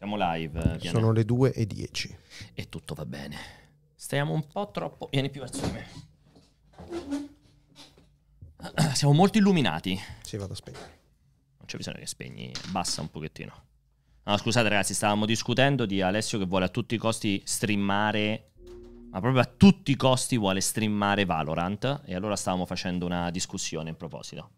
Siamo live. Eh, Pianè. Sono le 2 e 10. E tutto va bene. Stiamo un po' troppo. Vieni più verso me. Siamo molto illuminati. Sì, vado a spegnere. Non c'è bisogno che spegni, bassa un pochettino. No, scusate ragazzi, stavamo discutendo di Alessio che vuole a tutti i costi streamare, ma proprio a tutti i costi vuole streamare Valorant e allora stavamo facendo una discussione in proposito.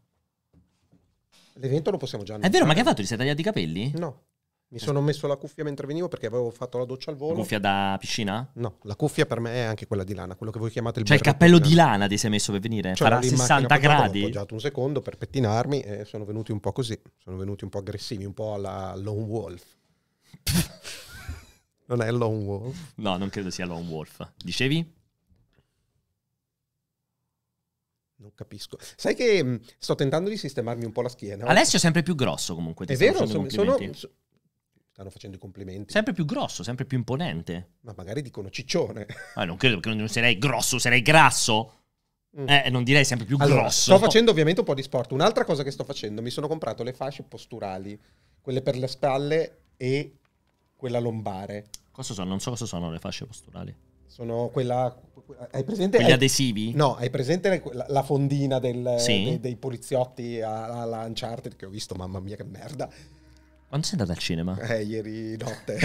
L'evento lo possiamo già annunciare. È vero, ma che ha fatto? Ti sei tagliati i capelli? No. Mi sono messo la cuffia mentre venivo perché avevo fatto la doccia al volo. La cuffia da piscina? No, la cuffia per me è anche quella di lana, quello che voi chiamate il Cioè il cappello di lana ti sei messo per venire? Cioè, Farà 60 gradi. Ho appoggiato un secondo per pettinarmi e sono venuti un po' così, sono venuti un po' aggressivi, un po' alla Lone Wolf. non è Lone Wolf? No, non credo sia Lone Wolf. Dicevi? Non capisco. Sai che mm, sto tentando di sistemarmi un po' la schiena. Alessio è sempre più grosso comunque. È vero, sono, sono, stanno facendo i complimenti. Sempre più grosso, sempre più imponente. Ma magari dicono ciccione. Ma ah, non credo perché non sarei grosso, sarei grasso. Mm. Eh, non direi sempre più allora, grosso. Sto facendo ovviamente un po' di sport. Un'altra cosa che sto facendo, mi sono comprato le fasce posturali, quelle per le spalle e quella lombare. Cosa sono? Non so cosa sono le fasce posturali. Sono quella. Hai presente? Gli adesivi? No, hai presente la, la fondina del, sì. dei, dei, poliziotti alla Uncharted che ho visto? Mamma mia, che merda! Quando sei andata al cinema? Eh, ieri notte.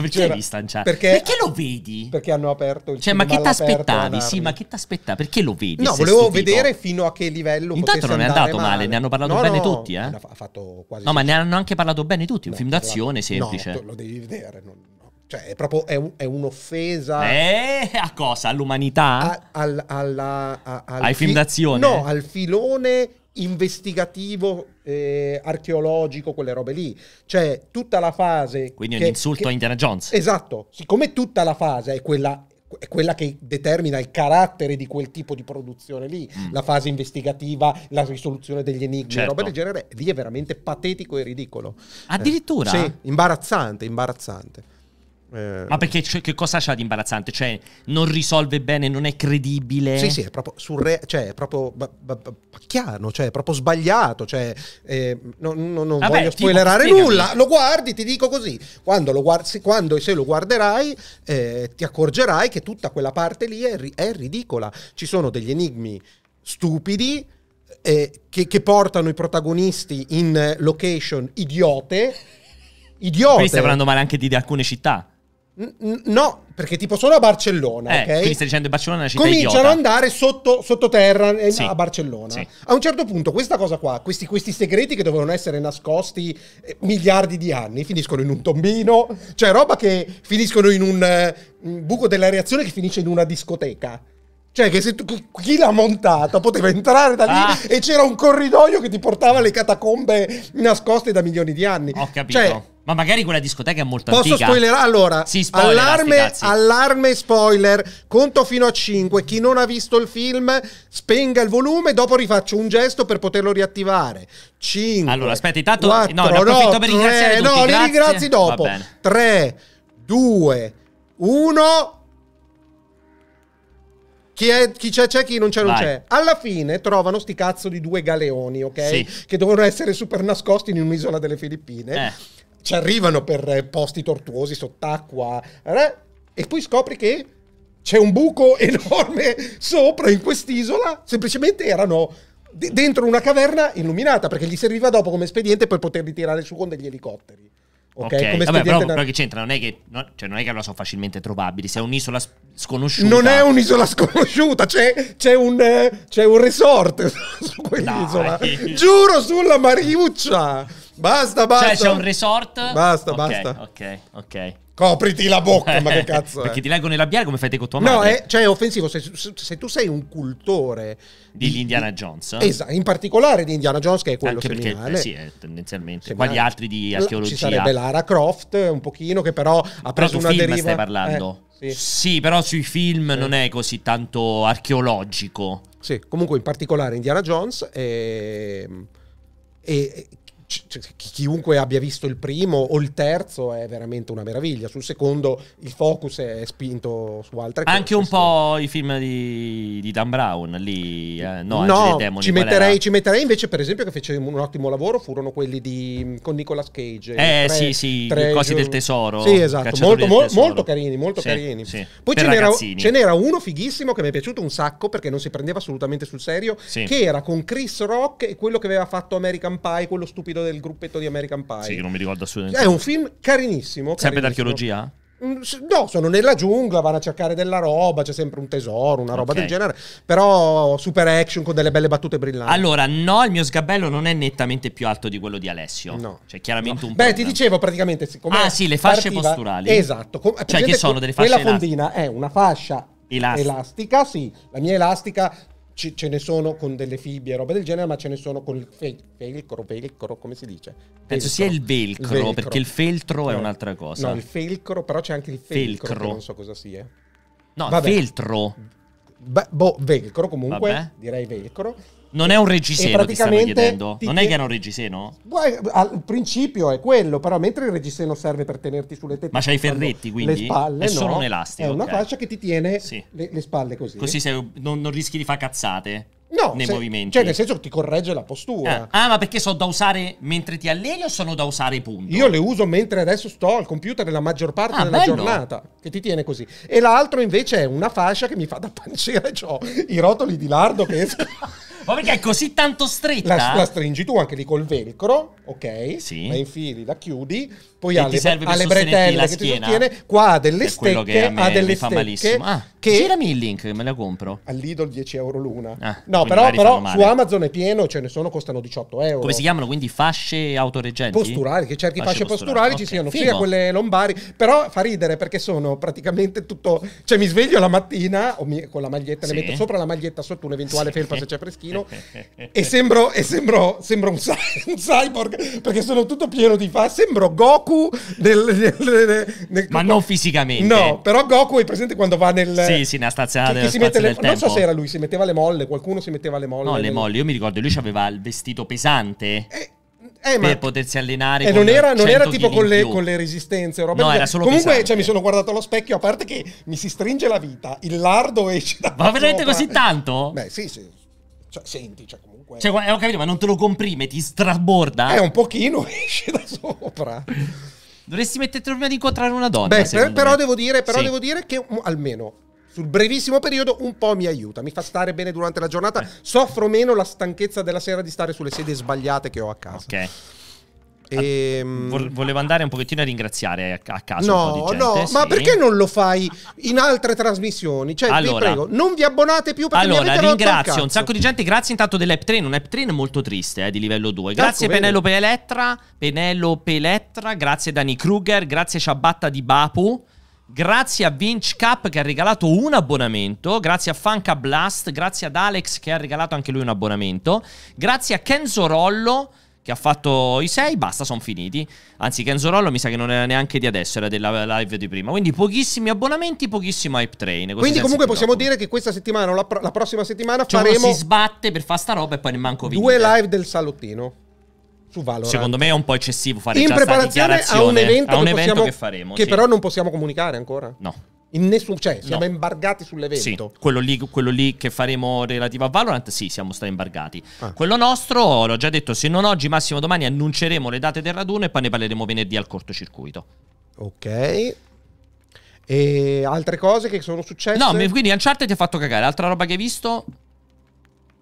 perché l'hai vista? Perché, perché lo vedi? Perché hanno aperto il cioè, cinema. Cioè, ma che ti aspettavi? Sì, ma che ti aspettavi? Perché lo vedi? No, volevo vedere fino a che livello Intanto non è andato male. male, ne hanno parlato no, bene no, tutti, eh? Ha fatto quasi. No, ma ne hanno anche parlato bene tutti. Un no, film d'azione semplice. No, lo devi vedere. Non, cioè, è proprio è, un, è un'offesa. Eh, a cosa? All'umanità? A, al, alla, a, al Ai fi- film d'azione? No, al filone investigativo eh, archeologico, quelle robe lì. Cioè, tutta la fase... Quindi che, un insulto che, a Indiana Jones. Esatto, siccome tutta la fase è quella è quella che determina il carattere di quel tipo di produzione lì, mm. la fase investigativa, la risoluzione degli enigmi, certo. roba del genere, lì è veramente patetico e ridicolo. Addirittura? Eh, sì, imbarazzante, imbarazzante. Eh, Ma perché cioè, che cosa c'ha di imbarazzante? Cioè, non risolve bene, non è credibile. Sì, sì, è proprio surre- cioè, è proprio b- b- pacchiano, cioè, è proprio sbagliato. Cioè, eh, no, no, non Vabbè, voglio spoilerare tipo, nulla. Lo guardi, ti dico così. Quando, lo guardi, quando se lo guarderai, eh, ti accorgerai che tutta quella parte lì è, ri- è ridicola. Ci sono degli enigmi stupidi. Eh, che, che portano i protagonisti in location idiote idiote. Qui stai parlando male anche di, di, alcune città. No, perché tipo sono a Barcellona. Eh, okay? Quindi stai dicendo che Barcellona è una città Cominciano idiota. ad andare sotto, sottoterra eh, sì. a Barcellona. Sì. A un certo punto questa cosa qua, questi, questi segreti che dovevano essere nascosti eh, miliardi di anni, finiscono in un tombino, cioè roba che finiscono in un eh, buco della reazione che finisce in una discoteca. Cioè, che se tu, chi l'ha montata poteva entrare da lì ah. e c'era un corridoio che ti portava alle catacombe nascoste da milioni di anni. Ho capito. Cioè, ma magari quella discoteca è molto Posso antica. Posso spoilerare? Allora, sì, spoiler, allarme, allarme, spoiler. Conto fino a 5. Chi non ha visto il film, spenga il volume. Dopo rifaccio un gesto per poterlo riattivare. 5. Allora, aspetta, intanto. 4, no, ne approfitto no, per ringraziare. 3, tutti. No, li ringrazi dopo. 3, 2, 1. Chi, è, chi, c'è c'è, chi non c'è non Vai. c'è. Alla fine trovano sti cazzo di due galeoni, ok? Sì. Che devono essere super nascosti in un'isola delle Filippine. Eh ci arrivano per eh, posti tortuosi sott'acqua eh, e poi scopri che c'è un buco enorme sopra in quest'isola, semplicemente erano dentro una caverna illuminata perché gli serviva dopo come espediente per poterli tirare su con degli elicotteri. Ok, okay. Come Vabbè, però, però, che c'entra? Non è che, no, cioè non è che allora sono facilmente trovabili. Se è un'isola sconosciuta, non è un'isola sconosciuta. C'è, c'è, un, c'è un, resort su quell'isola. Dai. Giuro sulla Mariuccia. Basta, basta. Cioè, c'è un resort. Basta, okay, basta. Ok, ok. Copriti la bocca, ma che cazzo Perché ti leggo nel labiale come fai te con tua madre. No, è, cioè, è offensivo se, se, se, tu sei un cultore... Di, di Indiana Jones. Esatto, in particolare di Indiana Jones, che è quello Anche perché, eh, sì, è tendenzialmente. Seminale. Quali altri di archeologia? Ci sarebbe Lara Croft, un pochino, che però ha preso però una film deriva... stai parlando. Eh, sì. sì. però sui film eh. non è così tanto archeologico. Sì, comunque in particolare Indiana Jones è... Ehm, e cioè, chiunque abbia visto il primo o il terzo è veramente una meraviglia. Sul secondo il focus è spinto su altre cose. Anche un po' i film di, di Dan Brown lì, eh, no, no Demoni, ci, metterei, ci, metterei, invece per esempio che fece un ottimo lavoro furono quelli di, con Nicolas Cage. Eh tre, sì, sì, tre Cosi del Tesoro. Sì, esatto, molto, mo, tesoro. molto, carini, molto sì, carini. Sì. Poi ce n'era, ce n'era, uno fighissimo che mi è piaciuto un sacco perché non si prendeva assolutamente sul serio, sì. che era con Chris Rock e quello che aveva fatto American Pie, quello stupido credo, del gruppetto di American Pie. Sì, che non mi ricordo assolutamente. È un film carinissimo. Sempre d'archeologia? Mm, no, sono nella giungla, vanno a cercare della roba, c'è sempre un tesoro, una roba okay. del genere, però super action con delle belle battute brillanti. Allora, no, il mio sgabello non è nettamente più alto di quello di Alessio. No. Cioè, chiaramente no. un Beh, problema. ti dicevo praticamente Ah, sì, le fasce partiva, posturali. Esatto. Com- cioè che sono delle fasce Quella fondina è una fascia elastica. elastica, sì, la mia elastica ce, ce ne sono con delle fibbie e roba del genere, ma ce ne sono con il fe- felcro, velcro, come si dice? Velcro. Penso sia il velcro, velcro, perché il feltro eh. è un'altra cosa. No, il felcro, però c'è anche il felcro, felcro. non so cosa sia. No, Vabbè. feltro. Beh, boh, velcro comunque, Vabbè. direi velcro non è un reggiseno che stanno chiedendo? Non è che era un reggiseno? al principio è quello, però mentre il reggiseno serve per tenerti sulle tette... Ma c'hai i ferretti, quindi? Le spalle, È solo no, un elastico. È una okay. fascia che ti tiene sì. le, le, spalle così. Così sei, non, non rischi di fare cazzate. No, nei se, movimenti. Cioè, nel senso ti corregge la postura. Ah, ah, ma perché sono da usare mentre ti alleni o sono da usare i punto? Io le uso mentre adesso sto al computer la maggior parte ah, della bello. giornata, che ti tiene così. E l'altro invece è una fascia che mi fa da panciere, ho cioè, i rotoli di lardo che escono. Ma perché è così tanto stretta? La, la stringi tu anche lì col velcro, ok? Sì. La infili, la chiudi poi ha le, ha le bretelle che ti sostiene, qua ha delle stecche, ha delle stecche. Ah, che girami il link, me la compro. All'Idol 10 euro l'una. Ah, no, però, però su Amazon è pieno, ce ne sono, costano 18 euro. Come si chiamano quindi fasce autoreggenti? Posturali, che cerchi fasce, fasce posturali, posturali okay. ci siano Figo. sia quelle lombari, però fa ridere perché sono praticamente tutto, cioè mi sveglio la mattina mi, con la maglietta, sì. le metto sopra la maglietta, sotto un'eventuale sì. felpa se c'è freschino e sembro, e sembro, sembro un, cyborg perché sono tutto pieno di fasce sembro Goku Goku nel, nel, nel, nel ma non fisicamente no però Goku è presente quando va nel sì sì nella stazione, che, che non so se era lui si metteva le molle qualcuno si metteva le molle no le molle io mi ricordo lui aveva il vestito pesante eh, eh, per potersi allenare. E eh, non era, non era tipo con le, con le, resistenze. Roba no, era solo Comunque, cioè, mi sono guardato allo specchio, a parte che mi si stringe la vita, il lardo esce da. Ma veramente sopra. così tanto? Beh, sì, sì. Cioè, senti, cioè, comunque. Cioè, eh, ho capito, ma non te lo comprime, ti straborda? Eh, un pochino esce da sopra. Dovresti metterti prima di incontrare una donna. Beh, per, però, devo dire, però sì. devo dire che mm, almeno sul brevissimo periodo un po' mi aiuta, mi fa stare bene durante la giornata, eh. soffro meno la stanchezza della sera di stare sulle sedie sbagliate che ho a casa. Ok. Ah, e, ehm, Volevo andare un pochettino a ringraziare a caso. No, gente, no, sì. ma perché non lo fai in altre trasmissioni? Cioè, allora, vi prego, non vi abbonate più perché Allora, ringrazio un sacco di gente. Grazie intanto dell'Eptrain, un Eptrain molto triste eh, di livello 2. Ecco, grazie ecco, Penelope Elettra, Penelope Elettra, grazie Dani Kruger, grazie Ciabatta di Bapu. Grazie a Vince Cup che ha regalato un abbonamento, grazie a Funka Blast, grazie ad Alex che ha regalato anche lui un abbonamento, grazie a Kenzo Rollo che ha fatto i 6, basta, sono finiti. Anzi, Kenzo Rollo mi sa che non era neanche di adesso, era della live di prima. Quindi pochissimi abbonamenti, pochissimo hype train. Quindi comunque possiamo dire che questa settimana o la, la, prossima settimana cioè, faremo... si sbatte per fare sta roba e poi ne manco vinto. Due live del salottino. Su Valorant. Secondo me è un po' eccessivo fare In preparazione a un evento, a un che, evento possiamo, che faremo. Che sì. però non possiamo comunicare ancora. No. In nessun senso, cioè, siamo no. imbargati sull'evento. Sì, quello lì, quello lì, che faremo relativo a Valorant, sì, siamo stati imbargati. Ah. Quello nostro, l'ho già detto, se non oggi, massimo domani annunceremo le date del raduno e poi ne parleremo venerdì al cortocircuito. Ok. E altre cose che sono successe? No, quindi Uncharted ti ha fatto cagare. Altra roba che hai visto?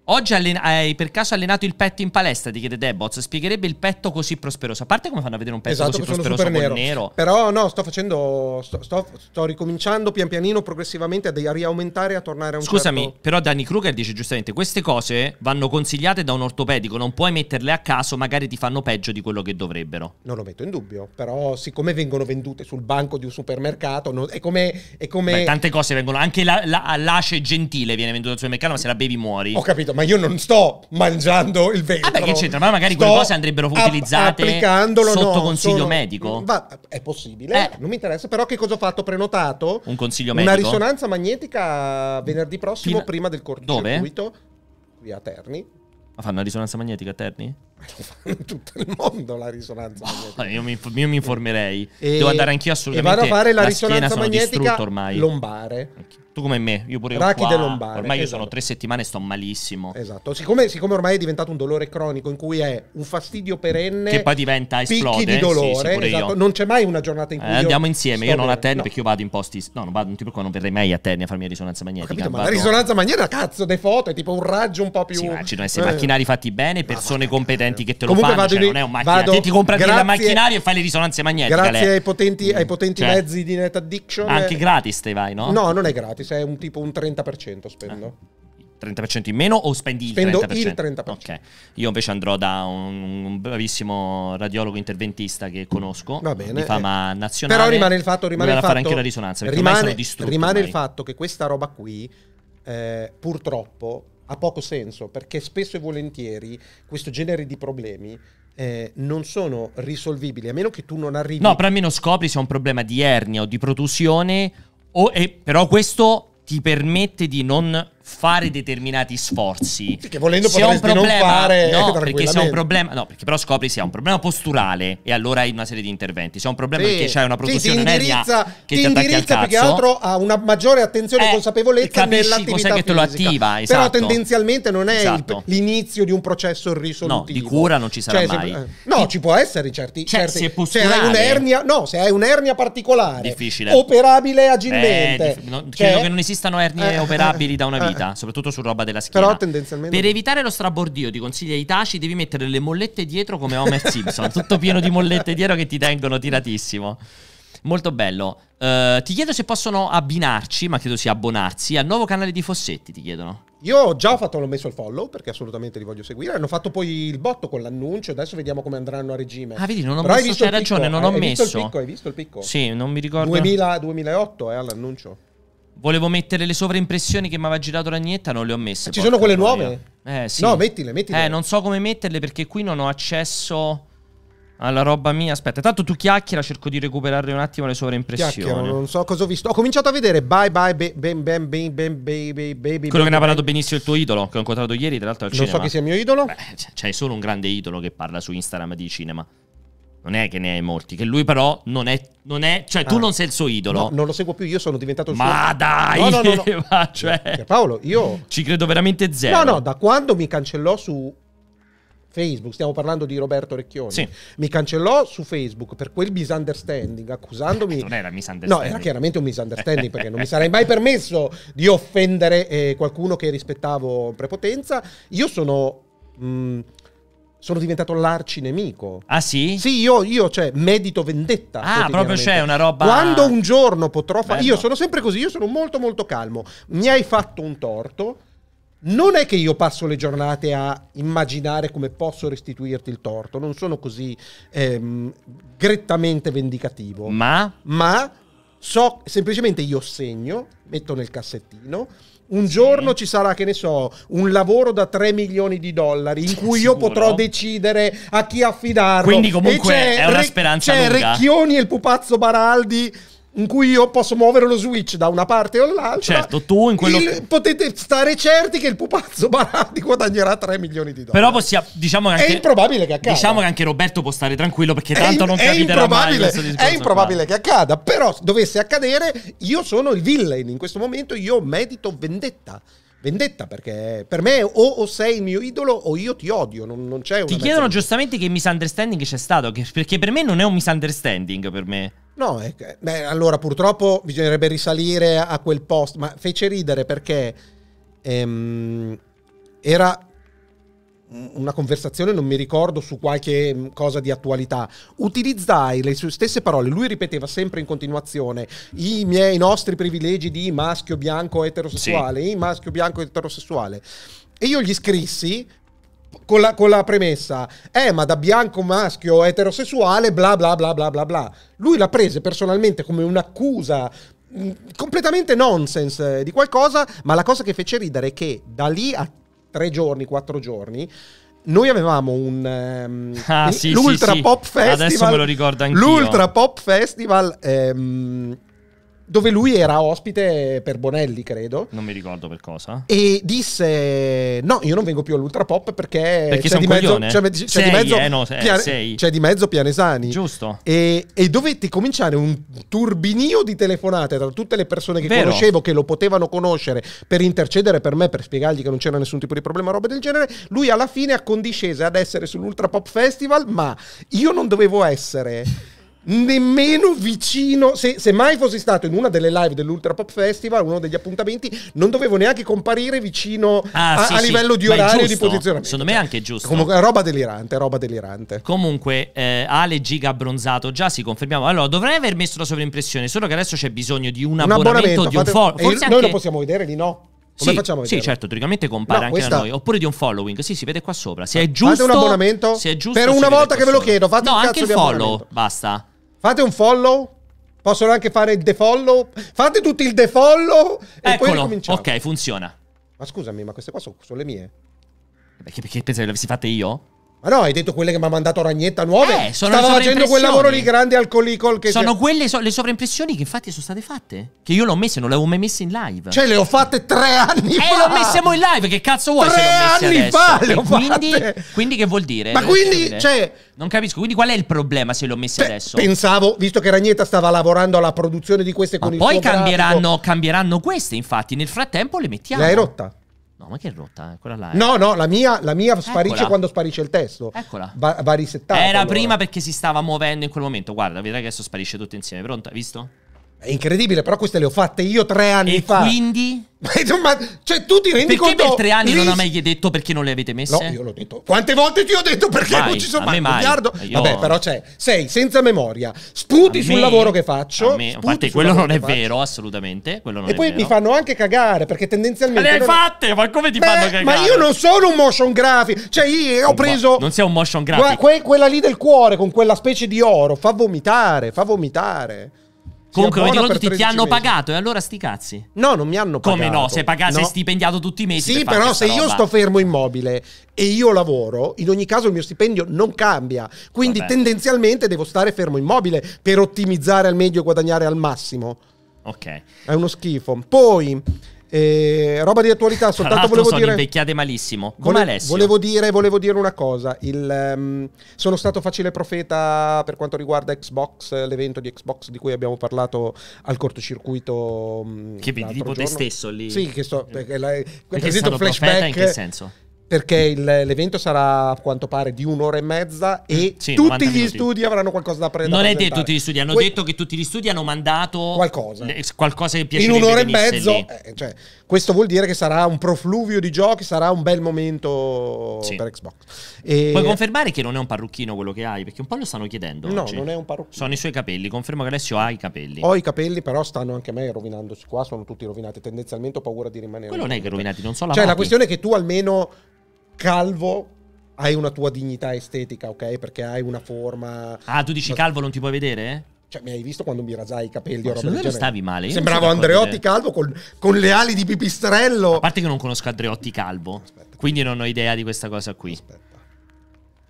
Oggi allen- hai per caso allenato il petto in palestra, ti chiede Debots. Spiegherebbe il petto così prosperoso. A parte come fanno a vedere un petto esatto, così prosperoso con nero. nero. Però no, sto facendo. Sto, sto, sto, ricominciando pian pianino, progressivamente a, riaumentare e a tornare a un Scusami, certo... però Danny Kruger dice giustamente: queste cose vanno consigliate da un ortopedico, non puoi metterle a caso, magari ti fanno peggio di quello che dovrebbero. Non lo metto in dubbio. Però, siccome vengono vendute sul banco di un supermercato, non, è come. È come... Beh, tante cose vengono. Anche la, la, l'ace gentile viene venduta sul mercato, ma se la bevi muori. Ho capito ma io non sto mangiando il vetro. Vabbè, ah, che c'entra? Ma magari sto quelle cose andrebbero utilizzate sotto no, consiglio sono, medico. Va, è possibile, eh. non mi interessa. Però che cosa ho fatto? Prenotato un consiglio medico. Una risonanza magnetica venerdì prossimo, Fino... prima del cortocircuito. Dove? Qui a Terni. Ma fanno una risonanza magnetica a Terni? lo fanno in tutto il mondo la risonanza magnetica. io, mi, io mi informerei. E, Devo andare anch'io assolutamente. E vado a fare la, la risonanza magnetica ormai. lombare. Tu come me, io pure Rachide io lombare. Ormai esatto. io sono esatto. tre settimane e sto malissimo. Esatto. Siccome, siccome, ormai è diventato un dolore cronico in cui è un fastidio perenne che poi diventa esplode di dolore, sì, sì, esatto. non c'è mai una giornata in eh, cui eh, andiamo insieme, io non a no. perché io vado in posti no, non vado, tipo qua non verrei mai a Tenne a farmi la risonanza magnetica. Capito, ma la risonanza magnetica cazzo, dei foto è tipo un raggio un po' più Sì, ma ci devono eh. essere eh. macchinari fatti bene, persone competenti potenti che te lo Comunque fanno, cioè, di, non è un macchinario. Te ti compra grazie, la macchinaria e fai le risonanze magnetiche. Grazie lei. ai potenti, mm. ai potenti cioè, mezzi di Net Addiction. Anche è... gratis te vai, no? No, non è gratis, è un tipo un 30% spendo. Ah. 30% in meno o spendi Spendo il 30%? il 30%. Ok. Io invece andrò da un, un bravissimo radiologo interventista che conosco, Va bene, di fama eh. nazionale. Però rimane il fatto, rimane il fatto, anche la risonanza, rimane, rimane il fatto che questa roba qui eh, purtroppo ha poco senso, perché spesso e volentieri questo genere di problemi eh, non sono risolvibili, a meno che tu non arrivi... No, però almeno scopri se è un problema di ernia o di protusione, o, eh, però questo ti permette di non fare determinati sforzi. Perché volendo se potresti problema, non fare no, eh, perché se un problema, no, perché però scopri se è un problema posturale e allora hai una serie di interventi. Se è un problema sì. perché c'è una produzione nervia che ti, ti indirizza più che altro a una maggiore attenzione e eh, consapevolezza nell'attività che te lo attiva, esatto. Però tendenzialmente non è esatto. l'inizio di un processo risolutivo. No, di cura non ci sarà cioè, mai. Se, eh, no, e, ci può essere certi, cioè, certi se, se hai un'ernia, no, se hai un'ernia particolare, difficile. operabile agilmente. Eh, diff- no, cioè, credo che non esistano ernie operabili da una vita velocità, eh. soprattutto su roba della schiena. Però tendenzialmente. Per evitare lo strabordio, ti consiglia taci, devi mettere le mollette dietro come Homer Simpson, tutto pieno di mollette dietro che ti tengono tiratissimo. Molto bello. Uh, ti chiedo se possono abbinarci, ma credo sia abbonarsi, al nuovo canale di Fossetti, ti chiedono. Io già ho fatto, l'ho messo il follow perché assolutamente li voglio seguire. Hanno fatto poi il botto con l'annuncio. Adesso vediamo come andranno a regime. Ah, vedi, non ho Però messo. Hai, hai ragione, non ho hai messo. Visto il picco, hai visto il picco? Sì, non mi ricordo. 2000, 2008 è eh, all'annuncio. Volevo mettere le sovraimpressioni che mi aveva girato Ragnetta, non le ho messe. Ci sono quelle nuove? Eh, sì. No, mettile, mettile. Eh, non so come metterle perché qui non ho accesso alla roba mia. Aspetta, tanto tu chiacchiera, cerco di recuperare un attimo le sovraimpressioni. Chiacchiero, non so cosa ho visto. Ho cominciato a vedere Bye Bye Bam Bam Bam Bam Baby Baby. Quello che ne ha parlato benissimo il tuo idolo, che ho incontrato ieri, tra l'altro al non cinema. Non so chi sia il mio idolo. Beh, c'è solo un grande idolo che parla su Instagram di cinema non è che ne hai molti, che lui però non è, non è cioè ah, tu non sei il suo idolo. No, non lo seguo più, io sono diventato il Ma suo... dai! No, no, no, no. Ma cioè... Eh, Paolo, io... Ci credo veramente zero. No, no, da quando mi cancellò su Facebook, stiamo parlando di Roberto Recchioni, sì. mi cancellò su Facebook per quel misunderstanding, accusandomi... non era misunderstanding. No, era chiaramente un misunderstanding, perché non mi sarei mai permesso di offendere eh, qualcuno che rispettavo prepotenza. Io sono... Mh, mm, sono diventato l'arcinemico. Ah sì? Sì, io, io cioè, medito vendetta. Ah, proprio c'è una roba... Quando un giorno potrò fare... Io sono sempre così, io sono molto molto calmo. Mi hai fatto un torto, non è che io passo le giornate a immaginare come posso restituirti il torto, non sono così ehm, grettamente vendicativo. Ma? Ma so, semplicemente io segno, metto nel cassettino un sì. giorno ci sarà, che ne so, un lavoro da 3 milioni di dollari in cui Sicuro. io potrò decidere a chi affidarlo. Quindi comunque è una speranza c'è lunga. Recchioni e il pupazzo Baraldi in cui io posso muovere lo switch da una parte o all'altra. Certo, tu in quello... Il, potete stare certi che il pupazzo Barati guadagnerà 3 milioni di dollari. Però possiamo, diciamo anche, è improbabile che accada. Diciamo che anche Roberto può stare tranquillo perché tanto in, non capiterà mai questo discorso. È improbabile qua. che accada, però dovesse accadere io sono il villain in questo momento, io medito vendetta vendetta, perché per me o, o sei il mio idolo o io ti odio, non, non c'è Ti chiedono mezza... giustamente che misunderstanding c'è stato, che, perché per me non è un misunderstanding per me. No, eh, beh, allora purtroppo bisognerebbe risalire a quel post, ma fece ridere perché ehm, era una conversazione, non mi ricordo, su qualche mm, cosa di attualità, utilizzai le sue stesse parole, lui ripeteva sempre in continuazione i miei i nostri privilegi di maschio bianco eterosessuale, sì. maschio bianco eterosessuale. E io gli scrissi con la, con la, premessa, eh, ma da bianco maschio eterosessuale, bla bla bla bla bla bla. Lui la prese personalmente come un'accusa mm, completamente nonsense eh, di qualcosa, ma la cosa che fece ridere è che da lì a tre giorni, quattro giorni, noi avevamo un um, ah, sì, l'Ultra sì, Pop Festival. Adesso me lo ricordo anch'io. L'Ultra Pop Festival ehm, dove lui era ospite per Bonelli, credo. Non mi ricordo per cosa. E disse: No, io non vengo più all'Ultra Pop perché, perché c'è, di mezzo, c'è, c'è, sei, di mezzo, eh, no, sei, Pian- sei. c'è, di mezzo Pianesani. Giusto. E, e, dovetti cominciare un turbinio di telefonate tra tutte le persone che Vero. conoscevo, che lo potevano conoscere, per intercedere per me, per spiegargli che non c'era nessun tipo di problema, roba del genere. Lui alla fine accondiscese ad essere sull'Ultra Pop Festival, ma io non dovevo essere nemmeno vicino. Se, se, mai fossi stato in una delle live dell'Ultra Pop Festival, uno degli appuntamenti, non dovevo neanche comparire vicino ah, a, sì, a, livello di orario e di posizionamento. Secondo me è anche giusto. Comunque, roba delirante, roba delirante. Comunque, eh, Ale Giga abbronzato, già si confermiamo. Allora, dovrei aver messo la sovraimpressione, solo che adesso c'è bisogno di un, un abbonamento, abbonamento, di un fo- forse anche... Noi lo possiamo vedere di no? Come sì, facciamo Sì, certo, teoricamente compare no, anche questa... da noi. Oppure di un following. Sì, si vede qua sopra. Se è giusto. Fate un abbonamento. Se è giusto. Per una volta che ve lo chiedo, fate no, un anche il follow. Basta. Fate un follow. Possono anche fare il defollow. Fate tutti il defollow. E Eccolo. poi cominciamo. Ok, funziona. Ma scusami, ma queste qua sono, sono le mie. Perché, perché pensi le avessi fatte io? Ma no, hai detto quelle che mi ha mandato Ragnetta nuove. Eh, sono Stava facendo quel lavoro di grande alcolicol Sono si... quelle so, le sovraimpressioni che infatti sono state fatte. Che io l'ho messa, non le avevo mai messe in live. Cioè, le ho fatte tre anni eh, fa. Eh, le ho messe in live. Che cazzo vuoi? Tre anni adesso? fa le ho fatte. Quindi che vuol dire? Ma quindi, dire? cioè. Non capisco. Quindi qual è il problema se le ho messe adesso? Pensavo, visto che Ragnetta stava lavorando alla produzione di queste Ma con poi il poi cambieranno, cambieranno queste, infatti. Nel frattempo le mettiamo. L'hai rotta. No, ma che è rotta? Eh? Quella là. È... No, no, la mia, la mia sparisce Eccola. quando sparisce il testo. Eccola. Va, va risettata. Era allora. prima perché si stava muovendo in quel momento. Guarda, vedrai che adesso sparisce tutto insieme. Pronta? Visto? È incredibile, però queste le ho fatte io tre anni e fa. Quindi? Ma, cioè, tu ti rendi perché conto? Perché per tre anni lì... non ha mai detto perché non le avete messe? No, io l'ho detto. Quante volte ti ho detto perché mai, non ci sono mai? Un miliardo? Io... Vabbè, però c'è. Cioè, sei senza memoria. Sputi sul lavoro che faccio. Me, a parte quello non è vero, assolutamente. e poi mi fanno anche cagare perché tendenzialmente. Ma le hai fatte? Ma come ti Beh, fanno cagare? Ma io non sono un motion graphic. Cioè, io ho preso. Non sei un motion graphic. Que- quella lì del cuore con quella specie di oro. Fa vomitare, fa vomitare. Comunque, come dicono tutti, ti hanno mesi. pagato e eh, allora sti cazzi. No, non mi hanno pagato. Come no? Sei, pagato, no. sei stipendiato tutti i mesi. Sì, per però se io sto fermo immobile e io lavoro, in ogni caso il mio stipendio non cambia. Quindi Vabbè. tendenzialmente devo stare fermo immobile per ottimizzare al meglio e guadagnare al massimo. Ok. È uno schifo. Poi e eh, roba di attualità, soltanto volevo sono dire. invecchiate malissimo. Come vole, Alessio. Volevo dire, volevo dire una cosa. Il, um, sono stato facile profeta per quanto riguarda Xbox, l'evento di Xbox di cui abbiamo parlato al cortocircuito. Um, che vedi tipo giorno. te stesso lì. Sì, che sto. Eh. Perché, la, perché è stato flashback. profeta in che senso? perché il, l'evento sarà a quanto pare di un'ora e mezza mm. e sì, tutti gli studi avranno qualcosa da prendere. Non è detto tutti gli studi, hanno que- detto che tutti gli studi hanno mandato qualcosa, le, qualcosa che piacerebbe In un'ora e mezzo, eh, cioè, questo vuol dire che sarà un profluvio di giochi, sarà un bel momento sì. per Xbox. E... Puoi confermare che non è un parrucchino quello che hai? Perché un po' lo stanno chiedendo. No, oggi. non è un parrucchino. Sono i suoi capelli, confermo che adesso ha i capelli. Ho i capelli, però stanno anche a me rovinandosi qua, sono tutti rovinati. Tendenzialmente ho paura di rimanere. Quello non è che rovinati, non so la Cioè, la questione è che tu almeno calvo hai una tua dignità estetica, ok? Perché hai una forma. Ah, tu dici calvo non ti puoi vedere? Cioè, mi hai visto quando mi rasai i capelli? Ma non stavi male. Io Sembravo Andreotti calvo con, con, le ali di pipistrello. A parte che non conosco Andreotti calvo. Aspetta, quindi non ho idea di questa cosa qui. Aspetta.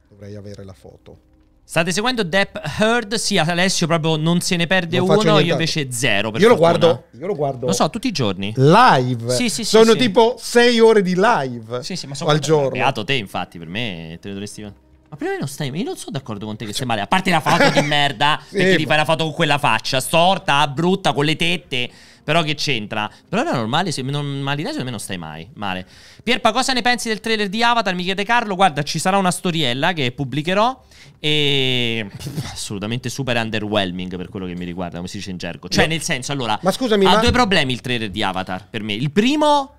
Dovrei avere la foto. State seguendo Depp Heard? Sì, Alessio proprio non se ne perde non uno, io invece zero. Io lo, guardo, io, lo guardo, lo so, tutti i giorni. Live. Sì, sì, sì. Sono sì. tipo sei ore di live. Sì, sì, ma sono al giorno. Beato te, infatti, per me te lo dovresti... Ma prima io non stai. Io non sono d'accordo con te che sei male. A parte la foto di merda, sì, perché ma... ti fai la foto con quella faccia storta, brutta, con le tette. Però che c'entra? Però era normale, se, normalità secondo me non stai mai male. Pierpa, cosa ne pensi del trailer di Avatar? Mi chiede Carlo. Guarda, ci sarà una storiella che pubblicherò. E assolutamente super underwhelming per quello che mi riguarda, come si dice in gergo. Cioè, nel senso, allora, ma scusami, ha ma... due problemi il trailer di Avatar per me. Il primo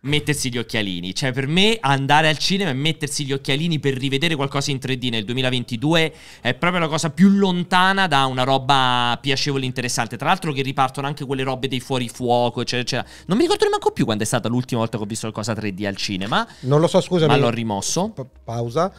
mettersi gli occhialini. Cioè, per me andare al cinema e mettersi gli occhialini per rivedere qualcosa in 3D nel 2022 è proprio la cosa più lontana da una roba piacevole e interessante. Tra l'altro che ripartono anche quelle robe dei fuorifuoco, eccetera, eccetera. Non mi ricordo neanche più quando è stata l'ultima volta che ho visto qualcosa 3D al cinema. Non lo so, scusami. Ma l'ho rimosso. Pa- pausa.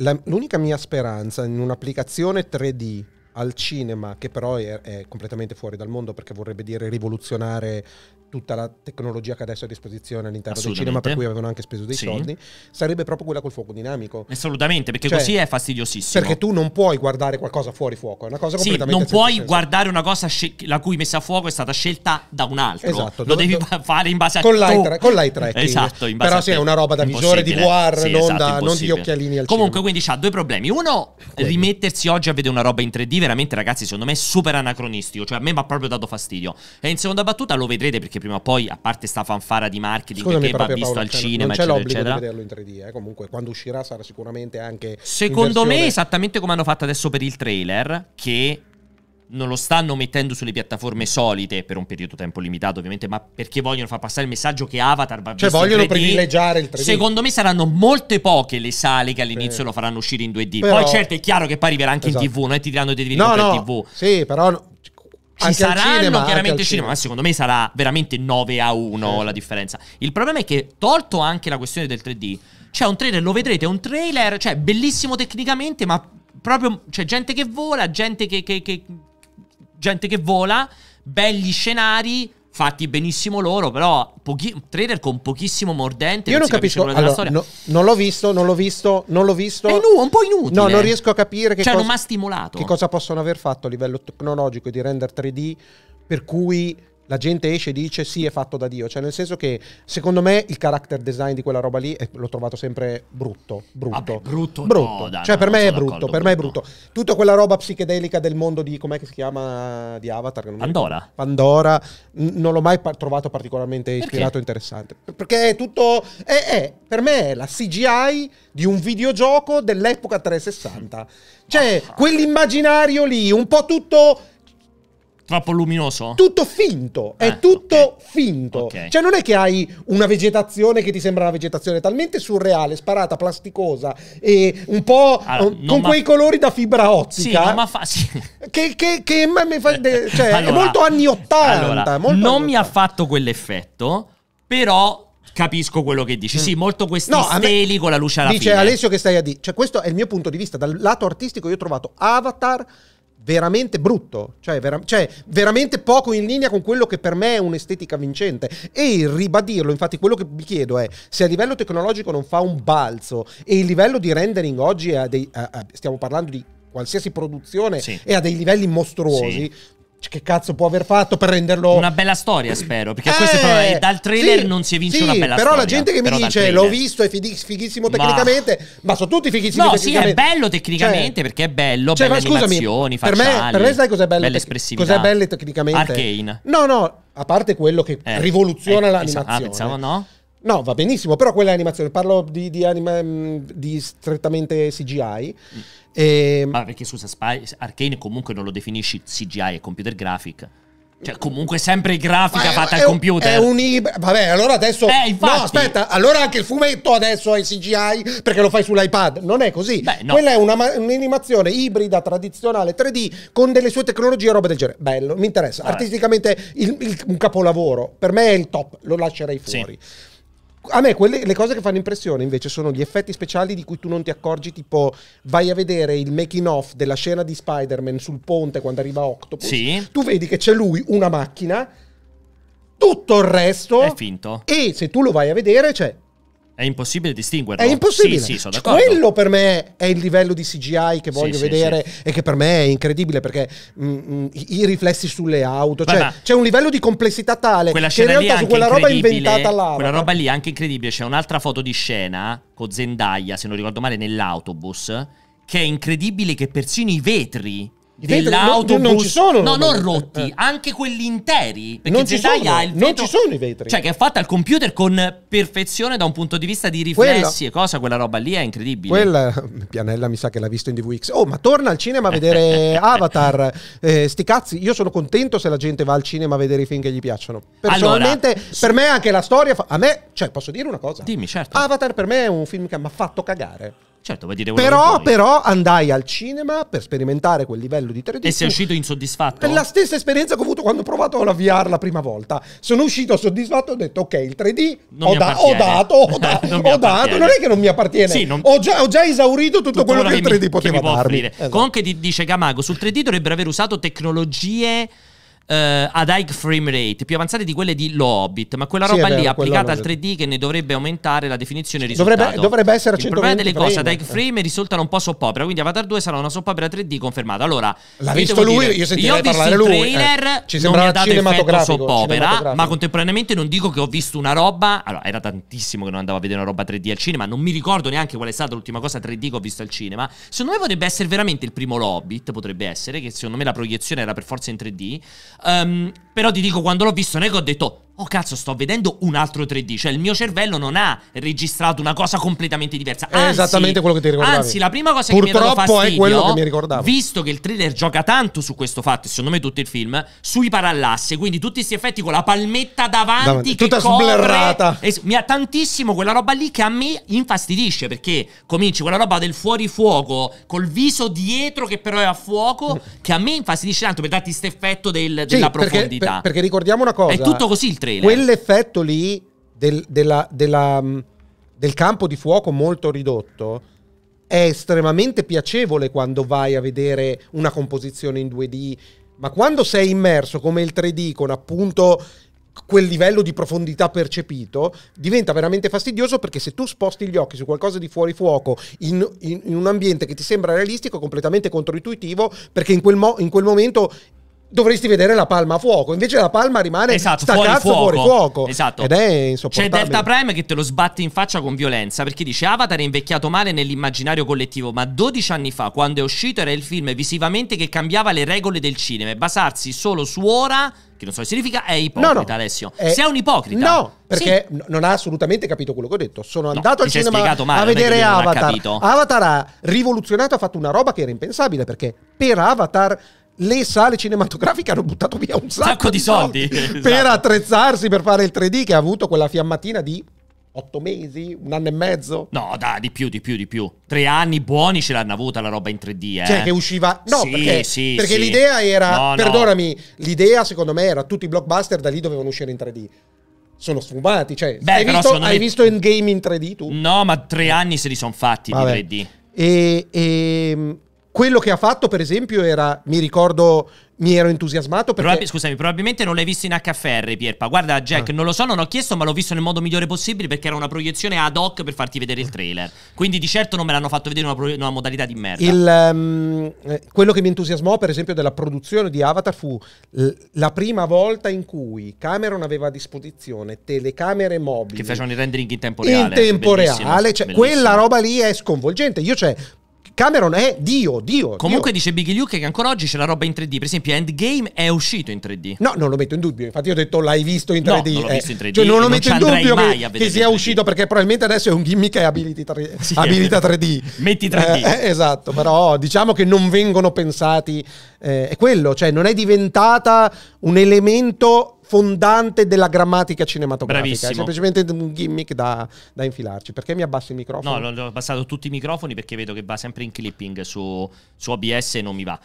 La, l'unica mia speranza in un'applicazione 3D al cinema, che però è, è, completamente fuori dal mondo perché vorrebbe dire rivoluzionare tutta la tecnologia che adesso è a disposizione all'interno del cinema, per cui avevano anche speso dei sì. soldi, sarebbe proprio quella col fuoco dinamico. Assolutamente, perché cioè, così è fastidiosissimo. Perché tu non puoi guardare qualcosa fuori fuoco, è una cosa sì, non puoi senso. guardare una cosa scel- la cui messa a fuoco è stata scelta da un altro. Esatto. Lo devi do- fare in base a... Con tu. l'eye, tra- con l'eye tracking. Esatto, in base Però a sì, è una roba da visore di VR, sì, non, esatto, da, non di occhialini al Comunque, cinema. quindi ha due problemi. Uno, Quello. rimettersi oggi a vedere una roba in 3D veramente, ragazzi, secondo me è super anacronistico. Cioè, a me mi ha proprio dato fastidio. E in seconda battuta lo vedrete perché prima o poi, a parte sta fanfara di marketing Scusami, che va visto Paolo, al cioè, cinema, non c'è eccetera, eccetera. vederlo in 3D. Eh? Comunque, quando uscirà sarà sicuramente anche. Secondo versione... me, esattamente come hanno fatto adesso per il trailer, che non lo stanno mettendo sulle piattaforme solite per un periodo tempo limitato, ovviamente, ma perché vogliono far passare il messaggio che Avatar va cioè, visto vogliono 3D. privilegiare il 3D. Secondo me saranno molte poche le sale che all'inizio sì. lo faranno uscire in 2D. Però... Poi certo è chiaro che poi arriverà anche esatto. in TV, non è ti diranno di venire no, no. in TV. Sì, però ci saranno cinema, chiaramente cinema, ma secondo me sarà veramente 9 a 1 sì. la differenza. Il problema è che tolto anche la questione del 3D, c'è un trailer, lo vedrete, è un trailer, cioè bellissimo tecnicamente, ma proprio c'è cioè, gente che vola, gente che, che, che gente che vola, belli scenari, fatti benissimo loro, però pochi- trailer con pochissimo mordente. Io non, non capisco allora, storia. No, non l'ho visto, non l'ho visto, non l'ho visto. È nu- un po' inutile. No, non riesco a capire che cioè, cosa, non stimolato. Che cosa possono aver fatto a livello tecnologico e di render 3D per cui la gente esce e dice sì è fatto da Dio, cioè nel senso che secondo me il character design di quella roba lì è, l'ho trovato sempre brutto, brutto, Vabbè, brutto, brutto. No, dai, cioè per me è brutto, per brutto. me è brutto. Tutta quella roba psichedelica del mondo di com'è che si chiama di Avatar, Pandora. Pandora, n- non l'ho mai par- trovato particolarmente ispirato e interessante, perché è tutto è, è, per me è la CGI di un videogioco dell'epoca 360. Cioè, ah. quell'immaginario lì, un po' tutto Troppo luminoso? Tutto finto, eh, è tutto okay. finto. Okay. Cioè non è che hai una vegetazione che ti sembra una vegetazione talmente surreale, sparata, plasticosa e un po' allora, con quei colori da fibra ottica. Sì, ma fa... Sì. Che, che, che ma mi fa... Eh, eh, cioè, allora, è molto anni 80. Allora, molto non anni mi 80. ha fatto quell'effetto, però capisco quello che dici. Mm. Sì, molto questi no, steli me... con la luce alla dice fine. Dice Alessio che stai a dire. Cioè, questo è il mio punto di vista. Dal lato artistico io ho trovato Avatar veramente brutto, cioè, vera- cioè, veramente poco in linea con quello che per me è un'estetica vincente. E ribadirlo, infatti quello che mi chiedo è se a livello tecnologico non fa un balzo e il livello di rendering oggi, dei, a, a, stiamo parlando di qualsiasi produzione sì. e a dei livelli mostruosi, sì. Cioè, che cazzo può aver fatto per renderlo. Una bella storia, spero. Perché eh, questo è eh, proprio, dal trailer sì, non si vince sì, una bella però storia. Però la gente che mi dice l'ho visto, è fighissimo tecnicamente. Ma... ma sono tutti fighissimi no, tecnicamente. No, sì, è bello tecnicamente cioè, perché è bello. Cioè, belle scusami, animazioni, per facciali, me, per me, sai cos'è bello? Belle espressività. Cos'è bello tecnicamente? Arcane. No, no, a parte quello che eh, rivoluziona eh, l'animazione. Ah, pensavo no? No, va benissimo, però quella è animazione. Parlo di, di, anima, mm, di strettamente CGI. Mm. E... Ehm, ma perché scusa, Spy, Arcane comunque non lo definisci CGI e computer graphic. Cioè, comunque sempre grafica è, fatta è, al computer. È un ibrido. Vabbè, allora adesso. Eh, infatti... No, aspetta, allora anche il fumetto adesso è CGI perché lo fai sull'iPad. Non è così. Beh, no. Quella è una, un'animazione ibrida, tradizionale, 3D, con delle sue tecnologie e roba del genere. Bello, mi interessa. Vabbè. Artisticamente il, il, un capolavoro. Per me è il top, lo lascerei fuori. Sì. A me quelle, le cose che fanno impressione invece sono gli effetti speciali di cui tu non ti accorgi, tipo vai a vedere il making off della scena di Spider-Man sul ponte quando arriva Octopus. Sì. Tu vedi che c'è lui, una macchina, tutto il resto è finto. E se tu lo vai a vedere, c'è cioè, è impossibile distinguerlo. È impossibile. Sì, sì, sono cioè, d'accordo. Quello per me è il livello di CGI che voglio sì, vedere sì, sì. e che per me è incredibile perché mh, mm, mh, mm, i riflessi sulle auto, Vabbè. cioè c'è un livello di complessità tale quella che in realtà su quella roba inventata là. Quella roba lì è anche incredibile, c'è un'altra foto di scena con Zendaya, se non ricordo male, nell'autobus che è incredibile che persino i vetri dell'autobus. Non, non ci sono. No, non rotti, eh. anche quelli interi. Perché non Jedi ha il vetro. Non ci sono i vetri. Cioè, che è fatta al computer con perfezione da un punto di vista di riflessi e cosa. Quella roba lì è incredibile. Quella Pianella mi sa che l'ha visto in DVX. Oh, ma torna al cinema a vedere Avatar. Eh, sti cazzi, io sono contento se la gente va al cinema a vedere i film che gli piacciono. Personalmente, allora, per me anche la storia. Fa... a me, cioè, posso dire una cosa? Dimmi, certo. Avatar per me è un film che mi ha fatto cagare. Certo, vedi, però, però andai al cinema per sperimentare quel livello di 3D. E sei uscito insoddisfatto? Per la stessa esperienza che ho avuto quando ho provato la VR la prima volta. Sono uscito soddisfatto e ho detto, ok, il 3D ho, da, ho, dato, ho, da, non ho dato, non è che non mi appartiene. Sì, non... Ho, già, ho, già, esaurito tutto, tutto quello che il 3D mi, poteva che darmi. Esatto. Comunque dice Gamago, sul 3D dovrebbero aver usato tecnologie eh, ad high frame rate, più avanzate di quelle di Lobbit, ma quella sì, roba vero, lì applicata al 3D che ne dovrebbe aumentare la definizione risultato. Dovrebbe, dovrebbe essere a 120 Il problema delle frame. cose ad high frame risultano un po' soppopera, quindi Avatar 2 sarà una soppopera 3D confermata. Allora, l'ha visto lui, dire, io sentirei io parlare lui. Eh. trailer, eh, ci non mi ha dato effetto soppopera, ma eh, contemporaneamente non dico che ho visto una roba, allora era tantissimo che non andavo a vedere una roba 3D al cinema, non mi ricordo neanche qual è stata l'ultima cosa 3D che ho visto al cinema. Secondo me potrebbe essere veramente il primo Lobbit, potrebbe essere che secondo me la proiezione era per forza in 3D. Um, però ti dico, quando l'ho visto, non è che ho detto oh cazzo, sto vedendo un altro 3D. Cioè, il mio cervello non ha registrato una cosa completamente diversa. Anzi, è esattamente quello che ti ricordavi. Anzi, la prima cosa Purtroppo che mi ha è quello che mi ricordavo. Visto che il thriller gioca tanto su questo fatto, secondo me tutto il film, sui parallasse, quindi tutti questi effetti con la palmetta davanti, davanti. che tutta corre, sblerrata. Es- mi ha tantissimo quella roba lì che a me infastidisce perché cominci quella roba del fuori fuoco col viso dietro che però è a fuoco mm. che a me infastidisce tanto per darti questo effetto del, sì, della profondità. Perché, per, perché ricordiamo una cosa. È tutto così il 3D trailer. Quell'effetto lì del, della, della, mm, del campo di fuoco molto ridotto è estremamente piacevole quando vai a vedere una composizione in 2D, ma quando sei immerso come il 3D con appunto quel livello di profondità percepito diventa veramente fastidioso perché se tu sposti gli occhi su qualcosa di fuori fuoco in, in, in un ambiente che ti sembra realistico è completamente controintuitivo perché in quel, mo- in quel momento dovresti vedere la palma a fuoco. Invece la palma rimane esatto, fuori fuoco. fuori fuoco. Esatto. Ed è insopportabile. C'è Delta Prime che te lo sbatte in faccia con violenza perché dice Avatar è invecchiato male nell'immaginario collettivo, ma 12 anni fa, quando è uscito, era il film visivamente che cambiava le regole del cinema e basarsi solo su ora che non so che significa, è ipocrita, no, no. Alessio. Eh, Sei un ipocrita. No, perché sì. non ha assolutamente capito quello che ho detto. Sono andato no, al cinema male, a vedere Avatar. Avatar ha rivoluzionato, ha fatto una roba che era impensabile, perché per Avatar le sale cinematografiche hanno buttato via un sacco, sacco di soldi, soldi per esatto. attrezzarsi per fare il 3D che ha avuto quella fiammatina di otto mesi, un anno e mezzo. No, dai, di più, di più, di più. Tre anni buoni ce l'hanno avuta la roba in 3D, eh. Cioè, che usciva... No, sì, perché, sì, perché sì. l'idea era... No, perdonami, no. l'idea secondo me era tutti i blockbuster da lì dovevano uscire in 3D sono sfumati. Cioè, Beh, hai, visto, hai me... visto Endgame in 3D tu? No, ma tre anni se li sono fatti Vabbè. di 3D. E, e, ehm, quello che ha fatto, per esempio, era. Mi ricordo, mi ero entusiasmato perché. Probab- scusami, probabilmente non l'hai visto in HFR, Pierpa. Guarda, Jack, ah. non lo so, non ho chiesto, ma l'ho visto nel modo migliore possibile perché era una proiezione ad hoc per farti vedere il trailer. Quindi di certo non me l'hanno fatto vedere in una, pro- una, modalità di merda. Il, um, quello che mi entusiasmò, per esempio, della produzione di Avatar fu l- la prima volta in cui Cameron aveva a disposizione telecamere mobili. Che facevano il rendering in tempo reale. In tempo bellissimo, reale. Cioè, bellissimo. Quella roba lì è sconvolgente. Io, cioè, Cameron è Dio, Dio. Comunque Dio. dice Big Luke che ancora oggi c'è la roba in 3D. Per esempio, Endgame è uscito in 3D. No, non lo metto in dubbio. Infatti, io ho detto l'hai visto in 3D. No, non l'ho eh, visto in 3D. Cioè, non lo non metto in dubbio che, che sia uscito perché probabilmente adesso è un gimmick e abilita 3D. Metti 3D. Eh, eh, esatto, però diciamo che non vengono pensati. Eh, è quello, cioè non è diventata un elemento fondante della grammatica cinematografica. Bravissimo. È semplicemente un gimmick da, da infilarci. Perché mi abbassi il microfono? No, l'ho abbassato tutti i microfoni perché vedo che va sempre in clipping su, su OBS e non mi va.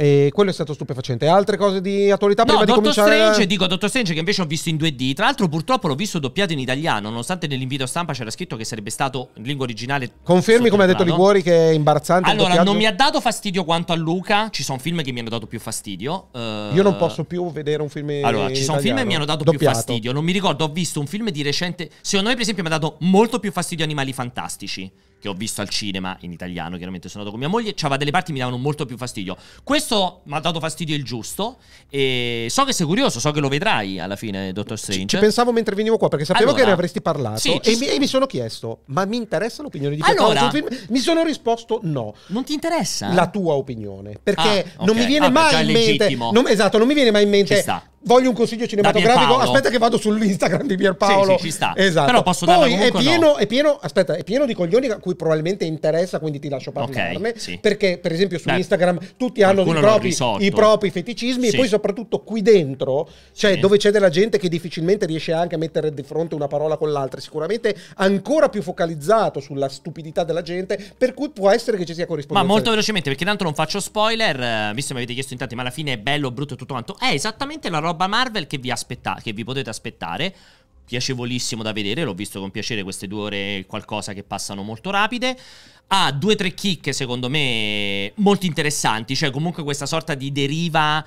E quello è stato stupefacente. Altre cose di attualità no, prima Doctor di cominciare? Strange, dico Dottor Strange che invece ho visto in 2D. Tra l'altro purtroppo l'ho visto doppiato in italiano, nonostante nell'invito stampa c'era scritto che sarebbe stato in lingua originale. Confermi come ha detto Liguori che è imbarazzante Allora, non mi ha dato fastidio quanto a Luca, ci sono film che mi hanno dato più fastidio. Uh... Io non posso più vedere un film Allora, ci sono film che mi hanno dato doppiato. più fastidio. Non mi ricordo, ho visto un film di recente, secondo me per esempio mi ha dato molto più fastidio Animali fantastici che ho visto al cinema in italiano, chiaramente sono andato con mia moglie, c'aveva delle parti che mi davano molto più fastidio. Questo mi ha dato fastidio il giusto e so che sei curioso, so che lo vedrai alla fine, Dottor Strange. Ci, ci pensavo mentre venivo qua perché sapevo allora, che ne avresti parlato sì, e, mi, e, mi, sono chiesto, ma mi interessa l'opinione di Peccato allora, film? Cioè, mi sono risposto no. Non ti interessa? La tua opinione, perché ah, okay. non mi viene ah, mai in mente... Non, esatto, non mi viene mai in mente... Ci sta voglio un consiglio cinematografico. Aspetta, che vado sull'Instagram di Pierpaolo. Sì, sì, ci sta. Esatto. Però posso Poi è pieno, no. è pieno, aspetta, è pieno di coglioni a cui probabilmente interessa, quindi ti lascio parlare. Okay, sì. Perché, per esempio, su Beh, Instagram tutti hanno propri, i propri, feticismi. E poi, soprattutto qui dentro, cioè dove c'è della gente che difficilmente riesce anche a mettere di fronte una parola con l'altra, sicuramente ancora più focalizzato sulla stupidità della gente. Per cui può essere che ci sia corrispondenza. Ma molto velocemente, perché tanto non faccio spoiler, eh, visto che mi avete chiesto in tanti, ma alla fine è bello, brutto e tutto quanto. È esattamente la roba roba Marvel che vi, aspetta- che vi potete aspettare piacevolissimo da vedere, l'ho visto con piacere queste due ore qualcosa che passano molto rapide. Ha due o tre chicche, secondo me, molto interessanti, cioè comunque questa sorta di deriva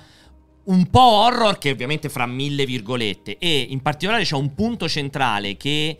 un po' horror che ovviamente fra mille virgolette e in particolare c'è un punto centrale che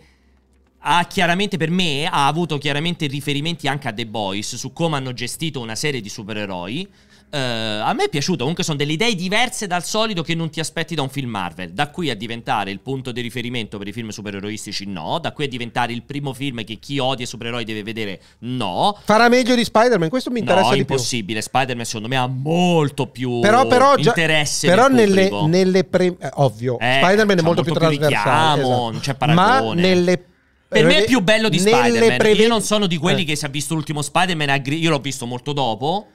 ha chiaramente per me ha avuto chiaramente riferimenti anche a The Boys su come hanno gestito una serie di supereroi Uh, a me è piaciuto, comunque sono delle idee diverse dal solito che non ti aspetti da un film Marvel. Da qui a diventare il punto di riferimento per i film supereroistici, no. Da qui a diventare il primo film che chi odia i supereroi deve vedere, no. Farà meglio di Spider-Man, questo mi interessa no, è impossibile. Spider-Man secondo me ha molto più però, però, interesse già, Però nelle, nelle pre... Eh, ovvio, eh, Spider-Man è molto, molto più trasversale. richiamo, esatto. c'è paragone. Ma nelle per me è più bello di Spider-Man. Preven- io non sono di quelli eh. che si è visto l'ultimo Spider-Man. Io l'ho visto molto dopo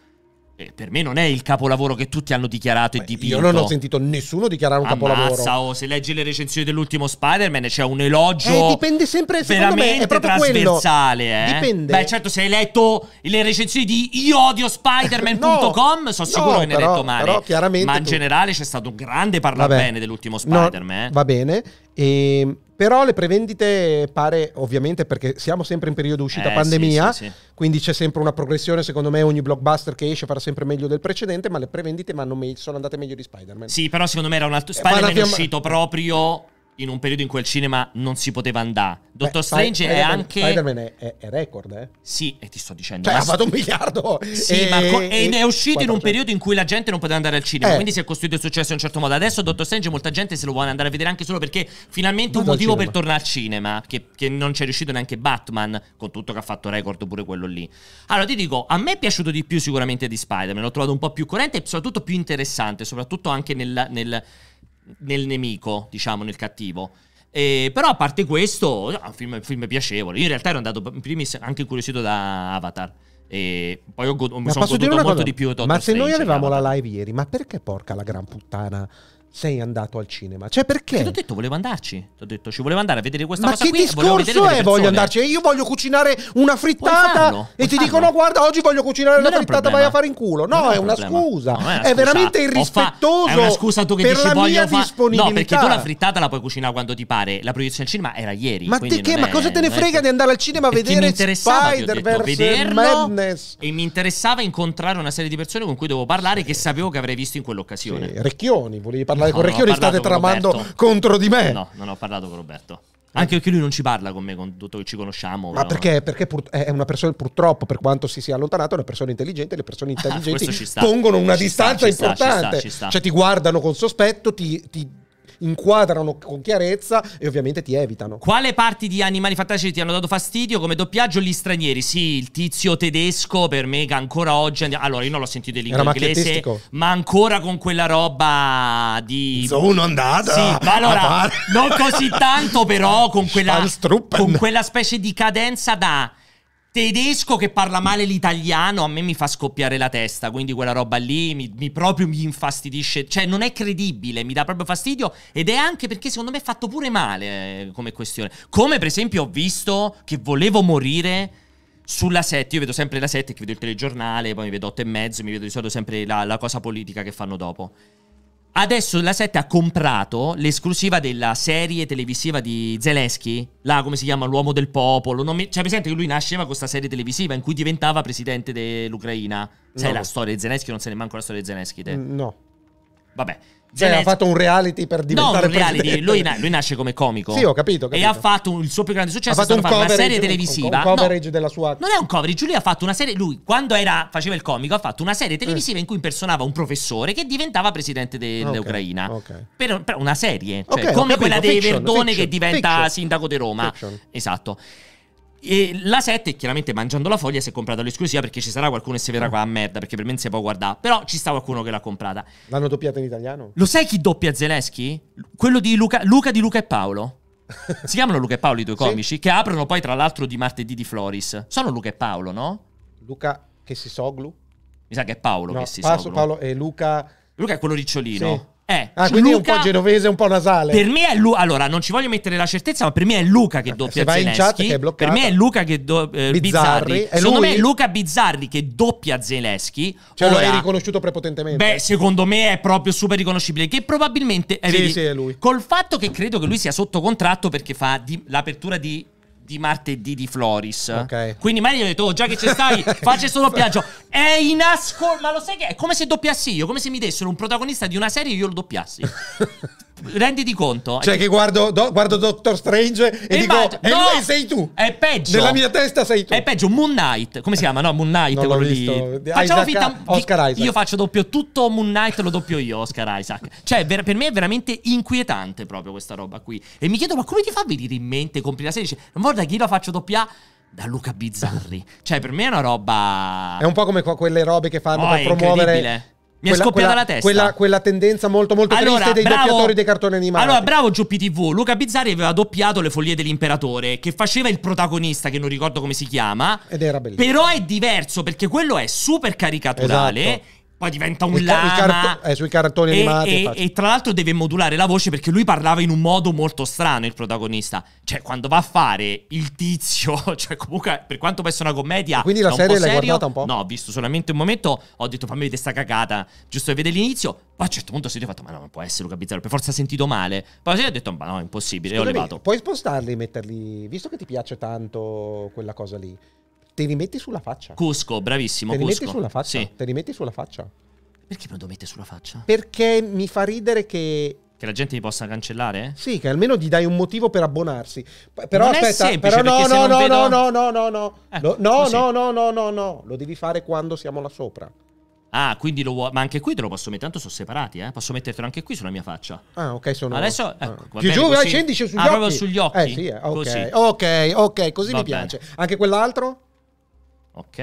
eh, per me non è il capolavoro che tutti hanno dichiarato Beh, e dipinto. Io non ho sentito nessuno dichiarare un Ammazza, capolavoro. Oh, se leggi le recensioni dell'ultimo Spider-Man c'è un elogio. Eh, dipende sempre veramente me, trasversale. Eh. Dipende. Beh, certo, se hai letto le recensioni di iodiospiderman.com, no, sono sicuro no, che ne hai letto male. Però, Ma in tu... generale c'è stato un grande parlare bene dell'ultimo Spider-Man. No, eh. va bene. E ehm, però le prevendite pare, ovviamente, perché siamo sempre in periodo uscita eh, pandemia, sì, sì, sì. quindi c'è sempre una progressione, secondo me ogni blockbuster che esce farà sempre meglio del precedente, ma le prevendite sono andate meglio di Spider-Man. Sì, però secondo me era un altro... Eh, Spider-Man è uscito proprio in un periodo in cui al cinema non si poteva andare. Doctor Strange è Spider-Man, anche. Spider-Man è, è, è, record, eh? Sì, e ti sto dicendo. Cioè, ha fatto un miliardo. Sì, e, ma co- ed è uscito in un periodo in cui la gente non poteva andare al cinema. Eh. Quindi si è costruito il successo in un certo modo. Adesso Doctor Strange, molta gente se lo vuole andare a vedere anche solo perché finalmente Vado un motivo per tornare al cinema. Che, che non c'è riuscito neanche Batman, con tutto che ha fatto record pure quello lì. Allora ti dico, a me è piaciuto di più sicuramente di Spider-Man. L'ho trovato un po' più corrente e soprattutto più interessante, soprattutto anche nel, nel nel nemico, diciamo, nel cattivo. Eh, però a parte questo, un film, film piacevole. Io in realtà ero andato in primis anche incuriosito da Avatar. E poi ho go- mi sono goduto molto cosa? di più. Doctor ma se noi avevamo la live ieri, ma perché porca la gran puttana sei andato al cinema? Cioè, perché? Ti ho detto, volevo andarci. Ti ho detto, ci volevo andare a vedere questa Ma cosa qui. Ma che discorso è voglio andarci? Io voglio cucinare una frittata farlo, e ti farlo. dicono, guarda, oggi voglio cucinare non una frittata, vai a fare in culo. No, è, un una scusa. No, è, una è veramente irrispettoso fa... È una scusa tu che per dici, la voglio mia fa... disponibilità. No, perché tu la frittata la puoi cucinare quando ti pare. La proiezione al cinema era ieri. Ma, te che? Ma cosa te ne frega di andare al cinema a vedere Spider-Verse Madness? E mi interessava incontrare una serie di persone con cui dovevo parlare che sapevo che avrei visto in quell'occasione. Recchioni, volevi parlare parlare no, con Recchioni, state con tramando Roberto. contro di me. No, non ho parlato con Roberto. Anche perché lui non ci parla con me, con tutto che ci conosciamo. Ma perché? Perché pur, è una persona, purtroppo, per quanto si sia allontanato, è una persona intelligente. Le persone intelligenti pongono una ci distanza sta, ci importante. Sta, ci sta, ci cioè, ti guardano con sospetto, ti, ti inquadrano con chiarezza e ovviamente ti evitano. Quale parti di Animali Fantastici ti hanno dato fastidio? Come doppiaggio gli stranieri? Sì, il tizio tedesco per me che ancora oggi... Andiamo... Allora, io non l'ho sentito in inglese, ma ancora con quella roba di... Sono andata! Sì, ma ah, allora, non così tanto però, con quella, con quella specie di cadenza da tedesco che parla male l'italiano a me mi fa scoppiare la testa, quindi quella roba lì mi, mi, proprio mi infastidisce, cioè non è credibile, mi dà proprio fastidio ed è anche perché secondo me è fatto pure male eh, come questione. Come per esempio ho visto che volevo morire sulla 7, io vedo sempre la 7 che vedo il telegiornale, poi mi vedo 8 e mezzo, mi vedo di solito sempre la, la cosa politica che fanno dopo. Adesso la 7 ha comprato l'esclusiva della serie televisiva di Zelensky, là come si chiama L'uomo del popolo. Non mi... Cioè, presente che lui nasceva con questa serie televisiva in cui diventava presidente dell'Ucraina. Sai no. la storia di Zelensky? Non se sai manco la storia di Zelensky, te? Mm, no. Vabbè, cioè, ha fatto un reality per diventare no, un reality. Lui, na- lui, nasce come comico. Sì, ho capito. capito. E ha fatto il suo più grande successo. Ha fatto, un fatto una serie televisiva. Un coverage no, della sua. Non è un coverage. Lui ha fatto una serie. Lui, quando era, faceva il comico, ha fatto una serie televisiva eh. in cui impersonava un professore che diventava presidente de- ah, okay, dell'Ucraina. Okay. Per, per, una serie. Cioè, okay, come capito, quella dei fiction, Verdone fiction, che diventa fiction, sindaco di Roma. Esatto. E la 7 chiaramente mangiando la foglia si è comprata l'esclusiva perché ci sarà qualcuno che si verrà qua a merda perché per me non si può guardare. Però ci sta qualcuno che l'ha comprata. L'hanno doppiata in italiano? Lo sai chi doppia Zeleschi? Quello di Luca, Luca di Luca e Paolo. si chiamano Luca e Paolo i due comici sì. che aprono poi tra l'altro di martedì di Floris. Sono Luca e Paolo, no? Luca che si soglu? Mi sa che è Paolo no, che si Paolo, soglu. Paolo e Luca... Luca è quello ricciolino. Sì. Eh, ah, quindi Luca, è un po' genovese, un po' nasale. Per me è Luca. Allora, non ci voglio mettere la certezza, ma per me è Luca che eh, doppia Se vai Zelensky. In chat, che è bloccata. per me è Luca che do- eh, Bizzarri. Bizzarri. Secondo lui? me è Luca Bizzarri che doppia Zelensky. Cioè, Ora, lo hai riconosciuto prepotentemente. Beh, secondo me è proprio super riconoscibile. Che probabilmente. Eh, sì, vedi, sì, è lui. Col fatto che credo che lui sia sotto contratto perché fa di- l'apertura di di martedì di Floris. Okay. Quindi Maria gli ho detto, oh, già che ci stai, faccio solo piaggio. È in ascolto. Ma lo sai che è? Come se doppiassi io, come se mi dessero un protagonista di una serie e io lo doppiassi. renditi conto. Cioè, che guardo, do, guardo Doctor Strange e, e dico: E eh, no, sei tu. È peggio. Nella mia testa sei tu. È peggio. Moon Knight. Come si chiama? No, Moon Knight. Non quello visto. Di... Facciamo finta. Oscar Isaac. Io faccio doppio tutto Moon Knight, lo doppio io, Oscar Isaac. Cioè, ver- per me è veramente inquietante proprio questa roba qui. E mi chiedo, ma come ti fa venire in mente compilare la serie? Non guarda io la faccio doppia da Luca Bizzarri. cioè, per me è una roba. È un po' come quelle robe che fanno oh, per promuovere mi quella, è scoppiata quella, la testa. Quella, quella, tendenza molto, molto allora, triste dei bravo, doppiatori dei cartoni animati. Allora, bravo Giuppi TV. Luca Bizzarri aveva doppiato Le Foglie dell'Imperatore, che faceva il protagonista, che non ricordo come si chiama. Ed era bellissimo. Però è diverso perché quello è super caricaturale. Esatto poi diventa un il lama. Carto- eh, sui cartoni animati. E, e, tra l'altro deve modulare la voce perché lui parlava in un modo molto strano, il protagonista. Cioè, quando va a fare il tizio, cioè comunque, per quanto possa una commedia... E quindi la serie l'hai serio, guardata un po'? No, ho visto solamente un momento, ho detto fammi vedere sta cagata, giusto per vedere l'inizio. Poi a un certo punto si è fatto, ma no, non può essere Luca Bizzarro, per forza ha sentito male. Poi ho detto, ma no, è impossibile, Scusami, ho levato. Puoi spostarli metterli, visto che ti piace tanto quella cosa lì Te li metti sulla faccia. Cusco, bravissimo. Te li Cusco. metti sulla faccia. Sì. Te li metti sulla faccia. Perché me lo devo mettere sulla faccia? Perché mi fa ridere che che la gente mi possa cancellare? Sì, che almeno gli dai un motivo per abbonarsi. Però non aspetta, è semplice, però no, no, no, vedo... no, no, no, no, eh, no, no, così. no, no, no, no, no, lo devi fare quando siamo là sopra. Ah, quindi lo vuoi. Ma anche qui te lo posso mettere. Tanto sono separati, eh. Posso mettertelo anche qui sulla mia faccia. Ah, ok, sono. Adesso. Ah. Ecco, ah. Più giù, vai, scendi sugli ah, occhi. Ah, proprio sugli occhi. Eh, sì, eh, ok. Così. Ok, ok, così va mi bene. piace. Anche quell'altro? Ok.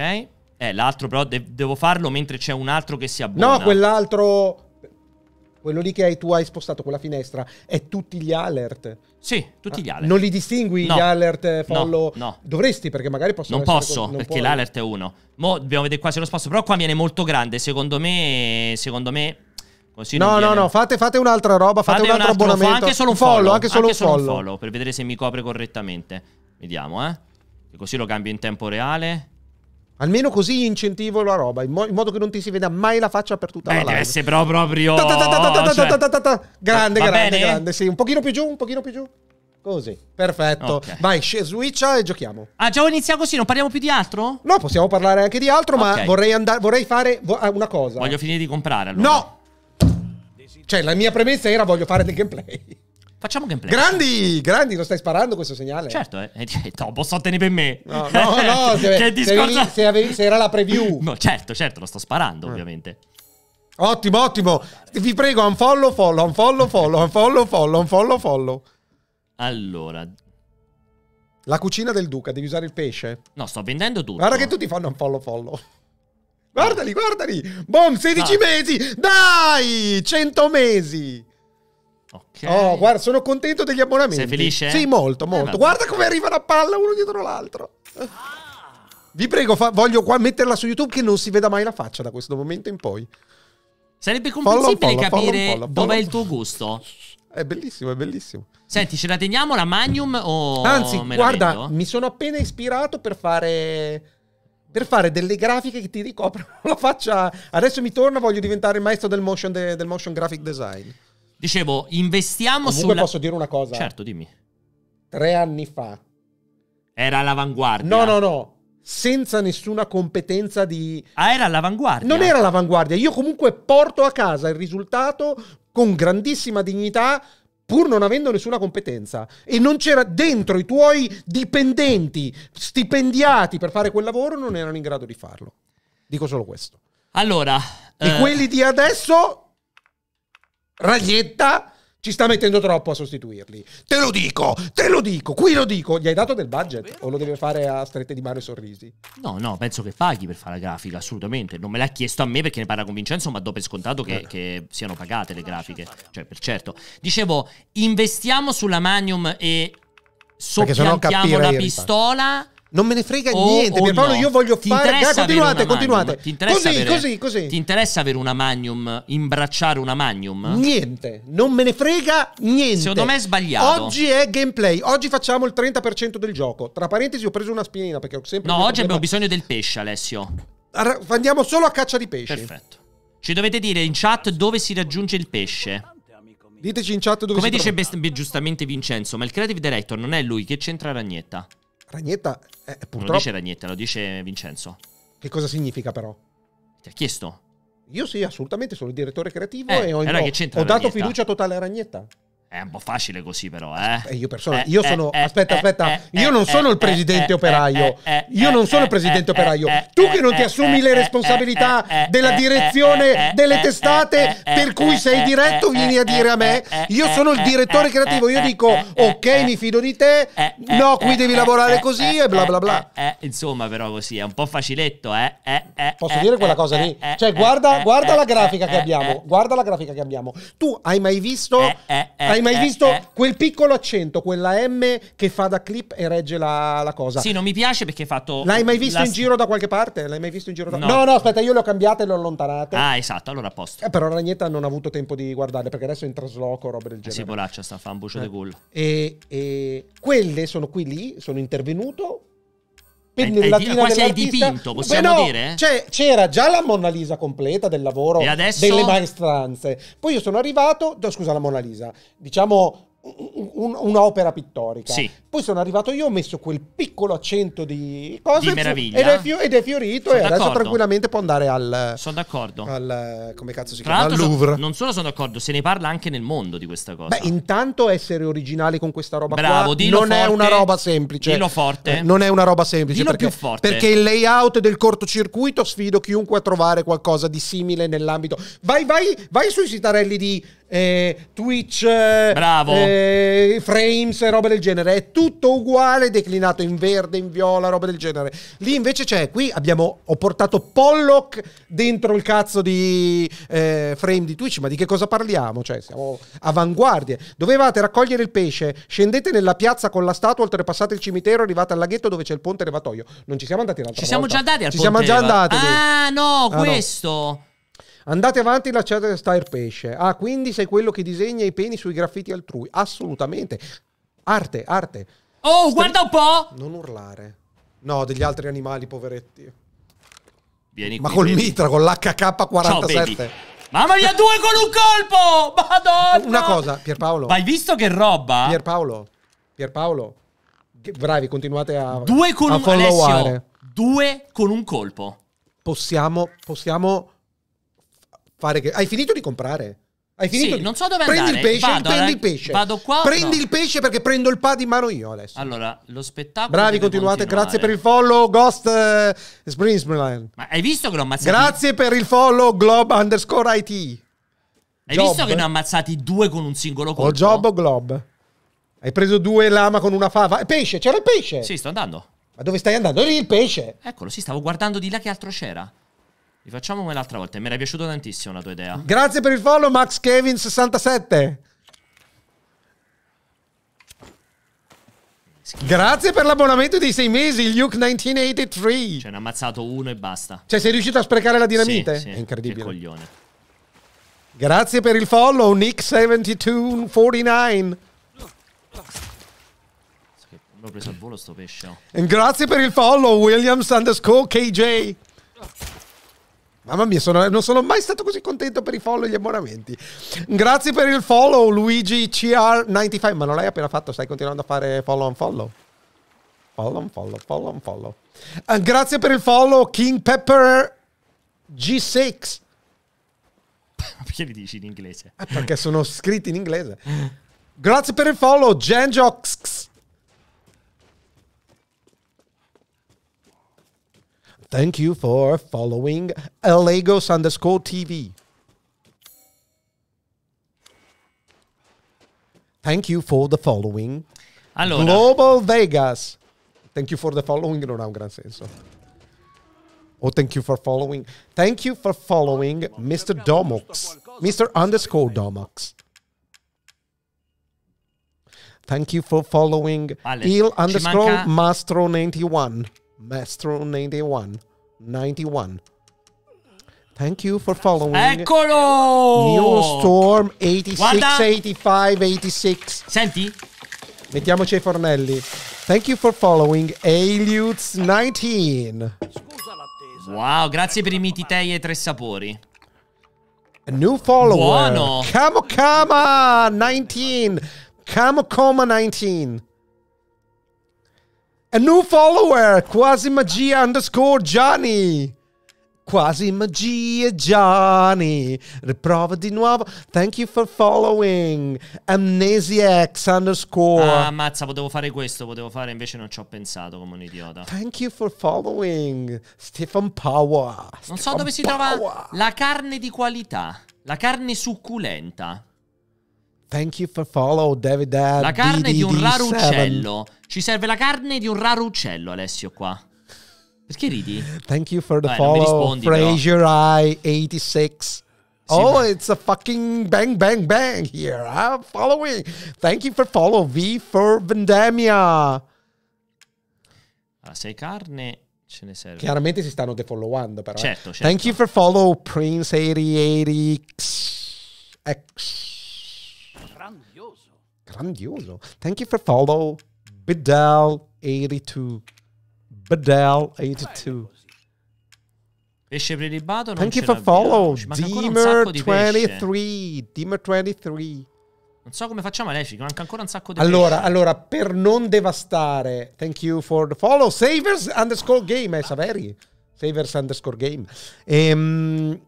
Eh, l'altro però de- devo farlo mentre c'è un altro che si abbona. No, quell'altro... Quello lì che hai, tu hai spostato quella finestra è tutti gli alert. Sì, tutti gli ah, alert. Non li distingui no. gli alert eh, follow? No, no, Dovresti perché magari possono Non posso, con... non perché puoi. l'alert è uno. Mo dobbiamo vedere quasi lo sposto. però qua viene molto grande, secondo me secondo me Così no, viene... no, no, fate, fate, un'altra roba, fate, fate un altro, abbonamento. Fa anche solo un follow, follow anche solo, anche un, follow. solo follow. un follow per vedere se mi copre correttamente. Vediamo, eh. così lo cambio in tempo reale. Almeno così incentivo la roba, in, mo- in, modo che non ti si veda mai la faccia per tutta Beh, la live. Deve essere proprio... Grande, grande, grande, sì. Un pochino più giù, un pochino più giù. Così, perfetto. Okay. Vai, switch e giochiamo. Ah, già iniziamo così, non parliamo più di altro? No, possiamo parlare anche di altro, okay. ma vorrei, andare, vorrei fare ah, una cosa. Voglio finire di comprare allora. No! Cioè, la mia premessa era voglio fare del gameplay. Facciamo gameplay. Grandi, grandi, lo stai sparando questo segnale? Certo, eh. No, ottenere per me. No, no, no se, che discorso... se, avevi, se era la preview. No, certo, certo, lo sto sparando, eh. ovviamente. Ottimo, ottimo. Vi prego, un follow, follow, un follow, follow, un follow, follow, follow, Allora. La cucina del duca, devi usare il pesce? No, sto vendendo tutto. Guarda che tutti fanno un follow, follow. Guardali, guardali. Boom, 16 no. mesi. Dai, 100 mesi. Okay. Oh, guarda, sono contento degli abbonamenti. Sei felice? Sì, molto, eh, molto. Eh, guarda come arriva la palla uno dietro l'altro. Vi prego, voglio qua metterla su YouTube che non si veda mai la faccia da questo momento in poi. Sarebbe comprensibile follow, follow, capire follow, dov'è il tuo gusto. È bellissimo, è bellissimo. Senti, ce la teniamo la Magnum o... Anzi, Meravendo? guarda, mi sono appena ispirato per fare... Per fare delle grafiche che ti ricoprono la faccia. Adesso mi torno, voglio diventare il maestro del motion, de, del motion graphic design. Dicevo, investiamo Comunque sulla... posso dire una cosa. Certo, dimmi. Tre anni fa. Era all'avanguardia. No, no, no. Senza nessuna competenza di... Ah, era all'avanguardia. Non era all'avanguardia. Io comunque porto a casa il risultato con grandissima dignità pur non avendo nessuna competenza e non c'era dentro i tuoi dipendenti stipendiati per fare quel lavoro non erano in grado di farlo. Dico solo questo. Allora, e eh... quelli di adesso Raglietta ci sta mettendo troppo a sostituirli. Te lo dico, te lo dico, qui lo dico. Gli hai dato del budget o lo deve fare a strette di mano e sorrisi? No, no, penso che paghi per fare la grafica, assolutamente. Non me l'ha chiesto a me perché ne parla con Vincenzo, ma do per scontato che, eh. che siano pagate le grafiche. Cioè, per certo. Dicevo, investiamo sulla Magnum e soppiantiamo la pistola non me ne frega o, niente. O Pierpaolo, no. io voglio ti fare. Dai, continuate, continuate. Ti così, avere... così, così. Ti interessa avere una magnum? Imbracciare una magnum? Niente. Non me ne frega niente. Secondo me è sbagliato. Oggi è gameplay. Oggi facciamo il 30% del gioco. Tra parentesi, ho preso una spinina perché ho sempre. No, oggi abbiamo bisogno del pesce, Alessio. Andiamo solo a caccia di pesce. Perfetto. Ci dovete dire in chat dove si raggiunge il pesce. Diteci in chat dove Come si dice giustamente Vincenzo, ma il creative director non è lui, che c'entra Ragnetta? Ragnetta eh, purtroppo... Non lo dice Ragnetta, lo dice Vincenzo. Che cosa significa però? Ti ha chiesto? Io sì, assolutamente, sono il direttore creativo eh, e ho, allora ho, ho dato fiducia totale a Ragnetta. È un po' facile così, però, eh? Io, persona, io sono. aspetta, aspetta. Io non sono il presidente operaio. Io non sono il presidente operaio. Tu che non ti assumi le responsabilità della direzione delle testate per cui sei diretto, vieni a dire a me. Io sono il direttore creativo. Io dico, ok, mi fido di te. No, qui devi lavorare così e bla bla bla. Insomma, però, così è un po' faciletto, eh? Posso dire quella cosa lì? Cioè, guarda, guarda la grafica che abbiamo. Guarda la grafica che abbiamo. Tu hai mai visto. Hai mai eh, visto eh. quel piccolo accento, quella M che fa da clip e regge la, la cosa? Sì, non mi piace perché hai fatto. L'hai mai visto la... in giro da qualche parte? L'hai mai visto in giro da. No, no, no aspetta, io le ho cambiate e le ho allontanate. Ah, esatto, allora a posto. Eh, però Ragnetta non ha avuto tempo di guardarle perché adesso è in trasloco, roba del eh genere. Si, bolaccia, sta a fare un bucio eh. di culo. E, e quelle sono qui lì, sono intervenuto pennellatina quasi hai dipinto possiamo Beh, no, dire cioè, c'era già la Mona Lisa completa del lavoro adesso... delle maestranze poi io sono arrivato no, scusa la Mona Lisa diciamo un, un'opera pittorica. Sì. Poi sono arrivato io, ho messo quel piccolo accento di cose di meraviglia. Ed, è, fio, ed è fiorito sono e d'accordo. adesso tranquillamente può andare al... Sono d'accordo. Al, come cazzo si Tra chiama? Al Louvre. Sono, non solo sono d'accordo, se ne parla anche nel mondo di questa cosa. Beh, intanto essere originali con questa roba Bravo, qua non forte, è una roba semplice. Dillo forte. Eh, non è una roba semplice. Dillo perché, più forte. Perché il layout del cortocircuito sfido chiunque a trovare qualcosa di simile nell'ambito. Vai, vai, vai sui sitarelli di eh, Twitch, eh, eh Frames e roba del genere. È tutto uguale, declinato in verde, in viola, roba del genere. Lì invece c'è, qui abbiamo, ho portato Pollock dentro il cazzo di eh, frame di Twitch, ma di che cosa parliamo? Cioè, siamo avanguardie. Dovevate raccogliere il pesce, scendete nella piazza con la statua, oltrepassate il cimitero, arrivate al laghetto dove c'è il ponte levatoio. Non ci siamo andati l'altra Ci volta. siamo già andati al ci ponte. Ci siamo già andati. Ah, no, ah, questo. No. Andate avanti, lasciate stare il pesce. Ah, quindi sei quello che disegna i peni sui graffiti altrui. Assolutamente. Arte, arte. Oh, Stai... guarda un po'! Non urlare. No, degli altri animali, poveretti. Vieni Ma qui, col baby. mitra, con l'HK47. Ciao, Mamma mia, due con un colpo! Madonna! Una cosa, Pierpaolo. Ma hai visto che roba? Pierpaolo, Pierpaolo. Bravi, continuate a, due con a un, followare. due con un colpo. Possiamo, possiamo fare che... Hai finito di comprare. Hai finito? Sì, non so dove prendi andare. Il pesce, vado, prendi eh. il pesce. Vado qua. Prendi no. il pesce perché prendo il pad in mano io adesso. Allora, lo spettacolo. Bravi, continuate. Grazie per il follow, Ghost uh, eh, Springsteen. Ma hai visto che l'ho ammazzato? Grazie per il follow, Glob underscore IT. Hai job. visto che ne ho ammazzati due con un singolo colpo? O oh, Job o Globe? Hai preso due lama con una fava. Pesce, c'era il pesce. Sì, sto andando. Ma dove stai andando? Lì il pesce. Eccolo, sì, stavo guardando di là che altro c'era. Rifacciamo come l'altra volta. Mi era piaciuta tantissimo la tua idea. Grazie per il follow, Max Kevin 67. Schifo. Grazie per l'abbonamento dei sei mesi, Luke 1983. Cioè, ne ha ammazzato uno e basta. Cioè, sei riuscito a sprecare la dinamite? Sì, sì. È incredibile. Che coglione. Grazie per il follow, Nick7249. L'ho preso al volo sto pesce. Oh. Grazie per il follow, Williams underscore KJ. Mamma mia, sono, non sono mai stato così contento per i follow e gli abbonamenti. Grazie per il follow, Luigi CR95. Ma non l'hai appena fatto? Stai continuando a fare follow on follow? Follow on follow, follow on follow. Uh, grazie per il follow, King Pepper G6. Perché li dici in inglese? Eh, perché sono scritti in inglese. Grazie per il follow, Genjox. Thank you for following Lagos underscore TV. Thank you for the following. Allora. Global Vegas. Thank you for the following non ha un gran senso. Oh, thank you for following. Thank you for following Mr. Domox. Mr. Underscore Domox. Thank you for following Ale, Il underscore Mastro 91. Maestro 91. 91. Thank you for following. Eccolo! New Storm 86, 85, 86. Senti? Mettiamoci ai fornelli. Thank you for following Aliuts 19. Wow, grazie per i miti tei e tre sapori. A new follower. Buono. Kamokama 19. Kamokoma 19. A new follower, quasi magia underscore Gianni. Quasi magia Gianni. Riprova di nuovo. Thank you for following. Amnesiax underscore. Ah, ammazza, potevo fare questo, potevo fare, invece non ci ho pensato come un idiota. Thank you for following. Stephen Power. non Stephen so dove Power. si trova la carne di qualità. La carne succulenta. Thank you for follow, David. Dad, uh, la carne di un raro uccello. Ci serve la carne di un raro uccello, Alessio, qua. Perché ridi? Thank you for the Vabbè, follow, Fraser I 86. Sì, oh, ma... it's a fucking bang bang bang here. I'm following. Thank you for follow V for Vendemia. Allora, sei carne ce ne serve. Chiaramente si stanno defollowando, però. Eh. Certo, certo. Thank you for follow Prince 8080X. x grandioso. Thank you for follow. Bedell82. Bedell82. Pesce prelibato non Thank you for follow. Deamer23. Deamer23. Non so come facciamo adesso, manca ancora un sacco di allora, pesce. Allora, per non devastare, thank you for the follow. Savers underscore game, eh, ah. Saveri. Savers underscore game. Ehm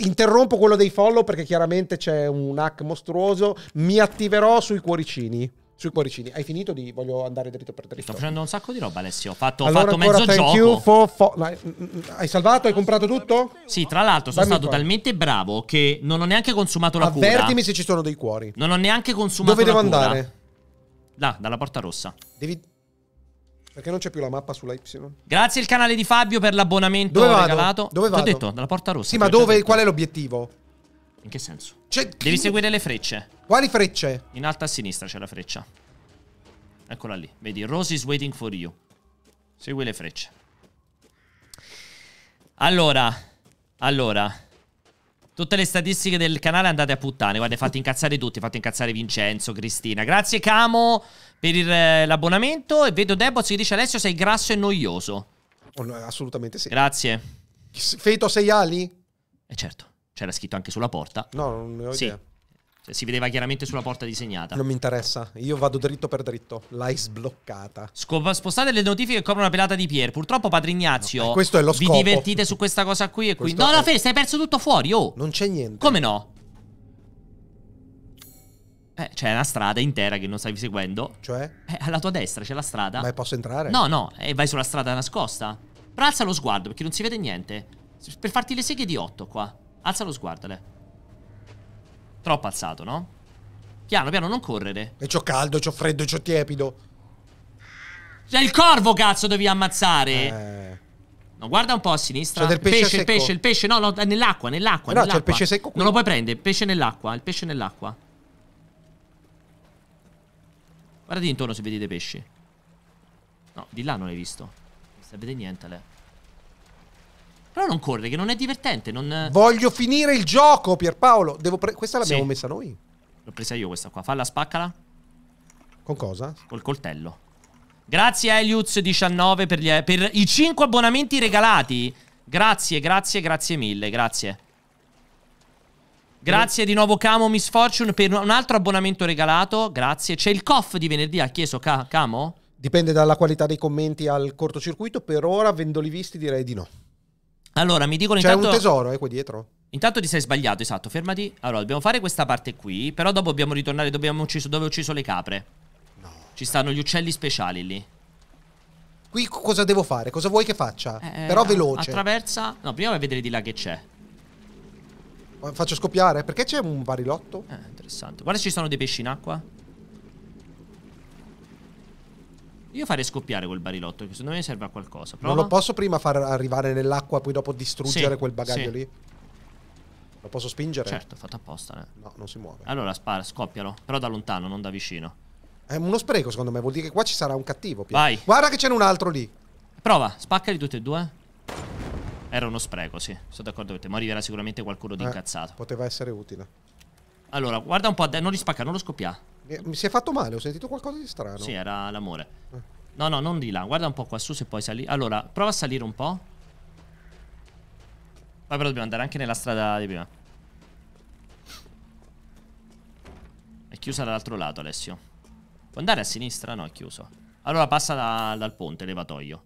interrompo quello dei follow perché chiaramente c'è un hack mostruoso. Mi attiverò sui cuoricini sui cuoricini. Hai finito di voglio andare dritto per dritto. Sto facendo un sacco di roba, Alessio. Ho fatto, allora, fatto ancora, mezzo gioco. You for, for... Ma, mm, mm, hai salvato? Hai comprato tutto? Sì, tra l'altro sono Dammi stato talmente bravo che non ho neanche consumato la Avvertimi cura. Avvertimi se ci sono dei cuori. Non ho neanche consumato Dove la cura. Dove devo andare? Là, dalla porta rossa. Devi perché non c'è più la mappa sulla Y? Grazie al canale di Fabio per l'abbonamento dove regalato. Dove vado? Ti ho detto, dalla porta rossa. Sì, ma dove, qual è l'obiettivo? In che senso? Cioè, Devi chi... seguire le frecce. Quali frecce? In alto a sinistra c'è la freccia. Eccola lì. Vedi, Rose is waiting for you. Segui le frecce. Allora, allora. Tutte le statistiche del canale andate a puttane. Guarda, fate incazzare tutti. Fate incazzare Vincenzo, Cristina. Grazie, Camo per il, eh, l'abbonamento e vedo Deboz che dice Alessio sei grasso e noioso. Oh, no, assolutamente sì. Grazie. Feto sei ali? E eh certo, c'era scritto anche sulla porta. No, non ne ho sì. idea. Cioè, si vedeva chiaramente sulla porta disegnata. Non mi interessa, io vado dritto per dritto. L'hai sbloccata. Scop- spostate le notifiche che coprono una pelata di Pier. Purtroppo, padre Ignazio. No, questo è lo scopo. Vi divertite su questa cosa qui e qui. Questo no, la è... Fede, stai perso tutto fuori. Oh. Non c'è niente. Come no? Eh, c'è una strada intera che non stavi seguendo. Cioè? Eh, alla tua destra c'è la strada. Ma posso entrare? No, no, e vai sulla strada nascosta. Però alza lo sguardo perché non si vede niente. Per farti le seghe di otto qua. Alza lo sguardo, le. Troppo alzato, no? Piano, piano, non correre. E c'ho caldo, c'ho freddo, c'ho tiepido. C'è il corvo, cazzo, devi ammazzare. Eh. No, guarda un po' a sinistra. C'è del pesce, pesce il pesce, il pesce, no, no, nell'acqua, nell'acqua. No, nell'acqua. c'è il pesce secco. Qui. Non lo puoi prendere, pesce nell'acqua, il pesce nell'acqua. Guardati intorno se vedete dei pesci. No, di là non l'hai visto. Non serve niente, lei. Però non corre, che non è divertente. Non... Voglio finire il gioco, Pierpaolo. Devo pre... questa l'abbiamo sì. messa noi. L'ho presa io questa qua. Falla, spaccala. Con cosa? Col coltello. Grazie a Eliuz19 per, gli... per i 5 abbonamenti regalati. Grazie, grazie, grazie mille, grazie. Grazie di nuovo Camo Miss Fortune per un altro abbonamento regalato. Grazie. C'è il COF di venerdì, ha chiesto Ca Camo? Dipende dalla qualità dei commenti al cortocircuito. Per ora, vendoli visti, direi di no. Allora, mi dicono C'è intanto... C'è un tesoro, eh, qui dietro. Intanto ti sei sbagliato, esatto, fermati. Allora, dobbiamo fare questa parte qui, però dopo dobbiamo ritornare dobbiamo ucciso, dove ho ucciso le capre. No. Ci stanno gli uccelli speciali lì. Qui cosa devo fare? Cosa vuoi che faccia? Eh, però eh, veloce. Attraversa... No, prima vai a vedere di là che c'è. Faccio scoppiare? Perché c'è un barilotto? Eh, interessante. Guarda se ci sono dei pesci in acqua. Io farei scoppiare quel barilotto, che secondo me serve a qualcosa. Prova. Non lo posso prima far arrivare nell'acqua, poi dopo distruggere sì, quel bagaglio sì. lì? Lo posso spingere? Certo, fatto apposta. Eh. No, non si muove. Allora spara, scoppialo. Però da lontano, non da vicino. È uno spreco, secondo me. Vuol dire che qua ci sarà un cattivo. Piano. Vai. Guarda che ce n'è un altro lì. Prova, spaccali tutti e due. Era uno spreco, sì. Sono d'accordo con te. Ma arriverà sicuramente qualcuno di eh, incazzato. Poteva essere utile. Allora, guarda un po' a destra. Non rispacca, non lo scoppia. Mi, eh, mi, si è fatto male, ho sentito qualcosa di strano. Sì, era l'amore. Eh. No, no, non di là. Guarda un po' qua su se puoi salire. Allora, prova a salire un po'. Poi però dobbiamo andare anche nella strada di prima. È chiusa dall'altro lato, Alessio. Può andare a sinistra? No, è chiuso. Allora passa da, dal ponte, levatoio.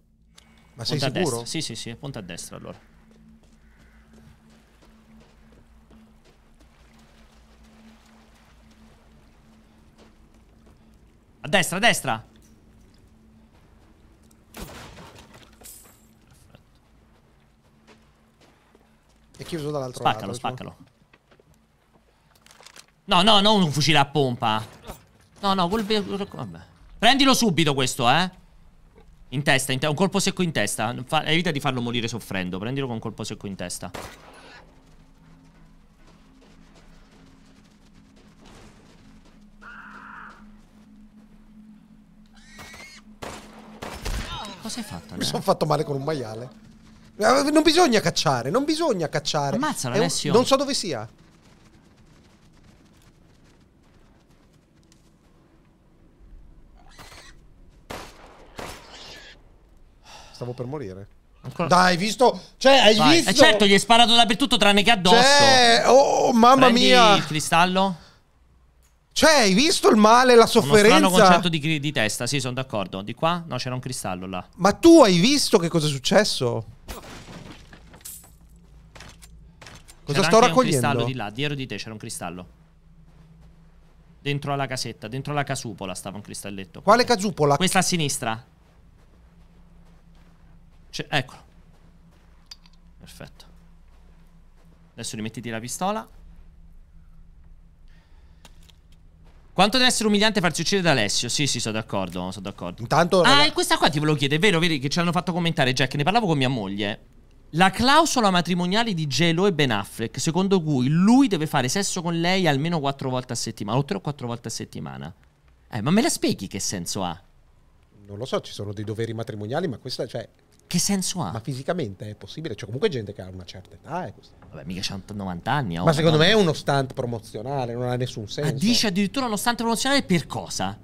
Ma sei sicuro? A destra. Sì, sì, sì, punta a destra allora. A destra, a destra! Perfetto. È chiuso dall'altro spaccalo, lato. Spaccalo, spaccalo. No, no, non un fucile a pompa. No, no, quel... Vabbè. Prendilo subito questo, eh. In testa, in te un colpo secco in testa. Fa evita di farlo morire soffrendo. Prendilo con un colpo secco in testa. Cosa hai fatto? Mi sono fatto male con un maiale. Eh, non bisogna cacciare, non bisogna cacciare. Ammazzalo, Alessio. Un... Non so dove sia. Stavo per morire. Ancora... Dai, hai visto? Cioè, hai Vai. visto? Eh certo, gli hai sparato dappertutto tranne che addosso. Cioè, oh, oh mamma Prendi mia. il cristallo? Cioè, hai visto il male, la sofferenza? Uno strano concetto di, di testa, sì, sono d'accordo. Di qua? No, c'era un cristallo là. Ma tu hai visto che cosa è successo? Cosa sto raccogliendo? C'era un cristallo di là, dietro di te c'era un cristallo. Dentro alla casetta, dentro alla casupola stava un cristalletto. Quale casupola? Questa a sinistra. Cioè, eccolo. Perfetto. Adesso rimettiti la pistola. Quanto deve essere umiliante farsi uccidere da Alessio? Sì, sì, sono d'accordo, sono d'accordo. Intanto... Ah, ragazzi... questa qua ti volevo chiedere, è vero, vedi che ci hanno fatto commentare, Jack, ne parlavo con mia moglie. La clausola matrimoniale di Gelo e Ben Affleck, secondo cui lui deve fare sesso con lei almeno quattro volte a settimana, o tre o quattro volte a settimana. Eh, ma me la spieghi che senso ha? Non lo so, ci sono dei doveri matrimoniali, ma questa, cioè, che senso ha? Ma fisicamente è possibile? C'è cioè, comunque gente che ha una certa età. Vabbè, mica c'ha 90 anni. Eh, Ma secondo anni. me è uno stunt promozionale, non ha nessun ah, senso. Ah, dice addirittura uno stunt promozionale per cosa?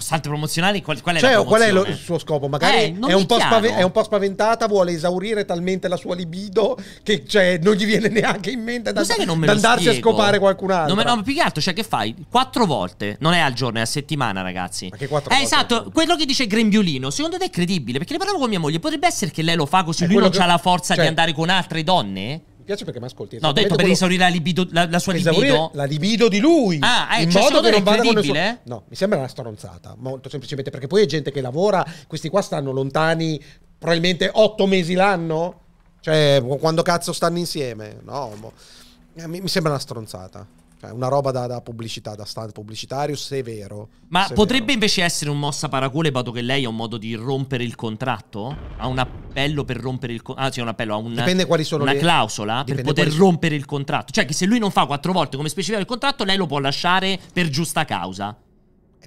Salto promozionale, qual, qual è cioè, qual è lo, il suo scopo? Magari eh, è, un spav- è, un po spaventata, vuole esaurire talmente la sua libido che cioè, non gli viene neanche in mente da, me da andarsi spiego. a scopare qualcun altro. No, no, più che altro, cioè, che fai? Quattro volte, non è al giorno, è a settimana, ragazzi. Ma che quattro eh, volte? Esatto, quello che dice Grembiolino, secondo te è credibile? Perché ne parlavo con mia moglie, potrebbe essere che lei lo fa così, è lui non che... ha la forza cioè... di andare con altre donne? piace perché mi ascolti. No, ho detto per quello... esaurire la, libido, la, la sua libido. La libido di lui. Ah, eh, in cioè, modo che non vada con nessuno. No, mi sembra una stronzata. Molto semplicemente perché poi è gente che lavora, questi qua stanno lontani probabilmente otto mesi l'anno. Cioè, quando cazzo stanno insieme? No, mo... Eh, mi, mi sembra una stronzata. Cioè, una roba da, da, pubblicità, da stand pubblicitario, se è vero. Ma se potrebbe vero. invece essere un mossa paracule, dato che lei ha un modo di rompere il contratto? Ha un appello per rompere il contratto? Ah, sì, un appello, ha un, Dipende quali sono una le... clausola Dipende per poter rompere il contratto. Cioè che se lui non fa quattro volte come specifica il contratto, lei lo può lasciare per giusta causa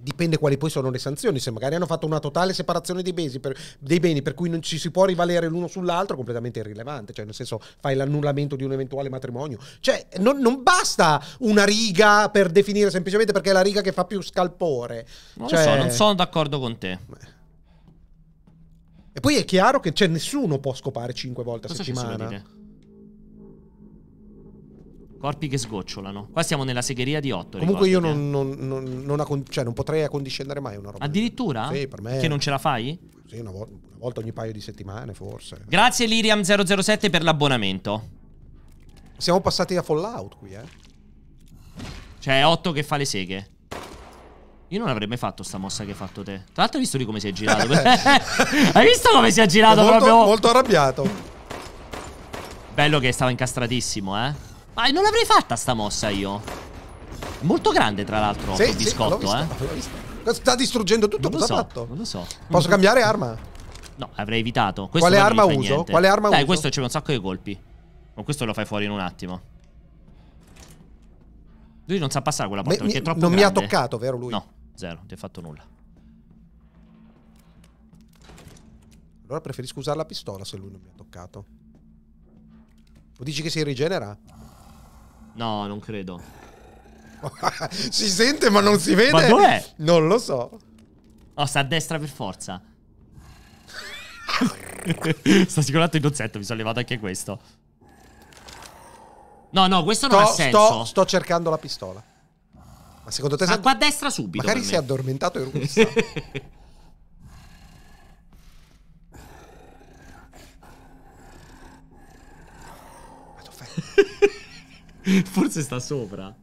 dipende quali poi sono le sanzioni. Se magari hanno fatto una totale separazione dei beni, per, dei beni, per cui non ci si può rivalere l'uno sull'altro, completamente irrilevante. Cioè, nel senso, fai l'annullamento di un eventuale matrimonio. Cioè, non, non basta una riga per definire semplicemente perché è la riga che fa più scalpore. Non cioè... so, non sono d'accordo con te. Beh. E poi è chiaro che c'è cioè, nessuno può scopare cinque volte a settimana. Cosa settimana. Corpi che sgocciolano. Qua siamo nella segheria di Otto. Comunque io non, non, non, non accon- cioè potrei accondiscendere mai una roba. Addirittura? Sì, per me. Che non ce la fai? Sì, una, vo- una volta ogni paio di settimane forse. Grazie Liriam007 per l'abbonamento. Siamo passati a Fallout qui, eh. Cioè, Otto che fa le seghe. Io non avrei mai fatto sta mossa che hai fatto te. Tra l'altro hai visto lì come si è girato. Eh, hai visto come si è girato? È molto, proprio... molto arrabbiato. Bello che stava incastratissimo, eh. Ah, non l'avrei fatta sta mossa io. Molto grande, tra l'altro, sì, biscotto, sì, eh. Sta distruggendo tutto, non lo so, fatto? Non lo so. Posso cambiare arma? No, avrei evitato. Questo Quale arma uso? Niente. Quale arma Dai, uso? questo c'è un sacco di colpi. Con questo lo fai fuori in un attimo. Lui non sa passare quella porta, mi, perché è troppo Non grande. mi ha toccato, vero lui? No, zero, non ti ha fatto nulla. Allora preferisco usare la pistola se lui non mi ha toccato. O dici che si rigenera? No, non credo. si sente ma non si vede? Ma dov'è? Non lo so. Oh, sta a destra per forza. sta sicurando il dozzetto, mi sono levato anche questo. No, no, questo sto, non ha senso. Sto, sto cercando la pistola. Ma secondo te... Ma qua a destra subito. Magari si è addormentato e russa. Ma dov'è? Forse sta sopra.